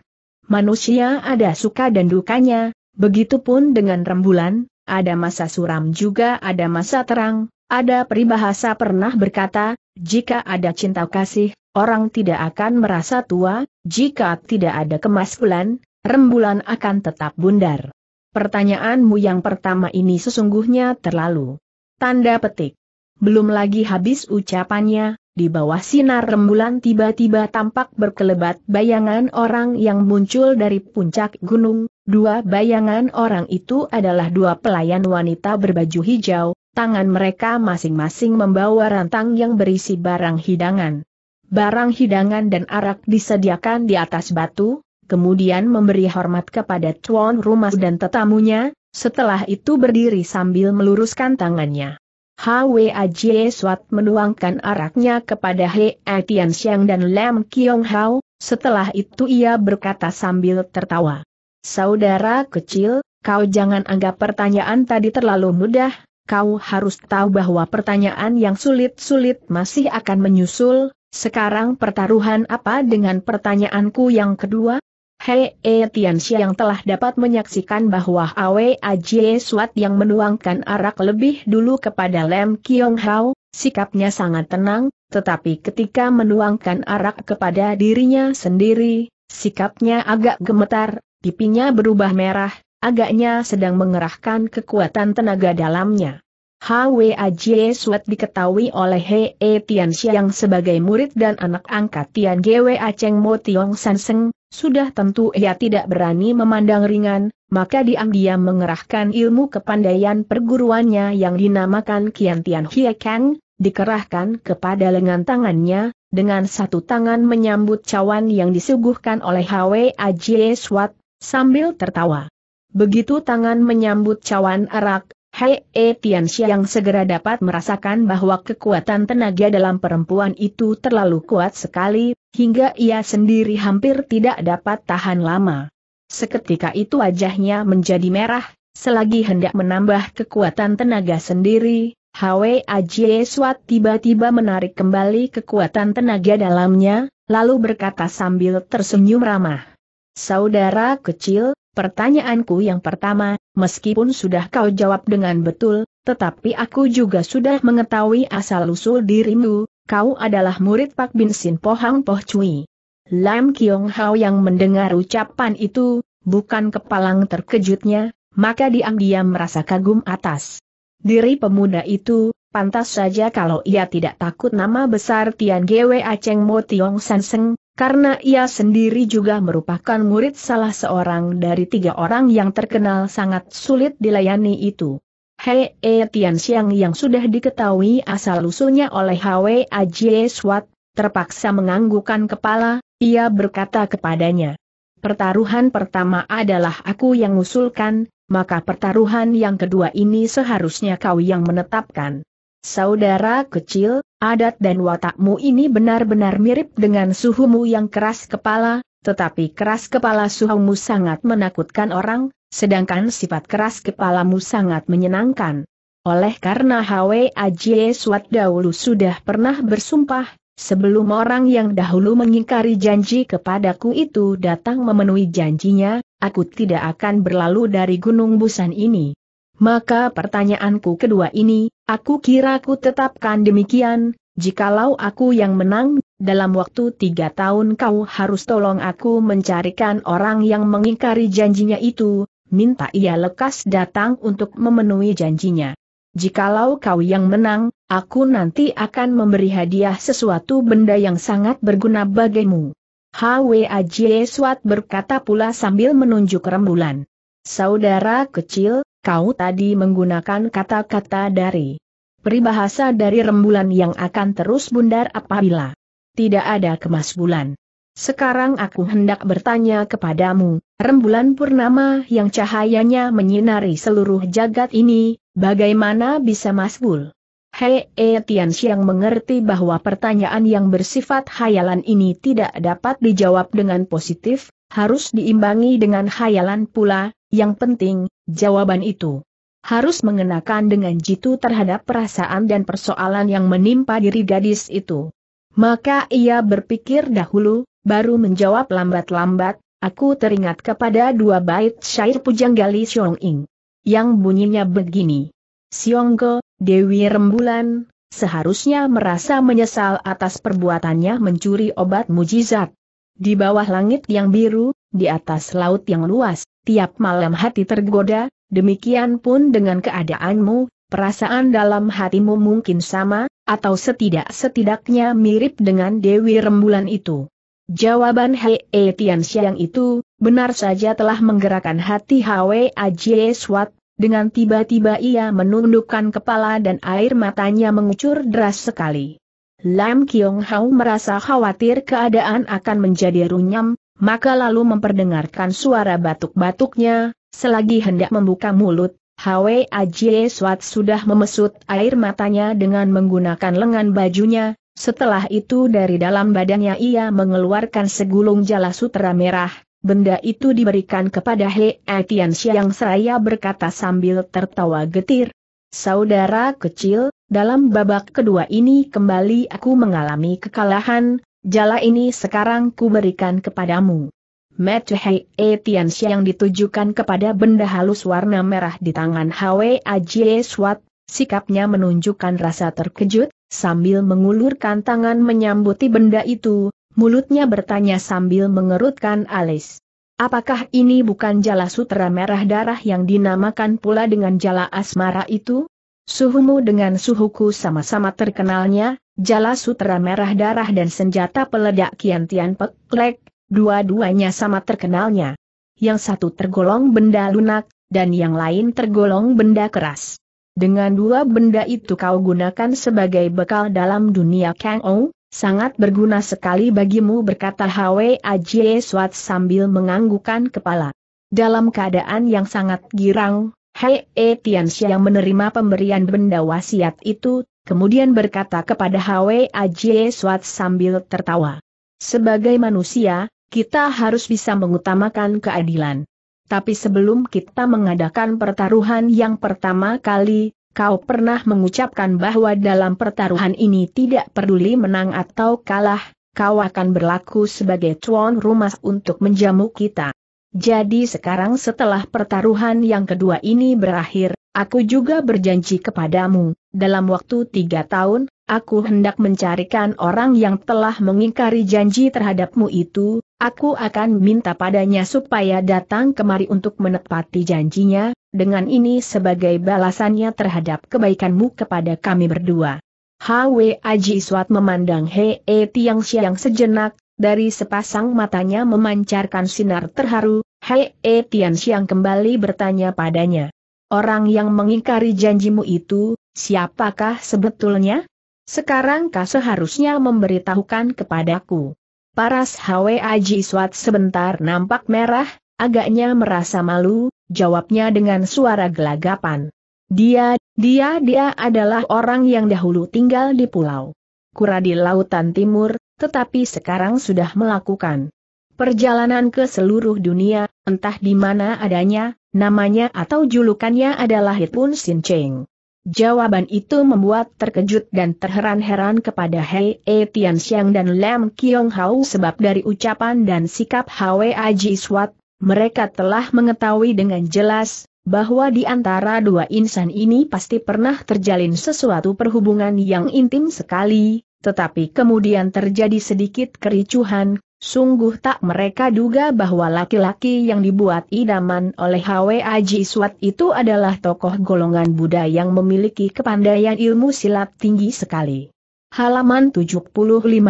Manusia ada suka dan dukanya, begitupun dengan rembulan, ada masa suram juga ada masa terang, ada peribahasa pernah berkata, jika ada cinta kasih, orang tidak akan merasa tua, jika tidak ada kemaskulan rembulan akan tetap bundar. Pertanyaanmu yang pertama ini sesungguhnya terlalu. Tanda petik. Belum lagi habis ucapannya, di bawah sinar rembulan tiba-tiba tampak berkelebat bayangan orang yang muncul dari puncak gunung. Dua bayangan orang itu adalah dua pelayan wanita berbaju hijau, tangan mereka masing-masing membawa rantang yang berisi barang hidangan. Barang hidangan dan arak disediakan di atas batu, kemudian memberi hormat kepada tuan rumah dan tetamunya, setelah itu berdiri sambil meluruskan tangannya. HWAJ Swat menuangkan araknya kepada He Tian Xiang dan Lam Kiong Hao, setelah itu ia berkata sambil tertawa. Saudara kecil, kau jangan anggap pertanyaan tadi terlalu mudah, kau harus tahu bahwa pertanyaan yang sulit-sulit masih akan menyusul, sekarang pertaruhan apa dengan pertanyaanku yang kedua? Hei E eh, Tianxia yang telah dapat menyaksikan bahwa Awe Ajie Suat yang menuangkan arak lebih dulu kepada Lem Kiong Hao, sikapnya sangat tenang, tetapi ketika menuangkan arak kepada dirinya sendiri, sikapnya agak gemetar, pipinya berubah merah, agaknya sedang mengerahkan kekuatan tenaga dalamnya. Hwe Ajie Suat diketahui oleh He E eh, Tianxia yang sebagai murid dan anak angkat Tian Gwe Cheng Mo Tiong Sanseng, sudah tentu ia tidak berani memandang ringan, maka diam-diam mengerahkan ilmu kepandaian perguruannya yang dinamakan Kian Tian Hie Kang, dikerahkan kepada lengan tangannya, dengan satu tangan menyambut cawan yang disuguhkan oleh Hwe Ajie Swat, sambil tertawa. Begitu tangan menyambut cawan arak, Hei e Tianxia yang segera dapat merasakan bahwa kekuatan tenaga dalam perempuan itu terlalu kuat sekali, hingga ia sendiri hampir tidak dapat tahan lama. Seketika itu wajahnya menjadi merah, selagi hendak menambah kekuatan tenaga sendiri, Hwe Ajie Suat tiba-tiba menarik kembali kekuatan tenaga dalamnya, lalu berkata sambil tersenyum ramah. Saudara kecil, Pertanyaanku yang pertama, meskipun sudah kau jawab dengan betul, tetapi aku juga sudah mengetahui asal-usul dirimu, kau adalah murid Pak Bin Sin Pohang Poh Cui. Lam Kiong Hao yang mendengar ucapan itu, bukan kepalang terkejutnya, maka diam-diam merasa kagum atas diri pemuda itu, pantas saja kalau ia tidak takut nama besar Tian Gwe Aceng Mo Tiong Sanseng, karena ia sendiri juga merupakan murid salah seorang dari tiga orang yang terkenal sangat sulit dilayani itu. Hei e Tian yang sudah diketahui asal-usulnya oleh Hwe Ajie Swat, terpaksa menganggukkan kepala, ia berkata kepadanya. Pertaruhan pertama adalah aku yang usulkan, maka pertaruhan yang kedua ini seharusnya kau yang menetapkan. Saudara kecil, adat dan watakmu ini benar-benar mirip dengan suhumu yang keras kepala, tetapi keras kepala suhumu sangat menakutkan orang, sedangkan sifat keras kepalamu sangat menyenangkan. Oleh karena Hwe Ajie Suat dahulu sudah pernah bersumpah, sebelum orang yang dahulu mengingkari janji kepadaku itu datang memenuhi janjinya, aku tidak akan berlalu dari Gunung Busan ini. Maka pertanyaanku kedua ini, aku kira ku tetapkan demikian, jikalau aku yang menang, dalam waktu tiga tahun kau harus tolong aku mencarikan orang yang mengingkari janjinya itu, minta ia lekas datang untuk memenuhi janjinya. Jikalau kau yang menang, aku nanti akan memberi hadiah sesuatu benda yang sangat berguna bagimu. Hwa Jieswat berkata pula sambil menunjuk rembulan. Saudara kecil, kau tadi menggunakan kata-kata dari peribahasa dari rembulan yang akan terus bundar apabila tidak ada kemas bulan. Sekarang aku hendak bertanya kepadamu, rembulan purnama yang cahayanya menyinari seluruh jagat ini, bagaimana bisa masbul? Hei e, yang mengerti bahwa pertanyaan yang bersifat hayalan ini tidak dapat dijawab dengan positif, harus diimbangi dengan hayalan pula, yang penting, jawaban itu harus mengenakan dengan jitu terhadap perasaan dan persoalan yang menimpa diri gadis itu. Maka ia berpikir dahulu, baru menjawab lambat-lambat, aku teringat kepada dua bait syair Pujanggali Xiong Ing. Yang bunyinya begini. Ge, Dewi Rembulan, seharusnya merasa menyesal atas perbuatannya mencuri obat mujizat. Di bawah langit yang biru, di atas laut yang luas, tiap malam hati tergoda, demikian pun dengan keadaanmu, perasaan dalam hatimu mungkin sama, atau setidak-setidaknya mirip dengan Dewi Rembulan itu. Jawaban Hei e Tian itu, benar saja telah menggerakkan hati Hwe Ajie Swat, dengan tiba-tiba ia menundukkan kepala dan air matanya mengucur deras sekali. Lam Kiong Hao merasa khawatir keadaan akan menjadi runyam, maka lalu memperdengarkan suara batuk-batuknya, selagi hendak membuka mulut, Hwe Ajie Swat sudah memesut air matanya dengan menggunakan lengan bajunya, setelah itu dari dalam badannya ia mengeluarkan segulung jala sutra merah, benda itu diberikan kepada He Etian yang seraya berkata sambil tertawa getir. Saudara kecil, dalam babak kedua ini kembali aku mengalami kekalahan, Jala ini sekarang kuberikan kepadamu. Hei E Tianxia yang ditujukan kepada benda halus warna merah di tangan Hwe Ajie Swat, sikapnya menunjukkan rasa terkejut, sambil mengulurkan tangan menyambuti benda itu, mulutnya bertanya sambil mengerutkan alis. Apakah ini bukan jala sutra merah darah yang dinamakan pula dengan jala asmara itu? Suhumu dengan suhuku sama-sama terkenalnya, jala sutera merah darah dan senjata peledak kian tian peklek, dua-duanya sama terkenalnya. Yang satu tergolong benda lunak, dan yang lain tergolong benda keras. Dengan dua benda itu kau gunakan sebagai bekal dalam dunia Kang Ou, sangat berguna sekali bagimu berkata Hwe Ajie Swat sambil menganggukan kepala. Dalam keadaan yang sangat girang, Hei E yang menerima pemberian benda wasiat itu, kemudian berkata kepada Hwe Ajie Suat sambil tertawa. Sebagai manusia, kita harus bisa mengutamakan keadilan. Tapi sebelum kita mengadakan pertaruhan yang pertama kali, kau pernah mengucapkan bahwa dalam pertaruhan ini tidak peduli menang atau kalah, kau akan berlaku sebagai tuan rumah untuk menjamu kita. Jadi sekarang setelah pertaruhan yang kedua ini berakhir, aku juga berjanji kepadamu, dalam waktu tiga tahun, aku hendak mencarikan orang yang telah mengingkari janji terhadapmu itu, aku akan minta padanya supaya datang kemari untuk menepati janjinya, dengan ini sebagai balasannya terhadap kebaikanmu kepada kami berdua. Hwa Aji memandang Hei e Tiang Siang sejenak, dari sepasang matanya memancarkan sinar terharu, Hei E Tian Xiang kembali bertanya padanya. Orang yang mengingkari janjimu itu, siapakah sebetulnya? Sekarang kau seharusnya memberitahukan kepadaku. Paras Aji Swat sebentar nampak merah, agaknya merasa malu, jawabnya dengan suara gelagapan. Dia, dia, dia adalah orang yang dahulu tinggal di pulau. Kura lautan timur, tetapi sekarang sudah melakukan perjalanan ke seluruh dunia, entah di mana adanya, namanya atau julukannya adalah Hitun Sin Cheng. Jawaban itu membuat terkejut dan terheran-heran kepada Hei E Tian Xiang dan Lam Kiong Hao sebab dari ucapan dan sikap Hwe Aji Swat, mereka telah mengetahui dengan jelas, bahwa di antara dua insan ini pasti pernah terjalin sesuatu perhubungan yang intim sekali, tetapi kemudian terjadi sedikit kericuhan, sungguh tak mereka duga bahwa laki-laki yang dibuat idaman oleh H.W.A. Suat itu adalah tokoh golongan Buddha yang memiliki kepandaian ilmu silat tinggi sekali. Halaman 75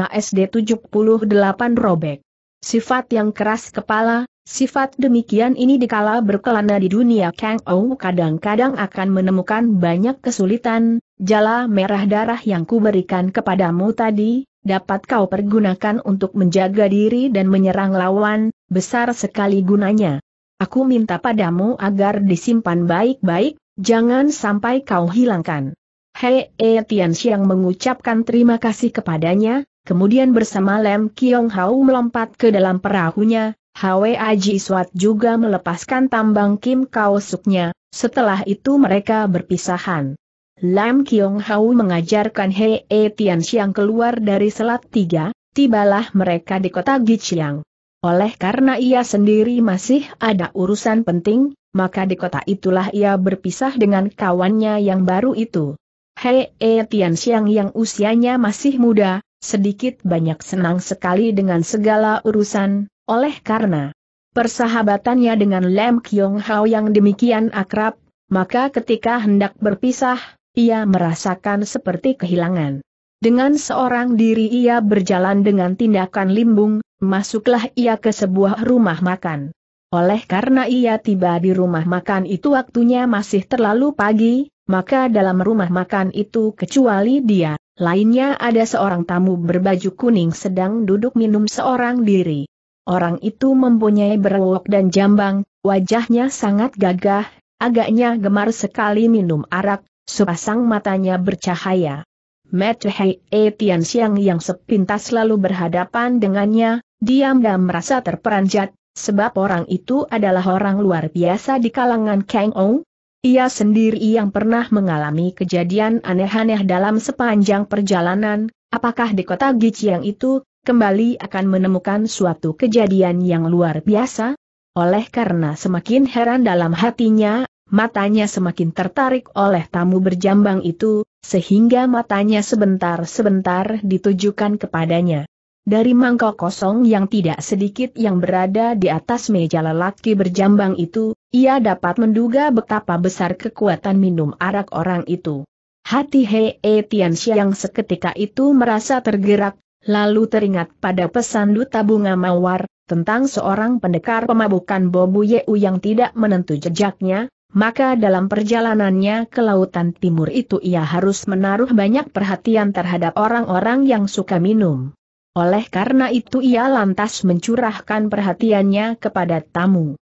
SD 78 Robek Sifat yang keras kepala, Sifat demikian ini dikala berkelana di dunia Kang Ou kadang-kadang akan menemukan banyak kesulitan, jala merah darah yang kuberikan kepadamu tadi, dapat kau pergunakan untuk menjaga diri dan menyerang lawan, besar sekali gunanya. Aku minta padamu agar disimpan baik-baik, jangan sampai kau hilangkan. Hei E Tian mengucapkan terima kasih kepadanya, kemudian bersama Lem Kiong Hao melompat ke dalam perahunya, Hwa Aji Swat juga melepaskan tambang Kim Kao setelah itu mereka berpisahan. Lam Kiong Hau mengajarkan Hei e Tian Xiang keluar dari Selat Tiga, tibalah mereka di kota Gichiang. Oleh karena ia sendiri masih ada urusan penting, maka di kota itulah ia berpisah dengan kawannya yang baru itu. Hei e Tian Xiang yang usianya masih muda, sedikit banyak senang sekali dengan segala urusan, oleh karena persahabatannya dengan Lam Kyong Hao yang demikian akrab, maka ketika hendak berpisah, ia merasakan seperti kehilangan. Dengan seorang diri ia berjalan dengan tindakan limbung, masuklah ia ke sebuah rumah makan. Oleh karena ia tiba di rumah makan itu waktunya masih terlalu pagi, maka dalam rumah makan itu kecuali dia, lainnya ada seorang tamu berbaju kuning sedang duduk minum seorang diri. Orang itu mempunyai berwok dan jambang, wajahnya sangat gagah, agaknya gemar sekali minum arak, sepasang matanya bercahaya. E Tian Siang yang sepintas lalu berhadapan dengannya, diam dan merasa terperanjat, sebab orang itu adalah orang luar biasa di kalangan Kang Ong. Ia sendiri yang pernah mengalami kejadian aneh-aneh dalam sepanjang perjalanan, apakah di kota Gichiang itu, kembali akan menemukan suatu kejadian yang luar biasa, oleh karena semakin heran dalam hatinya, matanya semakin tertarik oleh tamu berjambang itu, sehingga matanya sebentar-sebentar ditujukan kepadanya. Dari mangkok kosong yang tidak sedikit yang berada di atas meja lelaki berjambang itu, ia dapat menduga betapa besar kekuatan minum arak orang itu. Hati Hei Tianxia yang seketika itu merasa tergerak, lalu teringat pada pesan Duta Bunga Mawar, tentang seorang pendekar pemabukan Bobu Yeu yang tidak menentu jejaknya, maka dalam perjalanannya ke lautan timur itu ia harus menaruh banyak perhatian terhadap orang-orang yang suka minum. Oleh karena itu ia lantas mencurahkan perhatiannya kepada tamu.